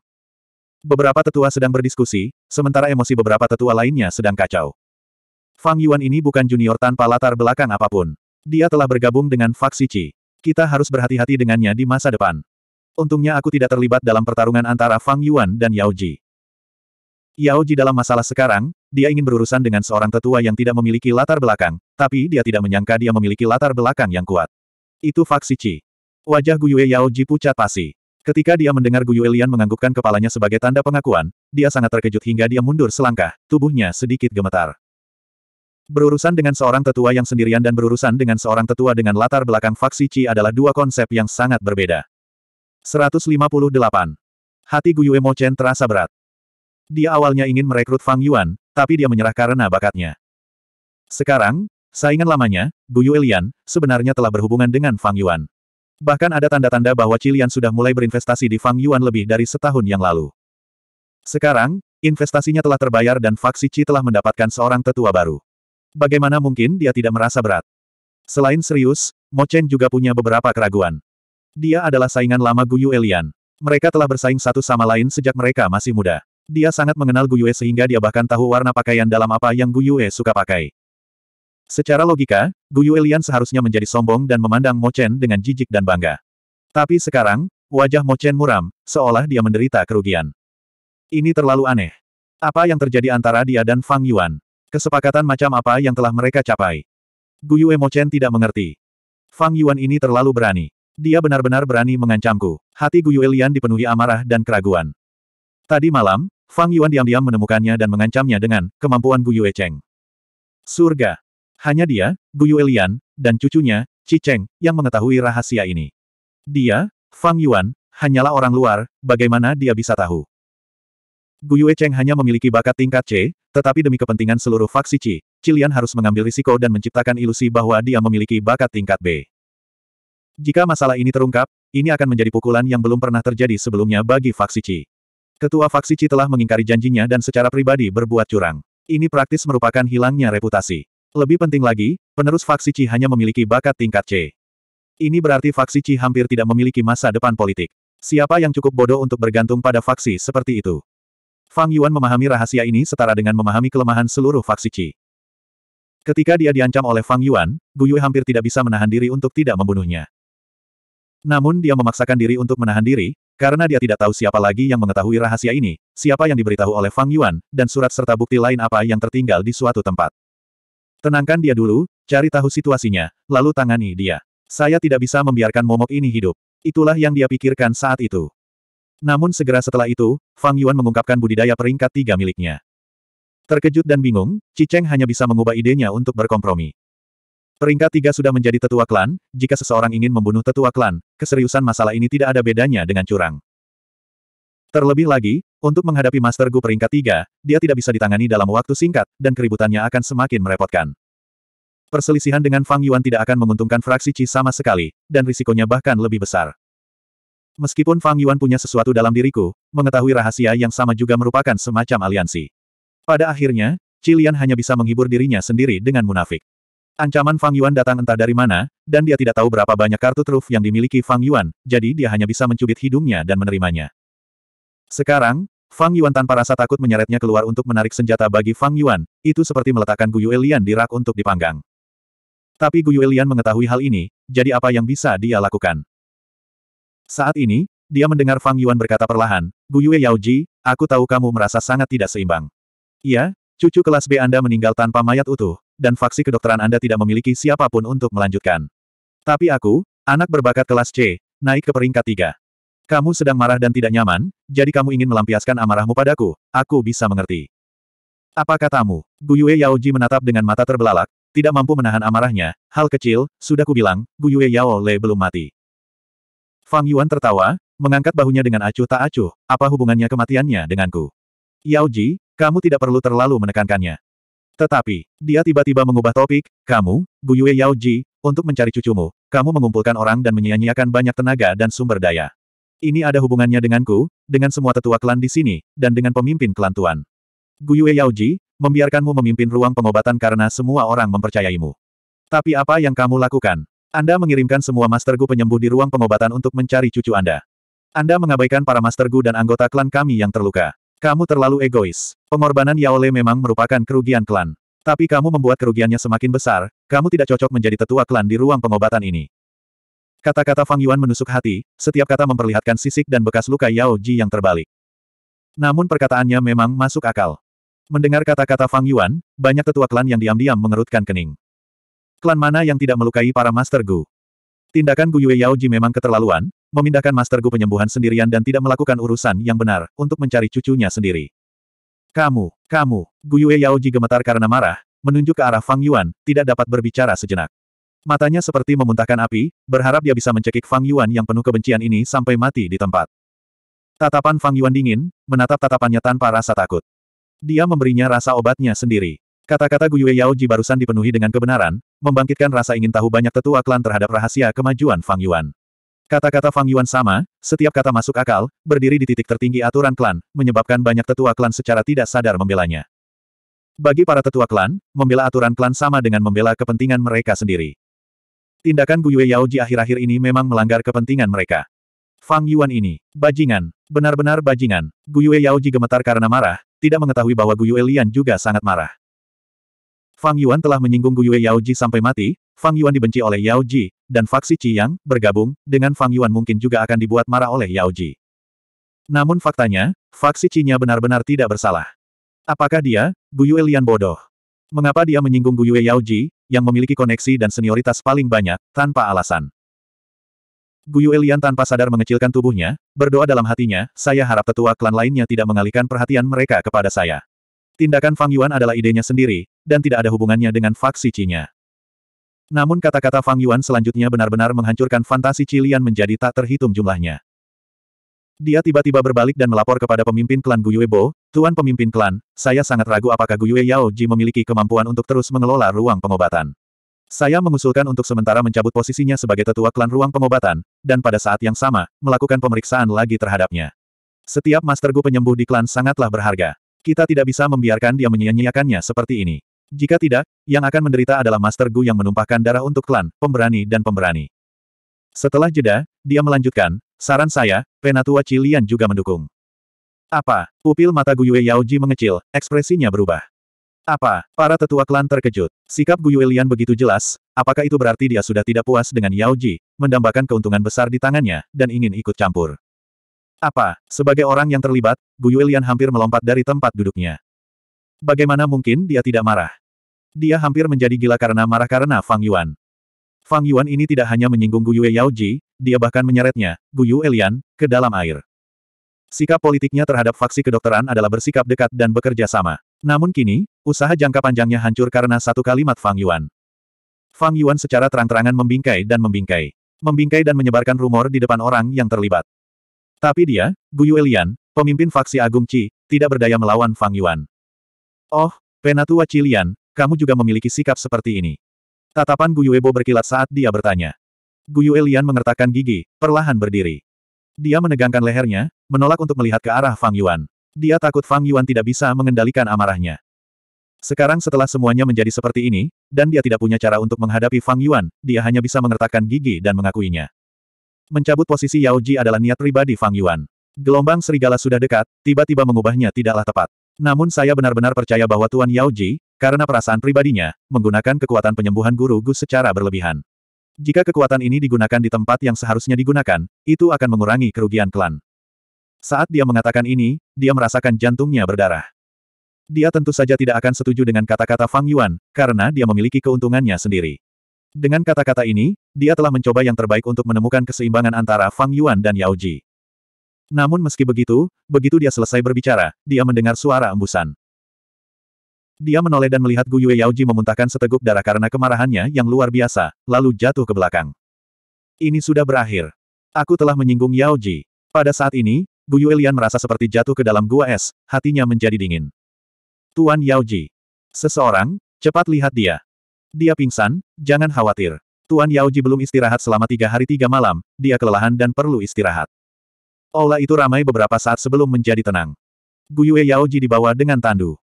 [SPEAKER 1] Beberapa tetua sedang berdiskusi, sementara emosi beberapa tetua lainnya sedang kacau. Fang Yuan ini bukan junior tanpa latar belakang apapun. Dia telah bergabung dengan faksi Qi. Kita harus berhati-hati dengannya di masa depan. Untungnya aku tidak terlibat dalam pertarungan antara Fang Yuan dan Yao Ji. Yao Ji dalam masalah sekarang, dia ingin berurusan dengan seorang tetua yang tidak memiliki latar belakang, tapi dia tidak menyangka dia memiliki latar belakang yang kuat. Itu faksi Qi. Wajah Guyue Yao Ji pucat pasi. Ketika dia mendengar Guyue Lian menganggukkan kepalanya sebagai tanda pengakuan, dia sangat terkejut hingga dia mundur selangkah, tubuhnya sedikit gemetar. Berurusan dengan seorang tetua yang sendirian dan berurusan dengan seorang tetua dengan latar belakang faksi Qi adalah dua konsep yang sangat berbeda. 158. Hati Guyue Chen terasa berat. Dia awalnya ingin merekrut Fang Yuan, tapi dia menyerah karena bakatnya. Sekarang, saingan lamanya, Guyue Lian, sebenarnya telah berhubungan dengan Fang Yuan. Bahkan ada tanda-tanda bahwa Cilian sudah mulai berinvestasi di Fang Yuan lebih dari setahun yang lalu. Sekarang, investasinya telah terbayar dan faksi Qi telah mendapatkan seorang tetua baru. Bagaimana mungkin dia tidak merasa berat? Selain serius, Mo Chen juga punya beberapa keraguan. Dia adalah saingan lama Guyu Elian. Mereka telah bersaing satu sama lain sejak mereka masih muda. Dia sangat mengenal Guyu Yu'e sehingga dia bahkan tahu warna pakaian dalam apa yang Guyu Yu'e suka pakai. Secara logika, Guyu Elian seharusnya menjadi sombong dan memandang Mo Chen dengan jijik dan bangga. Tapi sekarang, wajah Mo Chen muram, seolah dia menderita kerugian. Ini terlalu aneh. Apa yang terjadi antara dia dan Fang Yuan? Kesepakatan macam apa yang telah mereka capai? Guyu Emochen tidak mengerti. Fang Yuan ini terlalu berani. Dia benar-benar berani mengancamku. Hati Guyu Elian dipenuhi amarah dan keraguan. Tadi malam, Fang Yuan diam-diam menemukannya dan mengancamnya dengan kemampuan Guyu Echeng. Surga. Hanya dia, Guyu Elian, dan cucunya, Chi Cheng, yang mengetahui rahasia ini. Dia, Fang Yuan, hanyalah orang luar, bagaimana dia bisa tahu? Gu Yue Cheng hanya memiliki bakat tingkat C, tetapi demi kepentingan seluruh faksi C, Cilian harus mengambil risiko dan menciptakan ilusi bahwa dia memiliki bakat tingkat B. Jika masalah ini terungkap, ini akan menjadi pukulan yang belum pernah terjadi sebelumnya bagi faksi C. Ketua faksi C telah mengingkari janjinya dan secara pribadi berbuat curang. Ini praktis merupakan hilangnya reputasi. Lebih penting lagi, penerus faksi C hanya memiliki bakat tingkat C. Ini berarti faksi C hampir tidak memiliki masa depan politik. Siapa yang cukup bodoh untuk bergantung pada faksi seperti itu? Fang Yuan memahami rahasia ini setara dengan memahami kelemahan seluruh faksi Qi. Ketika dia diancam oleh Fang Yuan, Gu Yue hampir tidak bisa menahan diri untuk tidak membunuhnya. Namun dia memaksakan diri untuk menahan diri, karena dia tidak tahu siapa lagi yang mengetahui rahasia ini, siapa yang diberitahu oleh Fang Yuan, dan surat serta bukti lain apa yang tertinggal di suatu tempat. Tenangkan dia dulu, cari tahu situasinya, lalu tangani dia. Saya tidak bisa membiarkan momok ini hidup. Itulah yang dia pikirkan saat itu. Namun segera setelah itu, Fang Yuan mengungkapkan budidaya peringkat tiga miliknya. Terkejut dan bingung, Ciceng hanya bisa mengubah idenya untuk berkompromi. Peringkat tiga sudah menjadi tetua klan, jika seseorang ingin membunuh tetua klan, keseriusan masalah ini tidak ada bedanya dengan curang. Terlebih lagi, untuk menghadapi Master Gu peringkat tiga, dia tidak bisa ditangani dalam waktu singkat, dan keributannya akan semakin merepotkan. Perselisihan dengan Fang Yuan tidak akan menguntungkan fraksi Qi sama sekali, dan risikonya bahkan lebih besar. Meskipun Fang Yuan punya sesuatu dalam diriku, mengetahui rahasia yang sama juga merupakan semacam aliansi. Pada akhirnya, Cilian hanya bisa menghibur dirinya sendiri dengan munafik. Ancaman Fang Yuan datang entah dari mana, dan dia tidak tahu berapa banyak kartu truf yang dimiliki Fang Yuan, jadi dia hanya bisa mencubit hidungnya dan menerimanya. Sekarang, Fang Yuan tanpa rasa takut menyeretnya keluar untuk menarik senjata bagi Fang Yuan, itu seperti meletakkan Guyu Elian di rak untuk dipanggang. Tapi Guyu Elian mengetahui hal ini, jadi apa yang bisa dia lakukan? Saat ini, dia mendengar Fang Yuan berkata perlahan, Guyue Yaoji, aku tahu kamu merasa sangat tidak seimbang. Iya, cucu kelas B Anda meninggal tanpa mayat utuh, dan faksi kedokteran Anda tidak memiliki siapapun untuk melanjutkan. Tapi aku, anak berbakat kelas C, naik ke peringkat tiga. Kamu sedang marah dan tidak nyaman, jadi kamu ingin melampiaskan amarahmu padaku, aku bisa mengerti. Apa katamu? Guyue Yaoji menatap dengan mata terbelalak, tidak mampu menahan amarahnya, hal kecil, sudah kubilang, Yue Yao Le belum mati. Fang Yuan tertawa, mengangkat bahunya dengan acuh tak acuh, apa hubungannya kematiannya denganku? Yao Ji, kamu tidak perlu terlalu menekankannya. Tetapi, dia tiba-tiba mengubah topik, kamu, Yue Yao Ji, untuk mencari cucumu, kamu mengumpulkan orang dan menyia-nyiakan banyak tenaga dan sumber daya. Ini ada hubungannya denganku, dengan semua tetua klan di sini, dan dengan pemimpin klan tuan. Yue Yao Ji, membiarkanmu memimpin ruang pengobatan karena semua orang mempercayaimu. Tapi apa yang kamu lakukan? Anda mengirimkan semua master gu penyembuh di ruang pengobatan untuk mencari cucu Anda. Anda mengabaikan para master gu dan anggota klan kami yang terluka. Kamu terlalu egois. Pengorbanan Yaole memang merupakan kerugian klan. Tapi kamu membuat kerugiannya semakin besar, kamu tidak cocok menjadi tetua klan di ruang pengobatan ini. Kata-kata Fang Yuan menusuk hati, setiap kata memperlihatkan sisik dan bekas luka Yao Ji yang terbalik. Namun perkataannya memang masuk akal. Mendengar kata-kata Fang Yuan, banyak tetua klan yang diam-diam mengerutkan kening. Klan mana yang tidak melukai para Master Gu? Tindakan Gu Yue Yaoji memang keterlaluan, memindahkan Master Gu penyembuhan sendirian dan tidak melakukan urusan yang benar, untuk mencari cucunya sendiri. Kamu, kamu, Gu Yue Yaoji gemetar karena marah, menunjuk ke arah Fang Yuan, tidak dapat berbicara sejenak. Matanya seperti memuntahkan api, berharap dia bisa mencekik Fang Yuan yang penuh kebencian ini sampai mati di tempat. Tatapan Fang Yuan dingin, menatap tatapannya tanpa rasa takut. Dia memberinya rasa obatnya sendiri. Kata-kata Guyue Yao Ji barusan dipenuhi dengan kebenaran, membangkitkan rasa ingin tahu banyak tetua klan terhadap rahasia kemajuan Fang Yuan. Kata-kata Fang Yuan sama, setiap kata masuk akal, berdiri di titik tertinggi aturan klan, menyebabkan banyak tetua klan secara tidak sadar membelanya. Bagi para tetua klan, membela aturan klan sama dengan membela kepentingan mereka sendiri. Tindakan Guyue Yao Ji akhir-akhir ini memang melanggar kepentingan mereka. Fang Yuan ini, bajingan, benar-benar bajingan. Guyue Yao Ji gemetar karena marah, tidak mengetahui bahwa Guyue Lian juga sangat marah. Fang Yuan telah menyinggung Guyue Yao Ji sampai mati, Fang Yuan dibenci oleh Yao Ji, dan faksi Qi Yang, bergabung, dengan Fang Yuan mungkin juga akan dibuat marah oleh Yao Ji. Namun faktanya, faksi qi benar-benar tidak bersalah. Apakah dia, Guyue Lian bodoh? Mengapa dia menyinggung Guyue Yao Ji, yang memiliki koneksi dan senioritas paling banyak, tanpa alasan? Guyue Lian tanpa sadar mengecilkan tubuhnya, berdoa dalam hatinya, saya harap tetua klan lainnya tidak mengalihkan perhatian mereka kepada saya. Tindakan Fang Yuan adalah idenya sendiri, dan tidak ada hubungannya dengan faksi Cinya. Namun kata-kata Fang Yuan selanjutnya benar-benar menghancurkan fantasi Cilian menjadi tak terhitung jumlahnya. Dia tiba-tiba berbalik dan melapor kepada pemimpin klan Guyue Bo, Tuan pemimpin klan, saya sangat ragu apakah Guyue Yao Ji memiliki kemampuan untuk terus mengelola ruang pengobatan. Saya mengusulkan untuk sementara mencabut posisinya sebagai tetua klan ruang pengobatan, dan pada saat yang sama, melakukan pemeriksaan lagi terhadapnya. Setiap master Gu penyembuh di klan sangatlah berharga. Kita tidak bisa membiarkan dia menyia-nyiakannya seperti ini. Jika tidak, yang akan menderita adalah Master Gu yang menumpahkan darah untuk klan, pemberani dan pemberani. Setelah jeda, dia melanjutkan, saran saya, Penatua Cilian juga mendukung. Apa? Pupil mata Guyue Yaoji mengecil, ekspresinya berubah. Apa? Para tetua klan terkejut. Sikap Guyue Lian begitu jelas, apakah itu berarti dia sudah tidak puas dengan Yaoji, mendambakan keuntungan besar di tangannya, dan ingin ikut campur. Apa? Sebagai orang yang terlibat, Guyue Lian hampir melompat dari tempat duduknya. Bagaimana mungkin dia tidak marah? Dia hampir menjadi gila karena marah karena Fang Yuan. Fang Yuan ini tidak hanya menyinggung Gu Yao Ji, dia bahkan menyeretnya, Gu Yue Lian, ke dalam air. Sikap politiknya terhadap faksi kedokteran adalah bersikap dekat dan bekerja sama. Namun kini, usaha jangka panjangnya hancur karena satu kalimat Fang Yuan. Fang Yuan secara terang-terangan membingkai dan membingkai. Membingkai dan menyebarkan rumor di depan orang yang terlibat. Tapi dia, Gu Yue Lian, pemimpin faksi Agung Qi, tidak berdaya melawan Fang Yuan. Oh, Penatua Cilian, kamu juga memiliki sikap seperti ini. Tatapan Guyuebo berkilat saat dia bertanya. Guyue Lian mengertakkan gigi, perlahan berdiri. Dia menegangkan lehernya, menolak untuk melihat ke arah Fang Yuan. Dia takut Fang Yuan tidak bisa mengendalikan amarahnya. Sekarang setelah semuanya menjadi seperti ini, dan dia tidak punya cara untuk menghadapi Fang Yuan, dia hanya bisa mengertakkan gigi dan mengakuinya. Mencabut posisi Yao Ji adalah niat pribadi Fang Yuan. Gelombang serigala sudah dekat, tiba-tiba mengubahnya tidaklah tepat. Namun saya benar-benar percaya bahwa Tuan Yaoji, karena perasaan pribadinya, menggunakan kekuatan penyembuhan guru Gu secara berlebihan. Jika kekuatan ini digunakan di tempat yang seharusnya digunakan, itu akan mengurangi kerugian klan. Saat dia mengatakan ini, dia merasakan jantungnya berdarah. Dia tentu saja tidak akan setuju dengan kata-kata Fang Yuan, karena dia memiliki keuntungannya sendiri. Dengan kata-kata ini, dia telah mencoba yang terbaik untuk menemukan keseimbangan antara Fang Yuan dan Yao Ji. Namun meski begitu, begitu dia selesai berbicara, dia mendengar suara embusan. Dia menoleh dan melihat Gu Yue Yaoji memuntahkan seteguk darah karena kemarahannya yang luar biasa, lalu jatuh ke belakang. Ini sudah berakhir. Aku telah menyinggung Yaoji. Pada saat ini, Gu Yue Lian merasa seperti jatuh ke dalam gua es, hatinya menjadi dingin. Tuan Yaoji. Seseorang, cepat lihat dia. Dia pingsan, jangan khawatir. Tuan Yaoji belum istirahat selama tiga hari tiga malam, dia kelelahan dan perlu istirahat. Aula itu ramai beberapa saat sebelum menjadi tenang. Guyue Yaoji dibawa dengan tandu.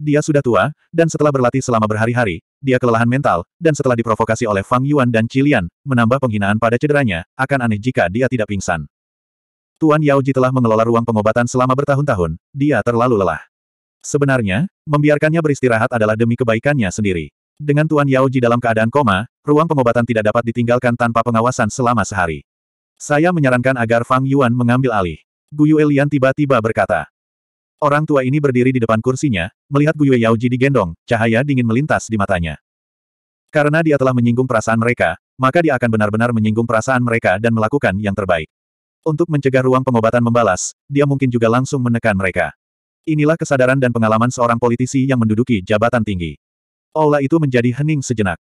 [SPEAKER 1] Dia sudah tua, dan setelah berlatih selama berhari-hari, dia kelelahan mental, dan setelah diprovokasi oleh Fang Yuan dan Cilian, menambah penghinaan pada cederanya, akan aneh jika dia tidak pingsan. Tuan Yaoji telah mengelola ruang pengobatan selama bertahun-tahun, dia terlalu lelah. Sebenarnya, membiarkannya beristirahat adalah demi kebaikannya sendiri. Dengan Tuan Yaoji dalam keadaan koma, ruang pengobatan tidak dapat ditinggalkan tanpa pengawasan selama sehari. Saya menyarankan agar Fang Yuan mengambil alih. Guyu Elian tiba-tiba berkata. Orang tua ini berdiri di depan kursinya, melihat Guyu Yaoji digendong, cahaya dingin melintas di matanya. Karena dia telah menyinggung perasaan mereka, maka dia akan benar-benar menyinggung perasaan mereka dan melakukan yang terbaik. Untuk mencegah ruang pengobatan membalas, dia mungkin juga langsung menekan mereka. Inilah kesadaran dan pengalaman seorang politisi yang menduduki jabatan tinggi. Ola itu menjadi hening sejenak.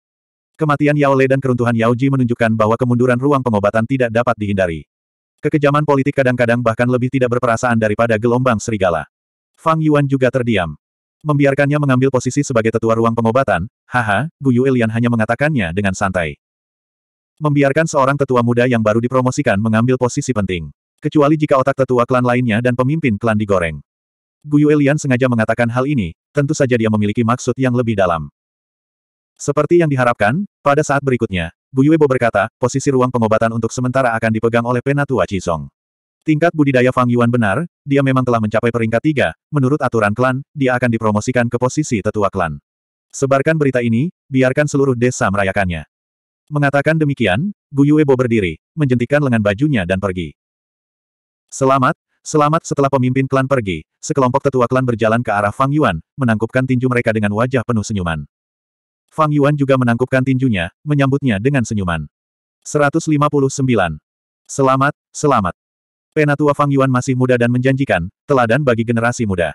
[SPEAKER 1] Kematian Yao Le dan keruntuhan Yao Ji menunjukkan bahwa kemunduran ruang pengobatan tidak dapat dihindari. Kekejaman politik kadang-kadang bahkan lebih tidak berperasaan daripada gelombang serigala. Fang Yuan juga terdiam. Membiarkannya mengambil posisi sebagai tetua ruang pengobatan, haha, Guyu Elian hanya mengatakannya dengan santai. Membiarkan seorang tetua muda yang baru dipromosikan mengambil posisi penting. Kecuali jika otak tetua klan lainnya dan pemimpin klan digoreng. Guyu Elian sengaja mengatakan hal ini, tentu saja dia memiliki maksud yang lebih dalam. Seperti yang diharapkan, pada saat berikutnya, Bu Yuebo berkata, posisi ruang pengobatan untuk sementara akan dipegang oleh Penatua Cizong. Tingkat budidaya Fang Yuan benar, dia memang telah mencapai peringkat tiga, menurut aturan klan, dia akan dipromosikan ke posisi tetua klan. Sebarkan berita ini, biarkan seluruh desa merayakannya. Mengatakan demikian, Bu Yuebo berdiri, menjentikan lengan bajunya dan pergi. Selamat, selamat setelah pemimpin klan pergi, sekelompok tetua klan berjalan ke arah Fang Yuan, menangkupkan tinju mereka dengan wajah penuh senyuman. Fang Yuan juga menangkupkan tinjunya, menyambutnya dengan senyuman. 159. Selamat, selamat. Penatua Fang Yuan masih muda dan menjanjikan, teladan bagi generasi muda.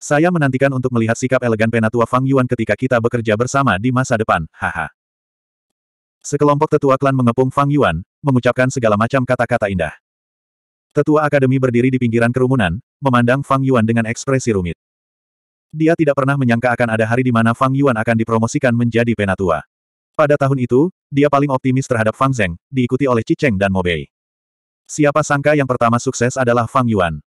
[SPEAKER 1] Saya menantikan untuk melihat sikap elegan Penatua Fang Yuan ketika kita bekerja bersama di masa depan, haha. Sekelompok tetua klan mengepung Fang Yuan, mengucapkan segala macam kata-kata indah. Tetua akademi berdiri di pinggiran kerumunan, memandang Fang Yuan dengan ekspresi rumit. Dia tidak pernah menyangka akan ada hari di mana Fang Yuan akan dipromosikan menjadi penatua. Pada tahun itu, dia paling optimis terhadap Fang Zheng, diikuti oleh Cheng dan Mo Bei. Siapa sangka yang pertama sukses adalah Fang Yuan.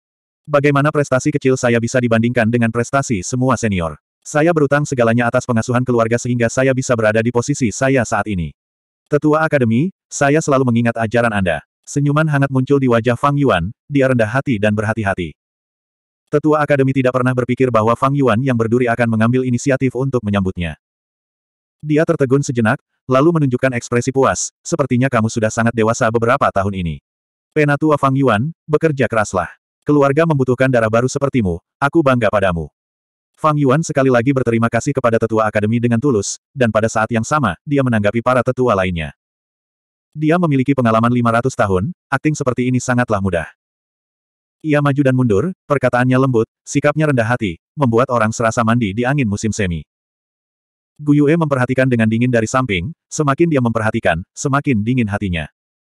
[SPEAKER 1] Bagaimana prestasi kecil saya bisa dibandingkan dengan prestasi semua senior? Saya berutang segalanya atas pengasuhan keluarga sehingga saya bisa berada di posisi saya saat ini. Tetua Akademi, saya selalu mengingat ajaran Anda. Senyuman hangat muncul di wajah Fang Yuan, dia rendah hati dan berhati-hati. Tetua Akademi tidak pernah berpikir bahwa Fang Yuan yang berduri akan mengambil inisiatif untuk menyambutnya. Dia tertegun sejenak, lalu menunjukkan ekspresi puas, sepertinya kamu sudah sangat dewasa beberapa tahun ini. Penatua Fang Yuan, bekerja keraslah. Keluarga membutuhkan darah baru sepertimu, aku bangga padamu. Fang Yuan sekali lagi berterima kasih kepada tetua akademi dengan tulus, dan pada saat yang sama, dia menanggapi para tetua lainnya. Dia memiliki pengalaman 500 tahun, akting seperti ini sangatlah mudah. Ia maju dan mundur, perkataannya lembut, sikapnya rendah hati, membuat orang serasa mandi di angin musim semi. Yue memperhatikan dengan dingin dari samping, semakin dia memperhatikan, semakin dingin hatinya.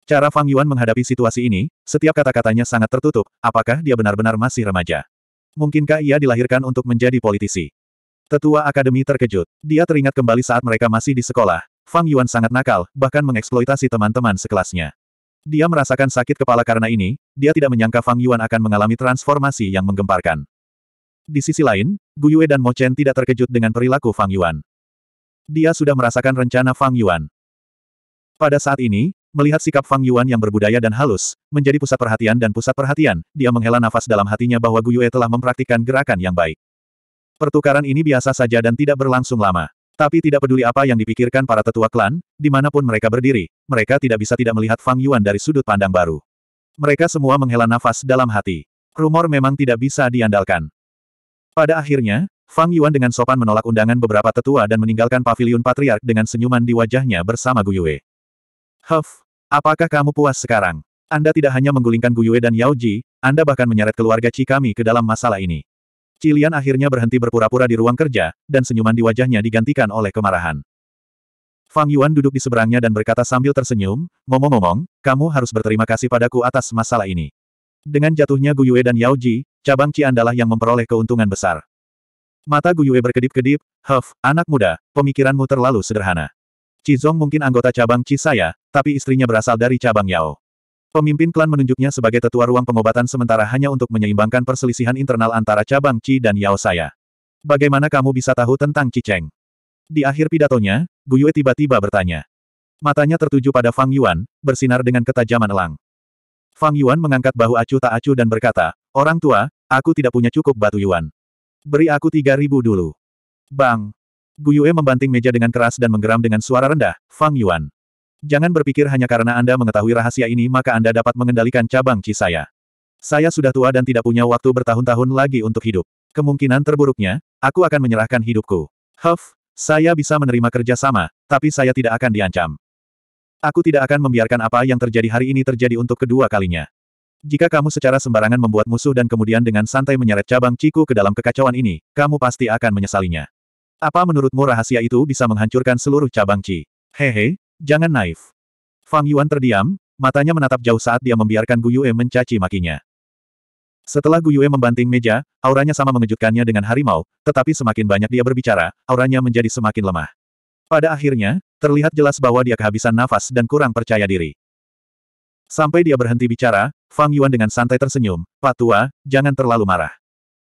[SPEAKER 1] Cara Fang Yuan menghadapi situasi ini, setiap kata-katanya sangat tertutup, apakah dia benar-benar masih remaja? Mungkinkah ia dilahirkan untuk menjadi politisi? Tetua Akademi terkejut. Dia teringat kembali saat mereka masih di sekolah, Fang Yuan sangat nakal, bahkan mengeksploitasi teman-teman sekelasnya. Dia merasakan sakit kepala karena ini, dia tidak menyangka Fang Yuan akan mengalami transformasi yang menggemparkan. Di sisi lain, Gu Yue dan Mo Chen tidak terkejut dengan perilaku Fang Yuan. Dia sudah merasakan rencana Fang Yuan. Pada saat ini, melihat sikap Fang Yuan yang berbudaya dan halus, menjadi pusat perhatian dan pusat perhatian, dia menghela nafas dalam hatinya bahwa Gu Yue telah mempraktikkan gerakan yang baik. Pertukaran ini biasa saja dan tidak berlangsung lama. Tapi tidak peduli apa yang dipikirkan para tetua klan, dimanapun mereka berdiri, mereka tidak bisa tidak melihat Fang Yuan dari sudut pandang baru. Mereka semua menghela nafas dalam hati. Rumor memang tidak bisa diandalkan. Pada akhirnya, Fang Yuan dengan sopan menolak undangan beberapa tetua dan meninggalkan pavilion patriark dengan senyuman di wajahnya bersama Guyue. Huff, apakah kamu puas sekarang? Anda tidak hanya menggulingkan Guyue dan Yao Ji, Anda bahkan menyeret keluarga Chi kami ke dalam masalah ini. Cilian akhirnya berhenti berpura-pura di ruang kerja, dan senyuman di wajahnya digantikan oleh kemarahan. Fang Yuan duduk di seberangnya dan berkata sambil tersenyum, ngomong-ngomong, kamu harus berterima kasih padaku atas masalah ini. Dengan jatuhnya Gu Yue dan Yao Ji, cabang adalah yang memperoleh keuntungan besar. Mata Gu Yue berkedip-kedip, Huff, anak muda, pemikiranmu terlalu sederhana. Cizong mungkin anggota cabang Ci saya, tapi istrinya berasal dari cabang Yao. Pemimpin klan menunjuknya sebagai tetua ruang pengobatan sementara hanya untuk menyeimbangkan perselisihan internal antara cabang Qi dan Yao saya. Bagaimana kamu bisa tahu tentang Cheng? Di akhir pidatonya, Yue tiba-tiba bertanya. Matanya tertuju pada Fang Yuan, bersinar dengan ketajaman elang. Fang Yuan mengangkat bahu acu tak acu dan berkata, Orang tua, aku tidak punya cukup batu Yuan. Beri aku tiga ribu dulu. Bang! Yue membanting meja dengan keras dan menggeram dengan suara rendah, Fang Yuan. Jangan berpikir hanya karena Anda mengetahui rahasia ini maka Anda dapat mengendalikan cabang ci saya. Saya sudah tua dan tidak punya waktu bertahun-tahun lagi untuk hidup. Kemungkinan terburuknya, aku akan menyerahkan hidupku. Huff, saya bisa menerima kerja sama, tapi saya tidak akan diancam. Aku tidak akan membiarkan apa yang terjadi hari ini terjadi untuk kedua kalinya. Jika kamu secara sembarangan membuat musuh dan kemudian dengan santai menyeret cabang ciku ke dalam kekacauan ini, kamu pasti akan menyesalinya. Apa menurutmu rahasia itu bisa menghancurkan seluruh cabang ci? Hehe, Jangan naif. Fang Yuan terdiam, matanya menatap jauh saat dia membiarkan Gu Yue mencaci makinya. Setelah Gu Yue membanting meja, auranya sama mengejutkannya dengan harimau, tetapi semakin banyak dia berbicara, auranya menjadi semakin lemah. Pada akhirnya, terlihat jelas bahwa dia kehabisan nafas dan kurang percaya diri. Sampai dia berhenti bicara, Fang Yuan dengan santai tersenyum, Pak Tua, jangan terlalu marah.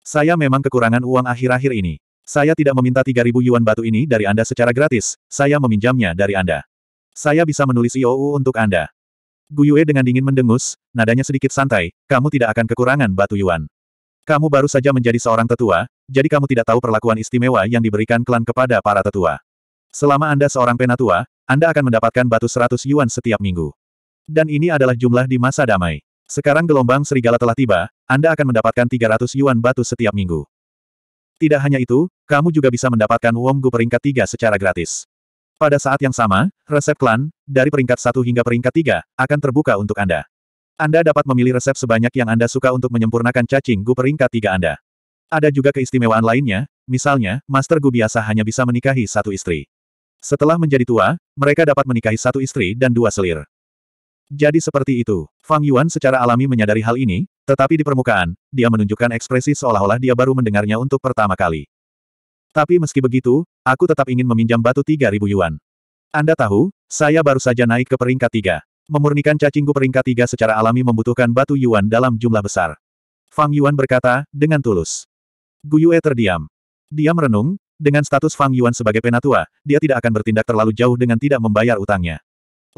[SPEAKER 1] Saya memang kekurangan uang akhir-akhir ini. Saya tidak meminta 3.000 yuan batu ini dari Anda secara gratis, saya meminjamnya dari Anda. Saya bisa menulis IOU untuk Anda. Yue dengan dingin mendengus, nadanya sedikit santai, kamu tidak akan kekurangan batu yuan. Kamu baru saja menjadi seorang tetua, jadi kamu tidak tahu perlakuan istimewa yang diberikan klan kepada para tetua. Selama Anda seorang penatua, Anda akan mendapatkan batu 100 yuan setiap minggu. Dan ini adalah jumlah di masa damai. Sekarang gelombang serigala telah tiba, Anda akan mendapatkan 300 yuan batu setiap minggu. Tidak hanya itu, kamu juga bisa mendapatkan Wonggu peringkat 3 secara gratis. Pada saat yang sama, resep klan, dari peringkat 1 hingga peringkat 3, akan terbuka untuk Anda. Anda dapat memilih resep sebanyak yang Anda suka untuk menyempurnakan cacing gu peringkat 3 Anda. Ada juga keistimewaan lainnya, misalnya, Master Gu biasa hanya bisa menikahi satu istri. Setelah menjadi tua, mereka dapat menikahi satu istri dan dua selir. Jadi seperti itu, Fang Yuan secara alami menyadari hal ini, tetapi di permukaan, dia menunjukkan ekspresi seolah-olah dia baru mendengarnya untuk pertama kali. Tapi meski begitu, aku tetap ingin meminjam batu 3000 yuan. Anda tahu, saya baru saja naik ke peringkat 3. Memurnikan cacingku peringkat 3 secara alami membutuhkan batu yuan dalam jumlah besar. Fang Yuan berkata, dengan tulus. Guyue terdiam. Dia merenung, dengan status Fang Yuan sebagai penatua, dia tidak akan bertindak terlalu jauh dengan tidak membayar utangnya.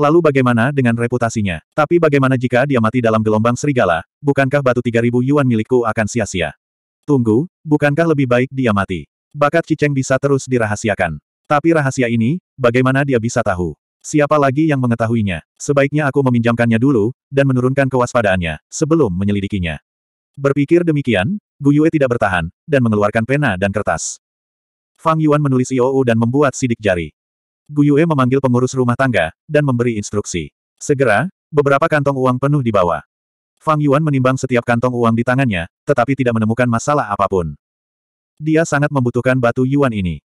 [SPEAKER 1] Lalu bagaimana dengan reputasinya? Tapi bagaimana jika dia mati dalam gelombang serigala, bukankah batu 3000 yuan milikku akan sia-sia? Tunggu, bukankah lebih baik dia mati? Bakat Ciceng bisa terus dirahasiakan. Tapi rahasia ini, bagaimana dia bisa tahu? Siapa lagi yang mengetahuinya? Sebaiknya aku meminjamkannya dulu, dan menurunkan kewaspadaannya, sebelum menyelidikinya. Berpikir demikian, Gu Yue tidak bertahan, dan mengeluarkan pena dan kertas. Fang Yuan menulis IOU dan membuat sidik jari. Gu Yue memanggil pengurus rumah tangga, dan memberi instruksi. Segera, beberapa kantong uang penuh dibawa. Fang Yuan menimbang setiap kantong uang di tangannya, tetapi tidak menemukan masalah apapun. Dia sangat membutuhkan batu Yuan ini.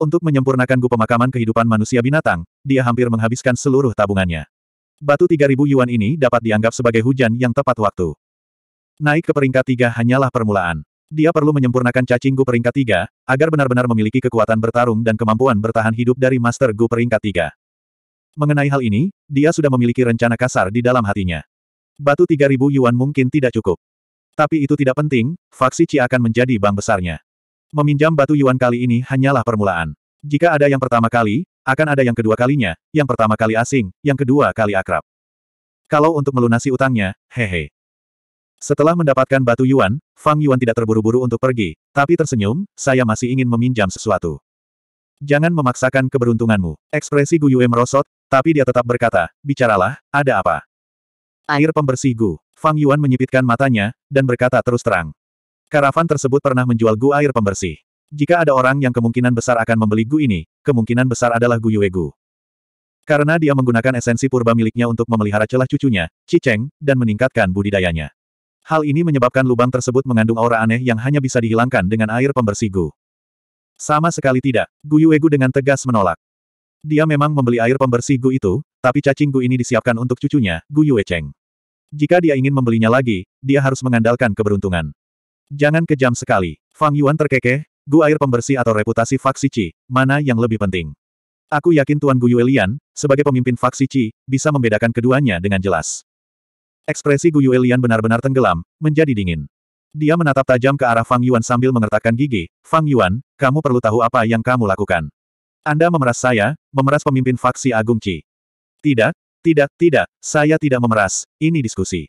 [SPEAKER 1] Untuk menyempurnakan gu pemakaman kehidupan manusia binatang, dia hampir menghabiskan seluruh tabungannya. Batu 3000 Yuan ini dapat dianggap sebagai hujan yang tepat waktu. Naik ke peringkat tiga hanyalah permulaan. Dia perlu menyempurnakan cacing gu peringkat tiga, agar benar-benar memiliki kekuatan bertarung dan kemampuan bertahan hidup dari Master Gu peringkat tiga. Mengenai hal ini, dia sudah memiliki rencana kasar di dalam hatinya. Batu 3000 Yuan mungkin tidak cukup. Tapi itu tidak penting, Faksi C akan menjadi bank besarnya. Meminjam batu Yuan kali ini hanyalah permulaan. Jika ada yang pertama kali, akan ada yang kedua kalinya, yang pertama kali asing, yang kedua kali akrab. Kalau untuk melunasi utangnya, hehe. Setelah mendapatkan batu Yuan, Fang Yuan tidak terburu-buru untuk pergi, tapi tersenyum, saya masih ingin meminjam sesuatu. Jangan memaksakan keberuntunganmu. Ekspresi Gu Yue merosot, tapi dia tetap berkata, bicaralah, ada apa? Air pembersih Gu. Fang Yuan menyipitkan matanya, dan berkata terus terang. Karavan tersebut pernah menjual gu air pembersih. Jika ada orang yang kemungkinan besar akan membeli gu ini, kemungkinan besar adalah Gu Yuegu. Karena dia menggunakan esensi purba miliknya untuk memelihara celah cucunya, Ciceng, dan meningkatkan budidayanya. Hal ini menyebabkan lubang tersebut mengandung aura aneh yang hanya bisa dihilangkan dengan air pembersih Gu. Sama sekali tidak, Gu Yuegu dengan tegas menolak. Dia memang membeli air pembersih Gu itu, tapi cacing Gu ini disiapkan untuk cucunya, Gu Yuecheng. Jika dia ingin membelinya lagi, dia harus mengandalkan keberuntungan. Jangan kejam sekali. Fang Yuan terkekeh, Gu air pembersih atau reputasi Faksi Qi, mana yang lebih penting? Aku yakin Tuan Gu Yuelian, sebagai pemimpin Faksi Qi, bisa membedakan keduanya dengan jelas. Ekspresi Gu Yuelian benar-benar tenggelam, menjadi dingin. Dia menatap tajam ke arah Fang Yuan sambil mengertakkan gigi, Fang Yuan, kamu perlu tahu apa yang kamu lakukan. Anda memeras saya, memeras pemimpin Faksi Agung Qi. Tidak, tidak, tidak, saya tidak memeras, ini diskusi.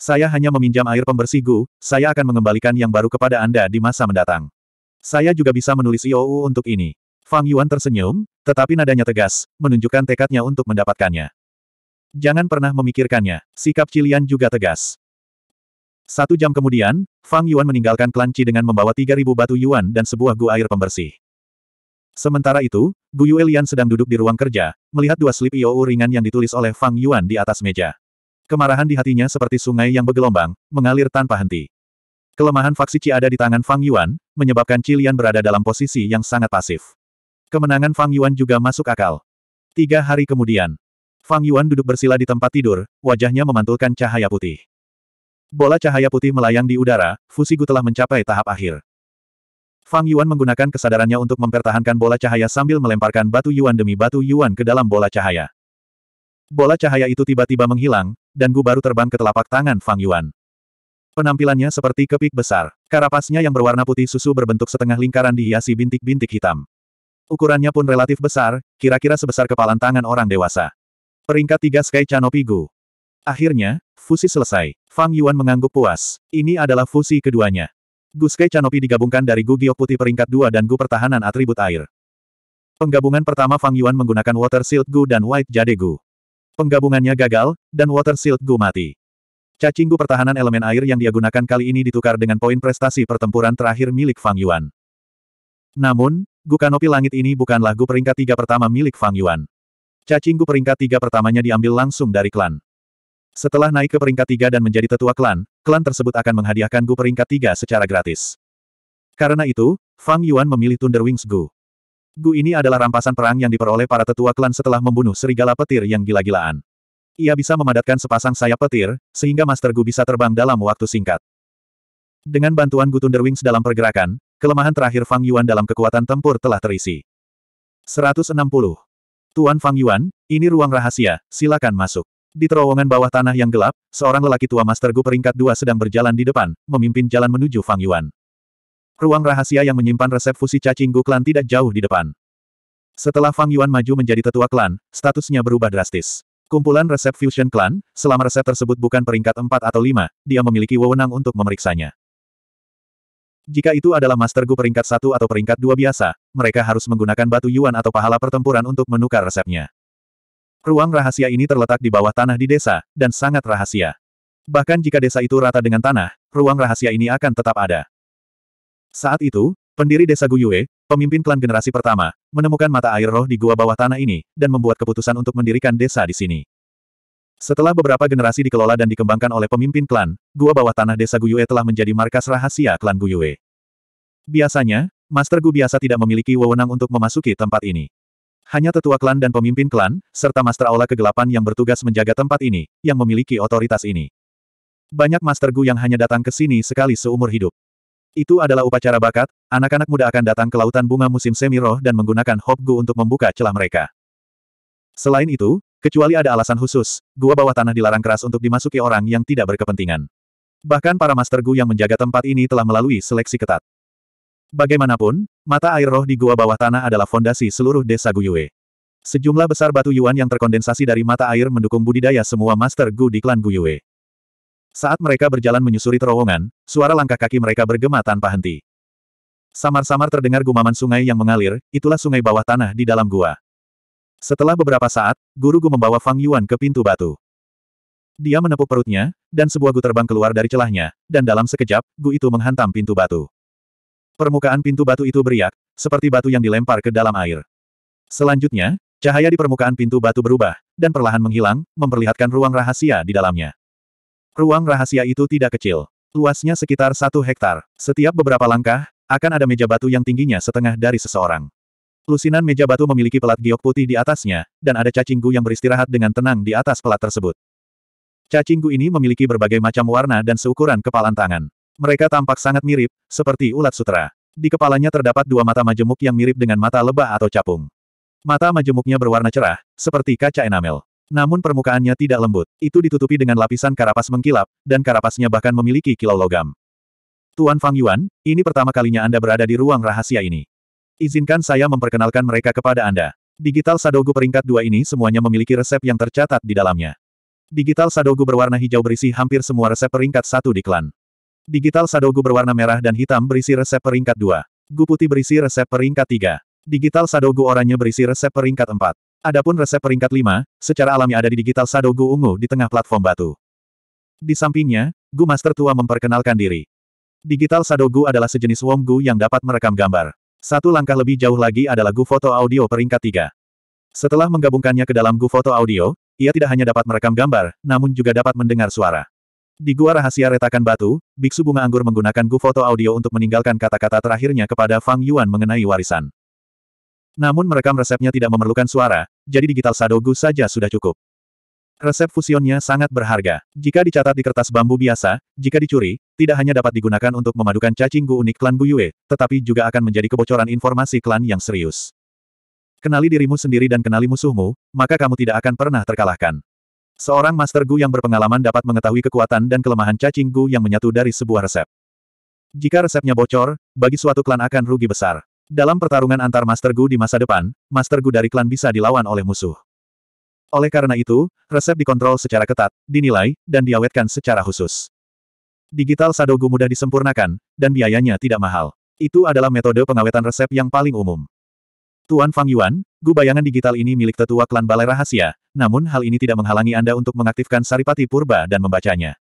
[SPEAKER 1] Saya hanya meminjam air pembersih Gu, saya akan mengembalikan yang baru kepada Anda di masa mendatang. Saya juga bisa menulis IOU untuk ini. Fang Yuan tersenyum, tetapi nadanya tegas, menunjukkan tekadnya untuk mendapatkannya. Jangan pernah memikirkannya, sikap Cilian juga tegas. Satu jam kemudian, Fang Yuan meninggalkan klan dengan membawa 3.000 batu Yuan dan sebuah gu air pembersih. Sementara itu, Gu Yuelian sedang duduk di ruang kerja, melihat dua slip IOU ringan yang ditulis oleh Fang Yuan di atas meja. Kemarahan di hatinya seperti sungai yang bergelombang, mengalir tanpa henti. Kelemahan faksi Qi ada di tangan Fang Yuan, menyebabkan Cilian berada dalam posisi yang sangat pasif. Kemenangan Fang Yuan juga masuk akal. Tiga hari kemudian, Fang Yuan duduk bersila di tempat tidur, wajahnya memantulkan cahaya putih. Bola cahaya putih melayang di udara, Fusigu telah mencapai tahap akhir. Fang Yuan menggunakan kesadarannya untuk mempertahankan bola cahaya sambil melemparkan batu Yuan demi batu Yuan ke dalam bola cahaya. Bola cahaya itu tiba-tiba menghilang, dan Gu baru terbang ke telapak tangan Fang Yuan. Penampilannya seperti kepik besar. Karapasnya yang berwarna putih susu berbentuk setengah lingkaran dihiasi bintik-bintik hitam. Ukurannya pun relatif besar, kira-kira sebesar kepalan tangan orang dewasa. Peringkat tiga Sky Canopy Gu. Akhirnya, fusi selesai. Fang Yuan mengangguk puas. Ini adalah fusi keduanya. Gu Sky Canopy digabungkan dari Gu Giok Putih peringkat 2 dan Gu Pertahanan Atribut Air. Penggabungan pertama Fang Yuan menggunakan Water Shield Gu dan White Jade Gu. Penggabungannya gagal, dan Water Shield Gu mati. Cacing Gu pertahanan elemen air yang dia gunakan kali ini ditukar dengan poin prestasi pertempuran terakhir milik Fang Yuan. Namun, Gu Kanopi Langit ini bukanlah Gu peringkat tiga pertama milik Fang Yuan. Cacing Gu peringkat tiga pertamanya diambil langsung dari klan. Setelah naik ke peringkat tiga dan menjadi tetua klan, klan tersebut akan menghadiahkan Gu peringkat tiga secara gratis. Karena itu, Fang Yuan memilih Thunder Wings Gu. Gu ini adalah rampasan perang yang diperoleh para tetua klan setelah membunuh serigala petir yang gila-gilaan. Ia bisa memadatkan sepasang sayap petir, sehingga Master Gu bisa terbang dalam waktu singkat. Dengan bantuan Gu Thunder Wings dalam pergerakan, kelemahan terakhir Fang Yuan dalam kekuatan tempur telah terisi. 160. Tuan Fang Yuan, ini ruang rahasia, silakan masuk. Di terowongan bawah tanah yang gelap, seorang lelaki tua Master Gu peringkat dua sedang berjalan di depan, memimpin jalan menuju Fang Yuan. Ruang rahasia yang menyimpan resep fusi cacing gu klan tidak jauh di depan. Setelah Fang Yuan maju menjadi tetua klan, statusnya berubah drastis. Kumpulan resep fusion klan, selama resep tersebut bukan peringkat 4 atau 5, dia memiliki wewenang untuk memeriksanya. Jika itu adalah Master Gu peringkat 1 atau peringkat 2 biasa, mereka harus menggunakan batu yuan atau pahala pertempuran untuk menukar resepnya. Ruang rahasia ini terletak di bawah tanah di desa, dan sangat rahasia. Bahkan jika desa itu rata dengan tanah, ruang rahasia ini akan tetap ada. Saat itu, pendiri desa Guyue, pemimpin klan generasi pertama, menemukan mata air roh di gua bawah tanah ini, dan membuat keputusan untuk mendirikan desa di sini. Setelah beberapa generasi dikelola dan dikembangkan oleh pemimpin klan, gua bawah tanah desa Guyue telah menjadi markas rahasia klan Guyue. Biasanya, Master Gu biasa tidak memiliki wewenang untuk memasuki tempat ini. Hanya tetua klan dan pemimpin klan, serta Master Aula Kegelapan yang bertugas menjaga tempat ini, yang memiliki otoritas ini. Banyak Master Gu yang hanya datang ke sini sekali seumur hidup. Itu adalah upacara bakat, anak-anak muda akan datang ke lautan bunga musim semi-roh dan menggunakan Hop Gu untuk membuka celah mereka. Selain itu, kecuali ada alasan khusus, gua bawah tanah dilarang keras untuk dimasuki orang yang tidak berkepentingan. Bahkan para master gu yang menjaga tempat ini telah melalui seleksi ketat. Bagaimanapun, mata air roh di gua bawah tanah adalah fondasi seluruh desa Guyue. Sejumlah besar batu yuan yang terkondensasi dari mata air mendukung budidaya semua master gu di klan Guyue. Saat mereka berjalan menyusuri terowongan, suara langkah kaki mereka bergema tanpa henti. Samar-samar terdengar gumaman sungai yang mengalir, itulah sungai bawah tanah di dalam gua. Setelah beberapa saat, guru Gu membawa Fang Yuan ke pintu batu. Dia menepuk perutnya, dan sebuah Gu terbang keluar dari celahnya, dan dalam sekejap, Gu itu menghantam pintu batu. Permukaan pintu batu itu beriak, seperti batu yang dilempar ke dalam air. Selanjutnya, cahaya di permukaan pintu batu berubah, dan perlahan menghilang, memperlihatkan ruang rahasia di dalamnya. Ruang rahasia itu tidak kecil. Luasnya sekitar satu hektar. Setiap beberapa langkah, akan ada meja batu yang tingginya setengah dari seseorang. Lusinan meja batu memiliki pelat giok putih di atasnya, dan ada cacinggu yang beristirahat dengan tenang di atas pelat tersebut. Cacinggu ini memiliki berbagai macam warna dan seukuran kepalan tangan. Mereka tampak sangat mirip, seperti ulat sutra. Di kepalanya terdapat dua mata majemuk yang mirip dengan mata lebah atau capung. Mata majemuknya berwarna cerah, seperti kaca enamel. Namun permukaannya tidak lembut. Itu ditutupi dengan lapisan karapas mengkilap, dan karapasnya bahkan memiliki kilau logam. Tuan Fang Yuan, ini pertama kalinya Anda berada di ruang rahasia ini. Izinkan saya memperkenalkan mereka kepada Anda. Digital Sadogu peringkat dua ini semuanya memiliki resep yang tercatat di dalamnya. Digital Sadogu berwarna hijau berisi hampir semua resep peringkat satu di klan. Digital Sadogu berwarna merah dan hitam berisi resep peringkat dua. Gu putih berisi resep peringkat tiga. Digital Sadogu oranye berisi resep peringkat empat. Adapun resep peringkat 5, secara alami ada di digital Sado Ungu di tengah platform batu. Di sampingnya, Gu Master Tua memperkenalkan diri. Digital Sado adalah sejenis Wong Gu yang dapat merekam gambar. Satu langkah lebih jauh lagi adalah Gu Foto Audio peringkat 3. Setelah menggabungkannya ke dalam Gu Foto Audio, ia tidak hanya dapat merekam gambar, namun juga dapat mendengar suara. Di gua rahasia retakan batu, Biksu Bunga Anggur menggunakan Gu Foto Audio untuk meninggalkan kata-kata terakhirnya kepada Fang Yuan mengenai warisan. Namun merekam resepnya tidak memerlukan suara, jadi digital sadogu saja sudah cukup. Resep fusionnya sangat berharga. Jika dicatat di kertas bambu biasa, jika dicuri, tidak hanya dapat digunakan untuk memadukan cacinggu unik klan Buyue, tetapi juga akan menjadi kebocoran informasi klan yang serius. Kenali dirimu sendiri dan kenali musuhmu, maka kamu tidak akan pernah terkalahkan. Seorang Master Gu yang berpengalaman dapat mengetahui kekuatan dan kelemahan cacing Gu yang menyatu dari sebuah resep. Jika resepnya bocor, bagi suatu klan akan rugi besar. Dalam pertarungan antar Master Gu di masa depan, Master Gu dari klan bisa dilawan oleh musuh. Oleh karena itu, resep dikontrol secara ketat, dinilai, dan diawetkan secara khusus. Digital Sadogu mudah disempurnakan, dan biayanya tidak mahal. Itu adalah metode pengawetan resep yang paling umum. Tuan Fang Yuan, gu bayangan digital ini milik tetua klan balai rahasia, namun hal ini tidak menghalangi Anda untuk mengaktifkan Saripati Purba dan membacanya.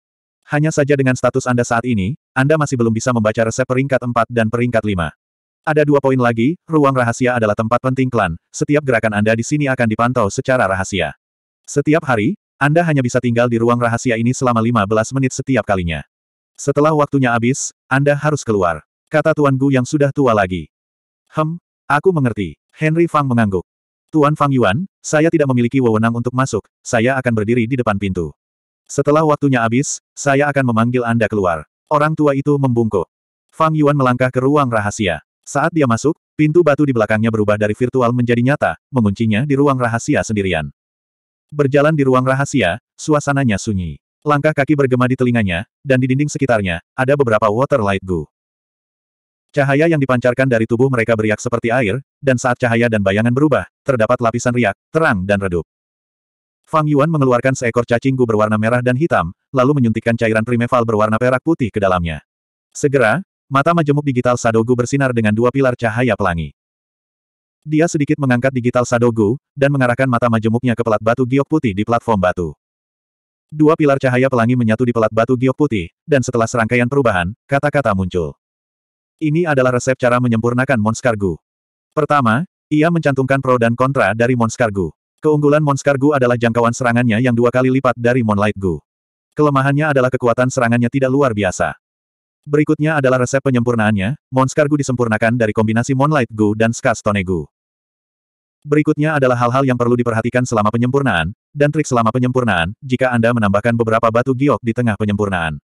[SPEAKER 1] Hanya saja dengan status Anda saat ini, Anda masih belum bisa membaca resep peringkat 4 dan peringkat 5. Ada dua poin lagi, ruang rahasia adalah tempat penting klan, setiap gerakan Anda di sini akan dipantau secara rahasia. Setiap hari, Anda hanya bisa tinggal di ruang rahasia ini selama 15 menit setiap kalinya. Setelah waktunya habis, Anda harus keluar. Kata Tuan Gu yang sudah tua lagi. Hem, aku mengerti. Henry Fang mengangguk. Tuan Fang Yuan, saya tidak memiliki wewenang untuk masuk, saya akan berdiri di depan pintu. Setelah waktunya habis, saya akan memanggil Anda keluar. Orang tua itu membungkuk. Fang Yuan melangkah ke ruang rahasia. Saat dia masuk, pintu batu di belakangnya berubah dari virtual menjadi nyata, menguncinya di ruang rahasia sendirian. Berjalan di ruang rahasia, suasananya sunyi. Langkah kaki bergema di telinganya, dan di dinding sekitarnya, ada beberapa water light goo. Cahaya yang dipancarkan dari tubuh mereka beriak seperti air, dan saat cahaya dan bayangan berubah, terdapat lapisan riak, terang dan redup. Fang Yuan mengeluarkan seekor cacing gu berwarna merah dan hitam, lalu menyuntikkan cairan primeval berwarna perak putih ke dalamnya. Segera, Mata majemuk digital Sadogu bersinar dengan dua pilar cahaya pelangi. Dia sedikit mengangkat digital Sadogu, dan mengarahkan mata majemuknya ke pelat batu giok putih di platform batu. Dua pilar cahaya pelangi menyatu di pelat batu giok putih, dan setelah serangkaian perubahan, kata-kata muncul. Ini adalah resep cara menyempurnakan Monskargu. Pertama, ia mencantumkan pro dan kontra dari Monskargu. Keunggulan Monskargu adalah jangkauan serangannya yang dua kali lipat dari Moonlight Kelemahannya adalah kekuatan serangannya tidak luar biasa. Berikutnya adalah resep penyempurnaannya, Monskargu disempurnakan dari kombinasi Moonlight Gu dan Skastone Gu. Berikutnya adalah hal-hal yang perlu diperhatikan selama penyempurnaan, dan trik selama penyempurnaan, jika Anda menambahkan beberapa batu giok di tengah penyempurnaan.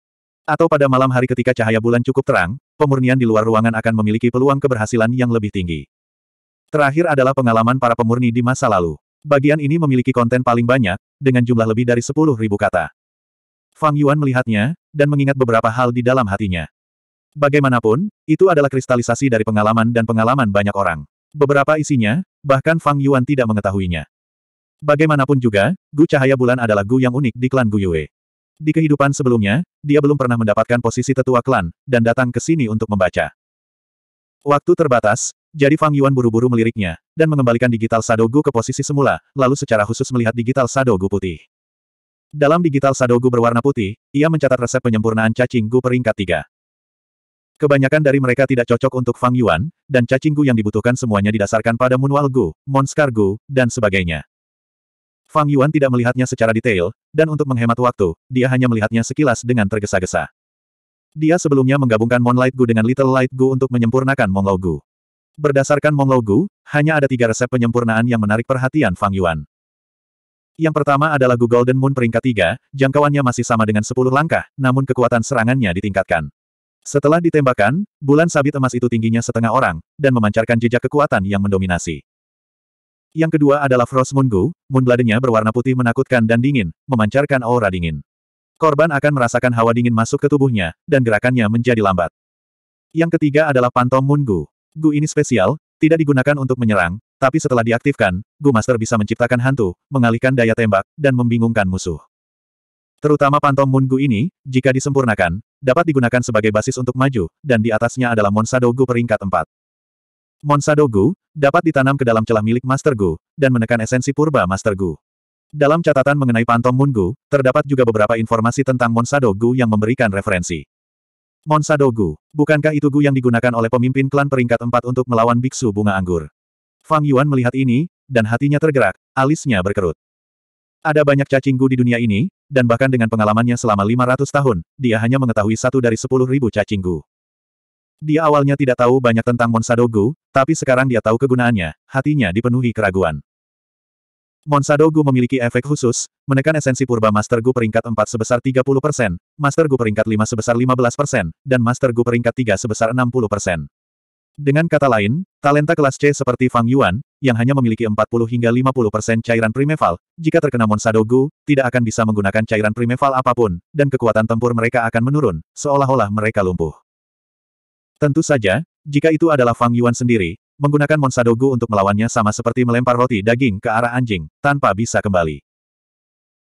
[SPEAKER 1] Atau pada malam hari ketika cahaya bulan cukup terang, pemurnian di luar ruangan akan memiliki peluang keberhasilan yang lebih tinggi. Terakhir adalah pengalaman para pemurni di masa lalu. Bagian ini memiliki konten paling banyak, dengan jumlah lebih dari 10.000 kata. Fang Yuan melihatnya, dan mengingat beberapa hal di dalam hatinya. Bagaimanapun, itu adalah kristalisasi dari pengalaman dan pengalaman banyak orang. Beberapa isinya, bahkan Fang Yuan tidak mengetahuinya. Bagaimanapun juga, Gu Cahaya Bulan adalah Gu yang unik di klan Gu Yue. Di kehidupan sebelumnya, dia belum pernah mendapatkan posisi tetua klan, dan datang ke sini untuk membaca. Waktu terbatas, jadi Fang Yuan buru-buru meliriknya, dan mengembalikan digital gu ke posisi semula, lalu secara khusus melihat digital gu putih. Dalam digital Sadogu berwarna putih, ia mencatat resep penyempurnaan cacing gu peringkat tiga. Kebanyakan dari mereka tidak cocok untuk Fang Yuan, dan cacing gu yang dibutuhkan semuanya didasarkan pada Munwal gu, Monskar gu, dan sebagainya. Fang Yuan tidak melihatnya secara detail, dan untuk menghemat waktu, dia hanya melihatnya sekilas dengan tergesa-gesa. Dia sebelumnya menggabungkan Moonlight Gu dengan Little Light Gu untuk menyempurnakan Monglo Gu. Berdasarkan Monglo Gu, hanya ada tiga resep penyempurnaan yang menarik perhatian Fang Yuan. Yang pertama adalah Gu Golden Moon peringkat 3, jangkauannya masih sama dengan 10 langkah, namun kekuatan serangannya ditingkatkan. Setelah ditembakkan, bulan sabit emas itu tingginya setengah orang, dan memancarkan jejak kekuatan yang mendominasi. Yang kedua adalah Frost Moon Gu, moonbladenya berwarna putih menakutkan dan dingin, memancarkan aura dingin. Korban akan merasakan hawa dingin masuk ke tubuhnya, dan gerakannya menjadi lambat. Yang ketiga adalah Pantom Moon Gu. Gu ini spesial, tidak digunakan untuk menyerang, tapi setelah diaktifkan, Gu Master bisa menciptakan hantu, mengalihkan daya tembak, dan membingungkan musuh. Terutama pantom Moon Gu ini, jika disempurnakan, dapat digunakan sebagai basis untuk maju, dan di atasnya adalah Monsado Gu peringkat 4. Monsado Gu, dapat ditanam ke dalam celah milik Master Gu, dan menekan esensi purba Master Gu. Dalam catatan mengenai pantom Moon Gu, terdapat juga beberapa informasi tentang Monsado Gu yang memberikan referensi. Monsado Gu, bukankah itu Gu yang digunakan oleh pemimpin klan peringkat 4 untuk melawan Biksu Bunga Anggur? Fang Yuan melihat ini, dan hatinya tergerak, alisnya berkerut. Ada banyak cacinggu di dunia ini, dan bahkan dengan pengalamannya selama 500 tahun, dia hanya mengetahui satu dari sepuluh ribu cacinggu. Dia awalnya tidak tahu banyak tentang Monsadogu, tapi sekarang dia tahu kegunaannya, hatinya dipenuhi keraguan. Monsadogu memiliki efek khusus, menekan esensi purba Master Gu peringkat 4 sebesar 30%, Master Gu peringkat 5 sebesar 15%, dan Master Gu peringkat 3 sebesar persen. Dengan kata lain, talenta kelas C seperti Fang Yuan, yang hanya memiliki 40 hingga 50 persen cairan primeval, jika terkena Monsadogu, tidak akan bisa menggunakan cairan primeval apapun, dan kekuatan tempur mereka akan menurun, seolah-olah mereka lumpuh. Tentu saja, jika itu adalah Fang Yuan sendiri, menggunakan Monsadogu untuk melawannya sama seperti melempar roti daging ke arah anjing, tanpa bisa kembali.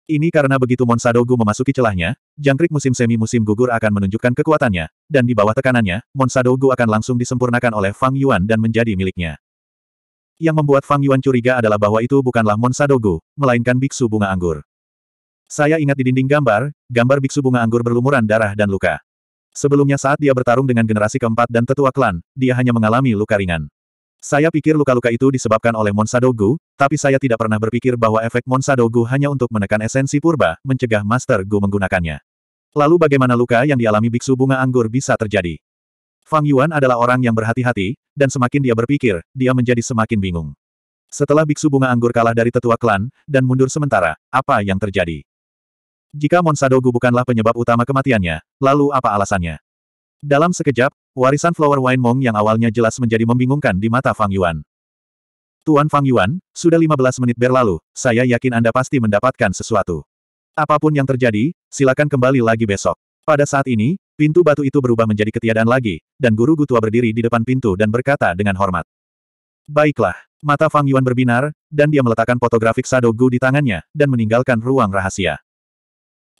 [SPEAKER 1] Ini karena begitu Monsadogu memasuki celahnya, jangkrik musim semi-musim gugur akan menunjukkan kekuatannya, dan di bawah tekanannya, Monsadogu akan langsung disempurnakan oleh Fang Yuan dan menjadi miliknya. Yang membuat Fang Yuan curiga adalah bahwa itu bukanlah Monsadogu, melainkan biksu bunga anggur. Saya ingat di dinding gambar, gambar biksu bunga anggur berlumuran darah dan luka. Sebelumnya saat dia bertarung dengan generasi keempat dan tetua klan, dia hanya mengalami luka ringan. Saya pikir luka-luka itu disebabkan oleh Monsadogu, tapi saya tidak pernah berpikir bahwa efek Monsadogu hanya untuk menekan esensi purba, mencegah Master Gu menggunakannya. Lalu bagaimana luka yang dialami biksu bunga anggur bisa terjadi? Fang Yuan adalah orang yang berhati-hati, dan semakin dia berpikir, dia menjadi semakin bingung. Setelah biksu bunga anggur kalah dari tetua klan, dan mundur sementara, apa yang terjadi? Jika Monsadogu bukanlah penyebab utama kematiannya, lalu apa alasannya? Dalam sekejap, warisan Flower Wine Mong yang awalnya jelas menjadi membingungkan di mata Fang Yuan. Tuan Fang Yuan, sudah 15 menit berlalu, saya yakin Anda pasti mendapatkan sesuatu. Apapun yang terjadi, silakan kembali lagi besok. Pada saat ini, pintu batu itu berubah menjadi ketiadaan lagi, dan guru Gutua berdiri di depan pintu dan berkata dengan hormat. Baiklah, mata Fang Yuan berbinar, dan dia meletakkan fotografik Sadogu di tangannya, dan meninggalkan ruang rahasia.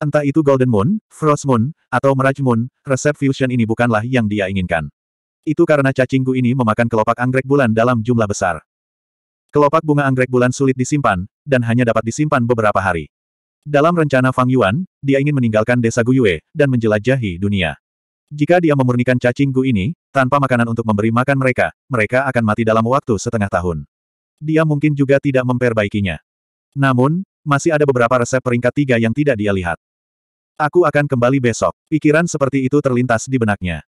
[SPEAKER 1] Entah itu Golden Moon, Frost Moon, atau Meraj Moon, resep fusion ini bukanlah yang dia inginkan. Itu karena cacingku ini memakan kelopak anggrek bulan dalam jumlah besar. Kelopak bunga anggrek bulan sulit disimpan, dan hanya dapat disimpan beberapa hari. Dalam rencana Fang Yuan, dia ingin meninggalkan desa Guyue, dan menjelajahi dunia. Jika dia memurnikan cacing gu ini, tanpa makanan untuk memberi makan mereka, mereka akan mati dalam waktu setengah tahun. Dia mungkin juga tidak memperbaikinya. Namun, masih ada beberapa resep peringkat tiga yang tidak dia lihat. Aku akan kembali besok. Pikiran seperti itu terlintas di benaknya.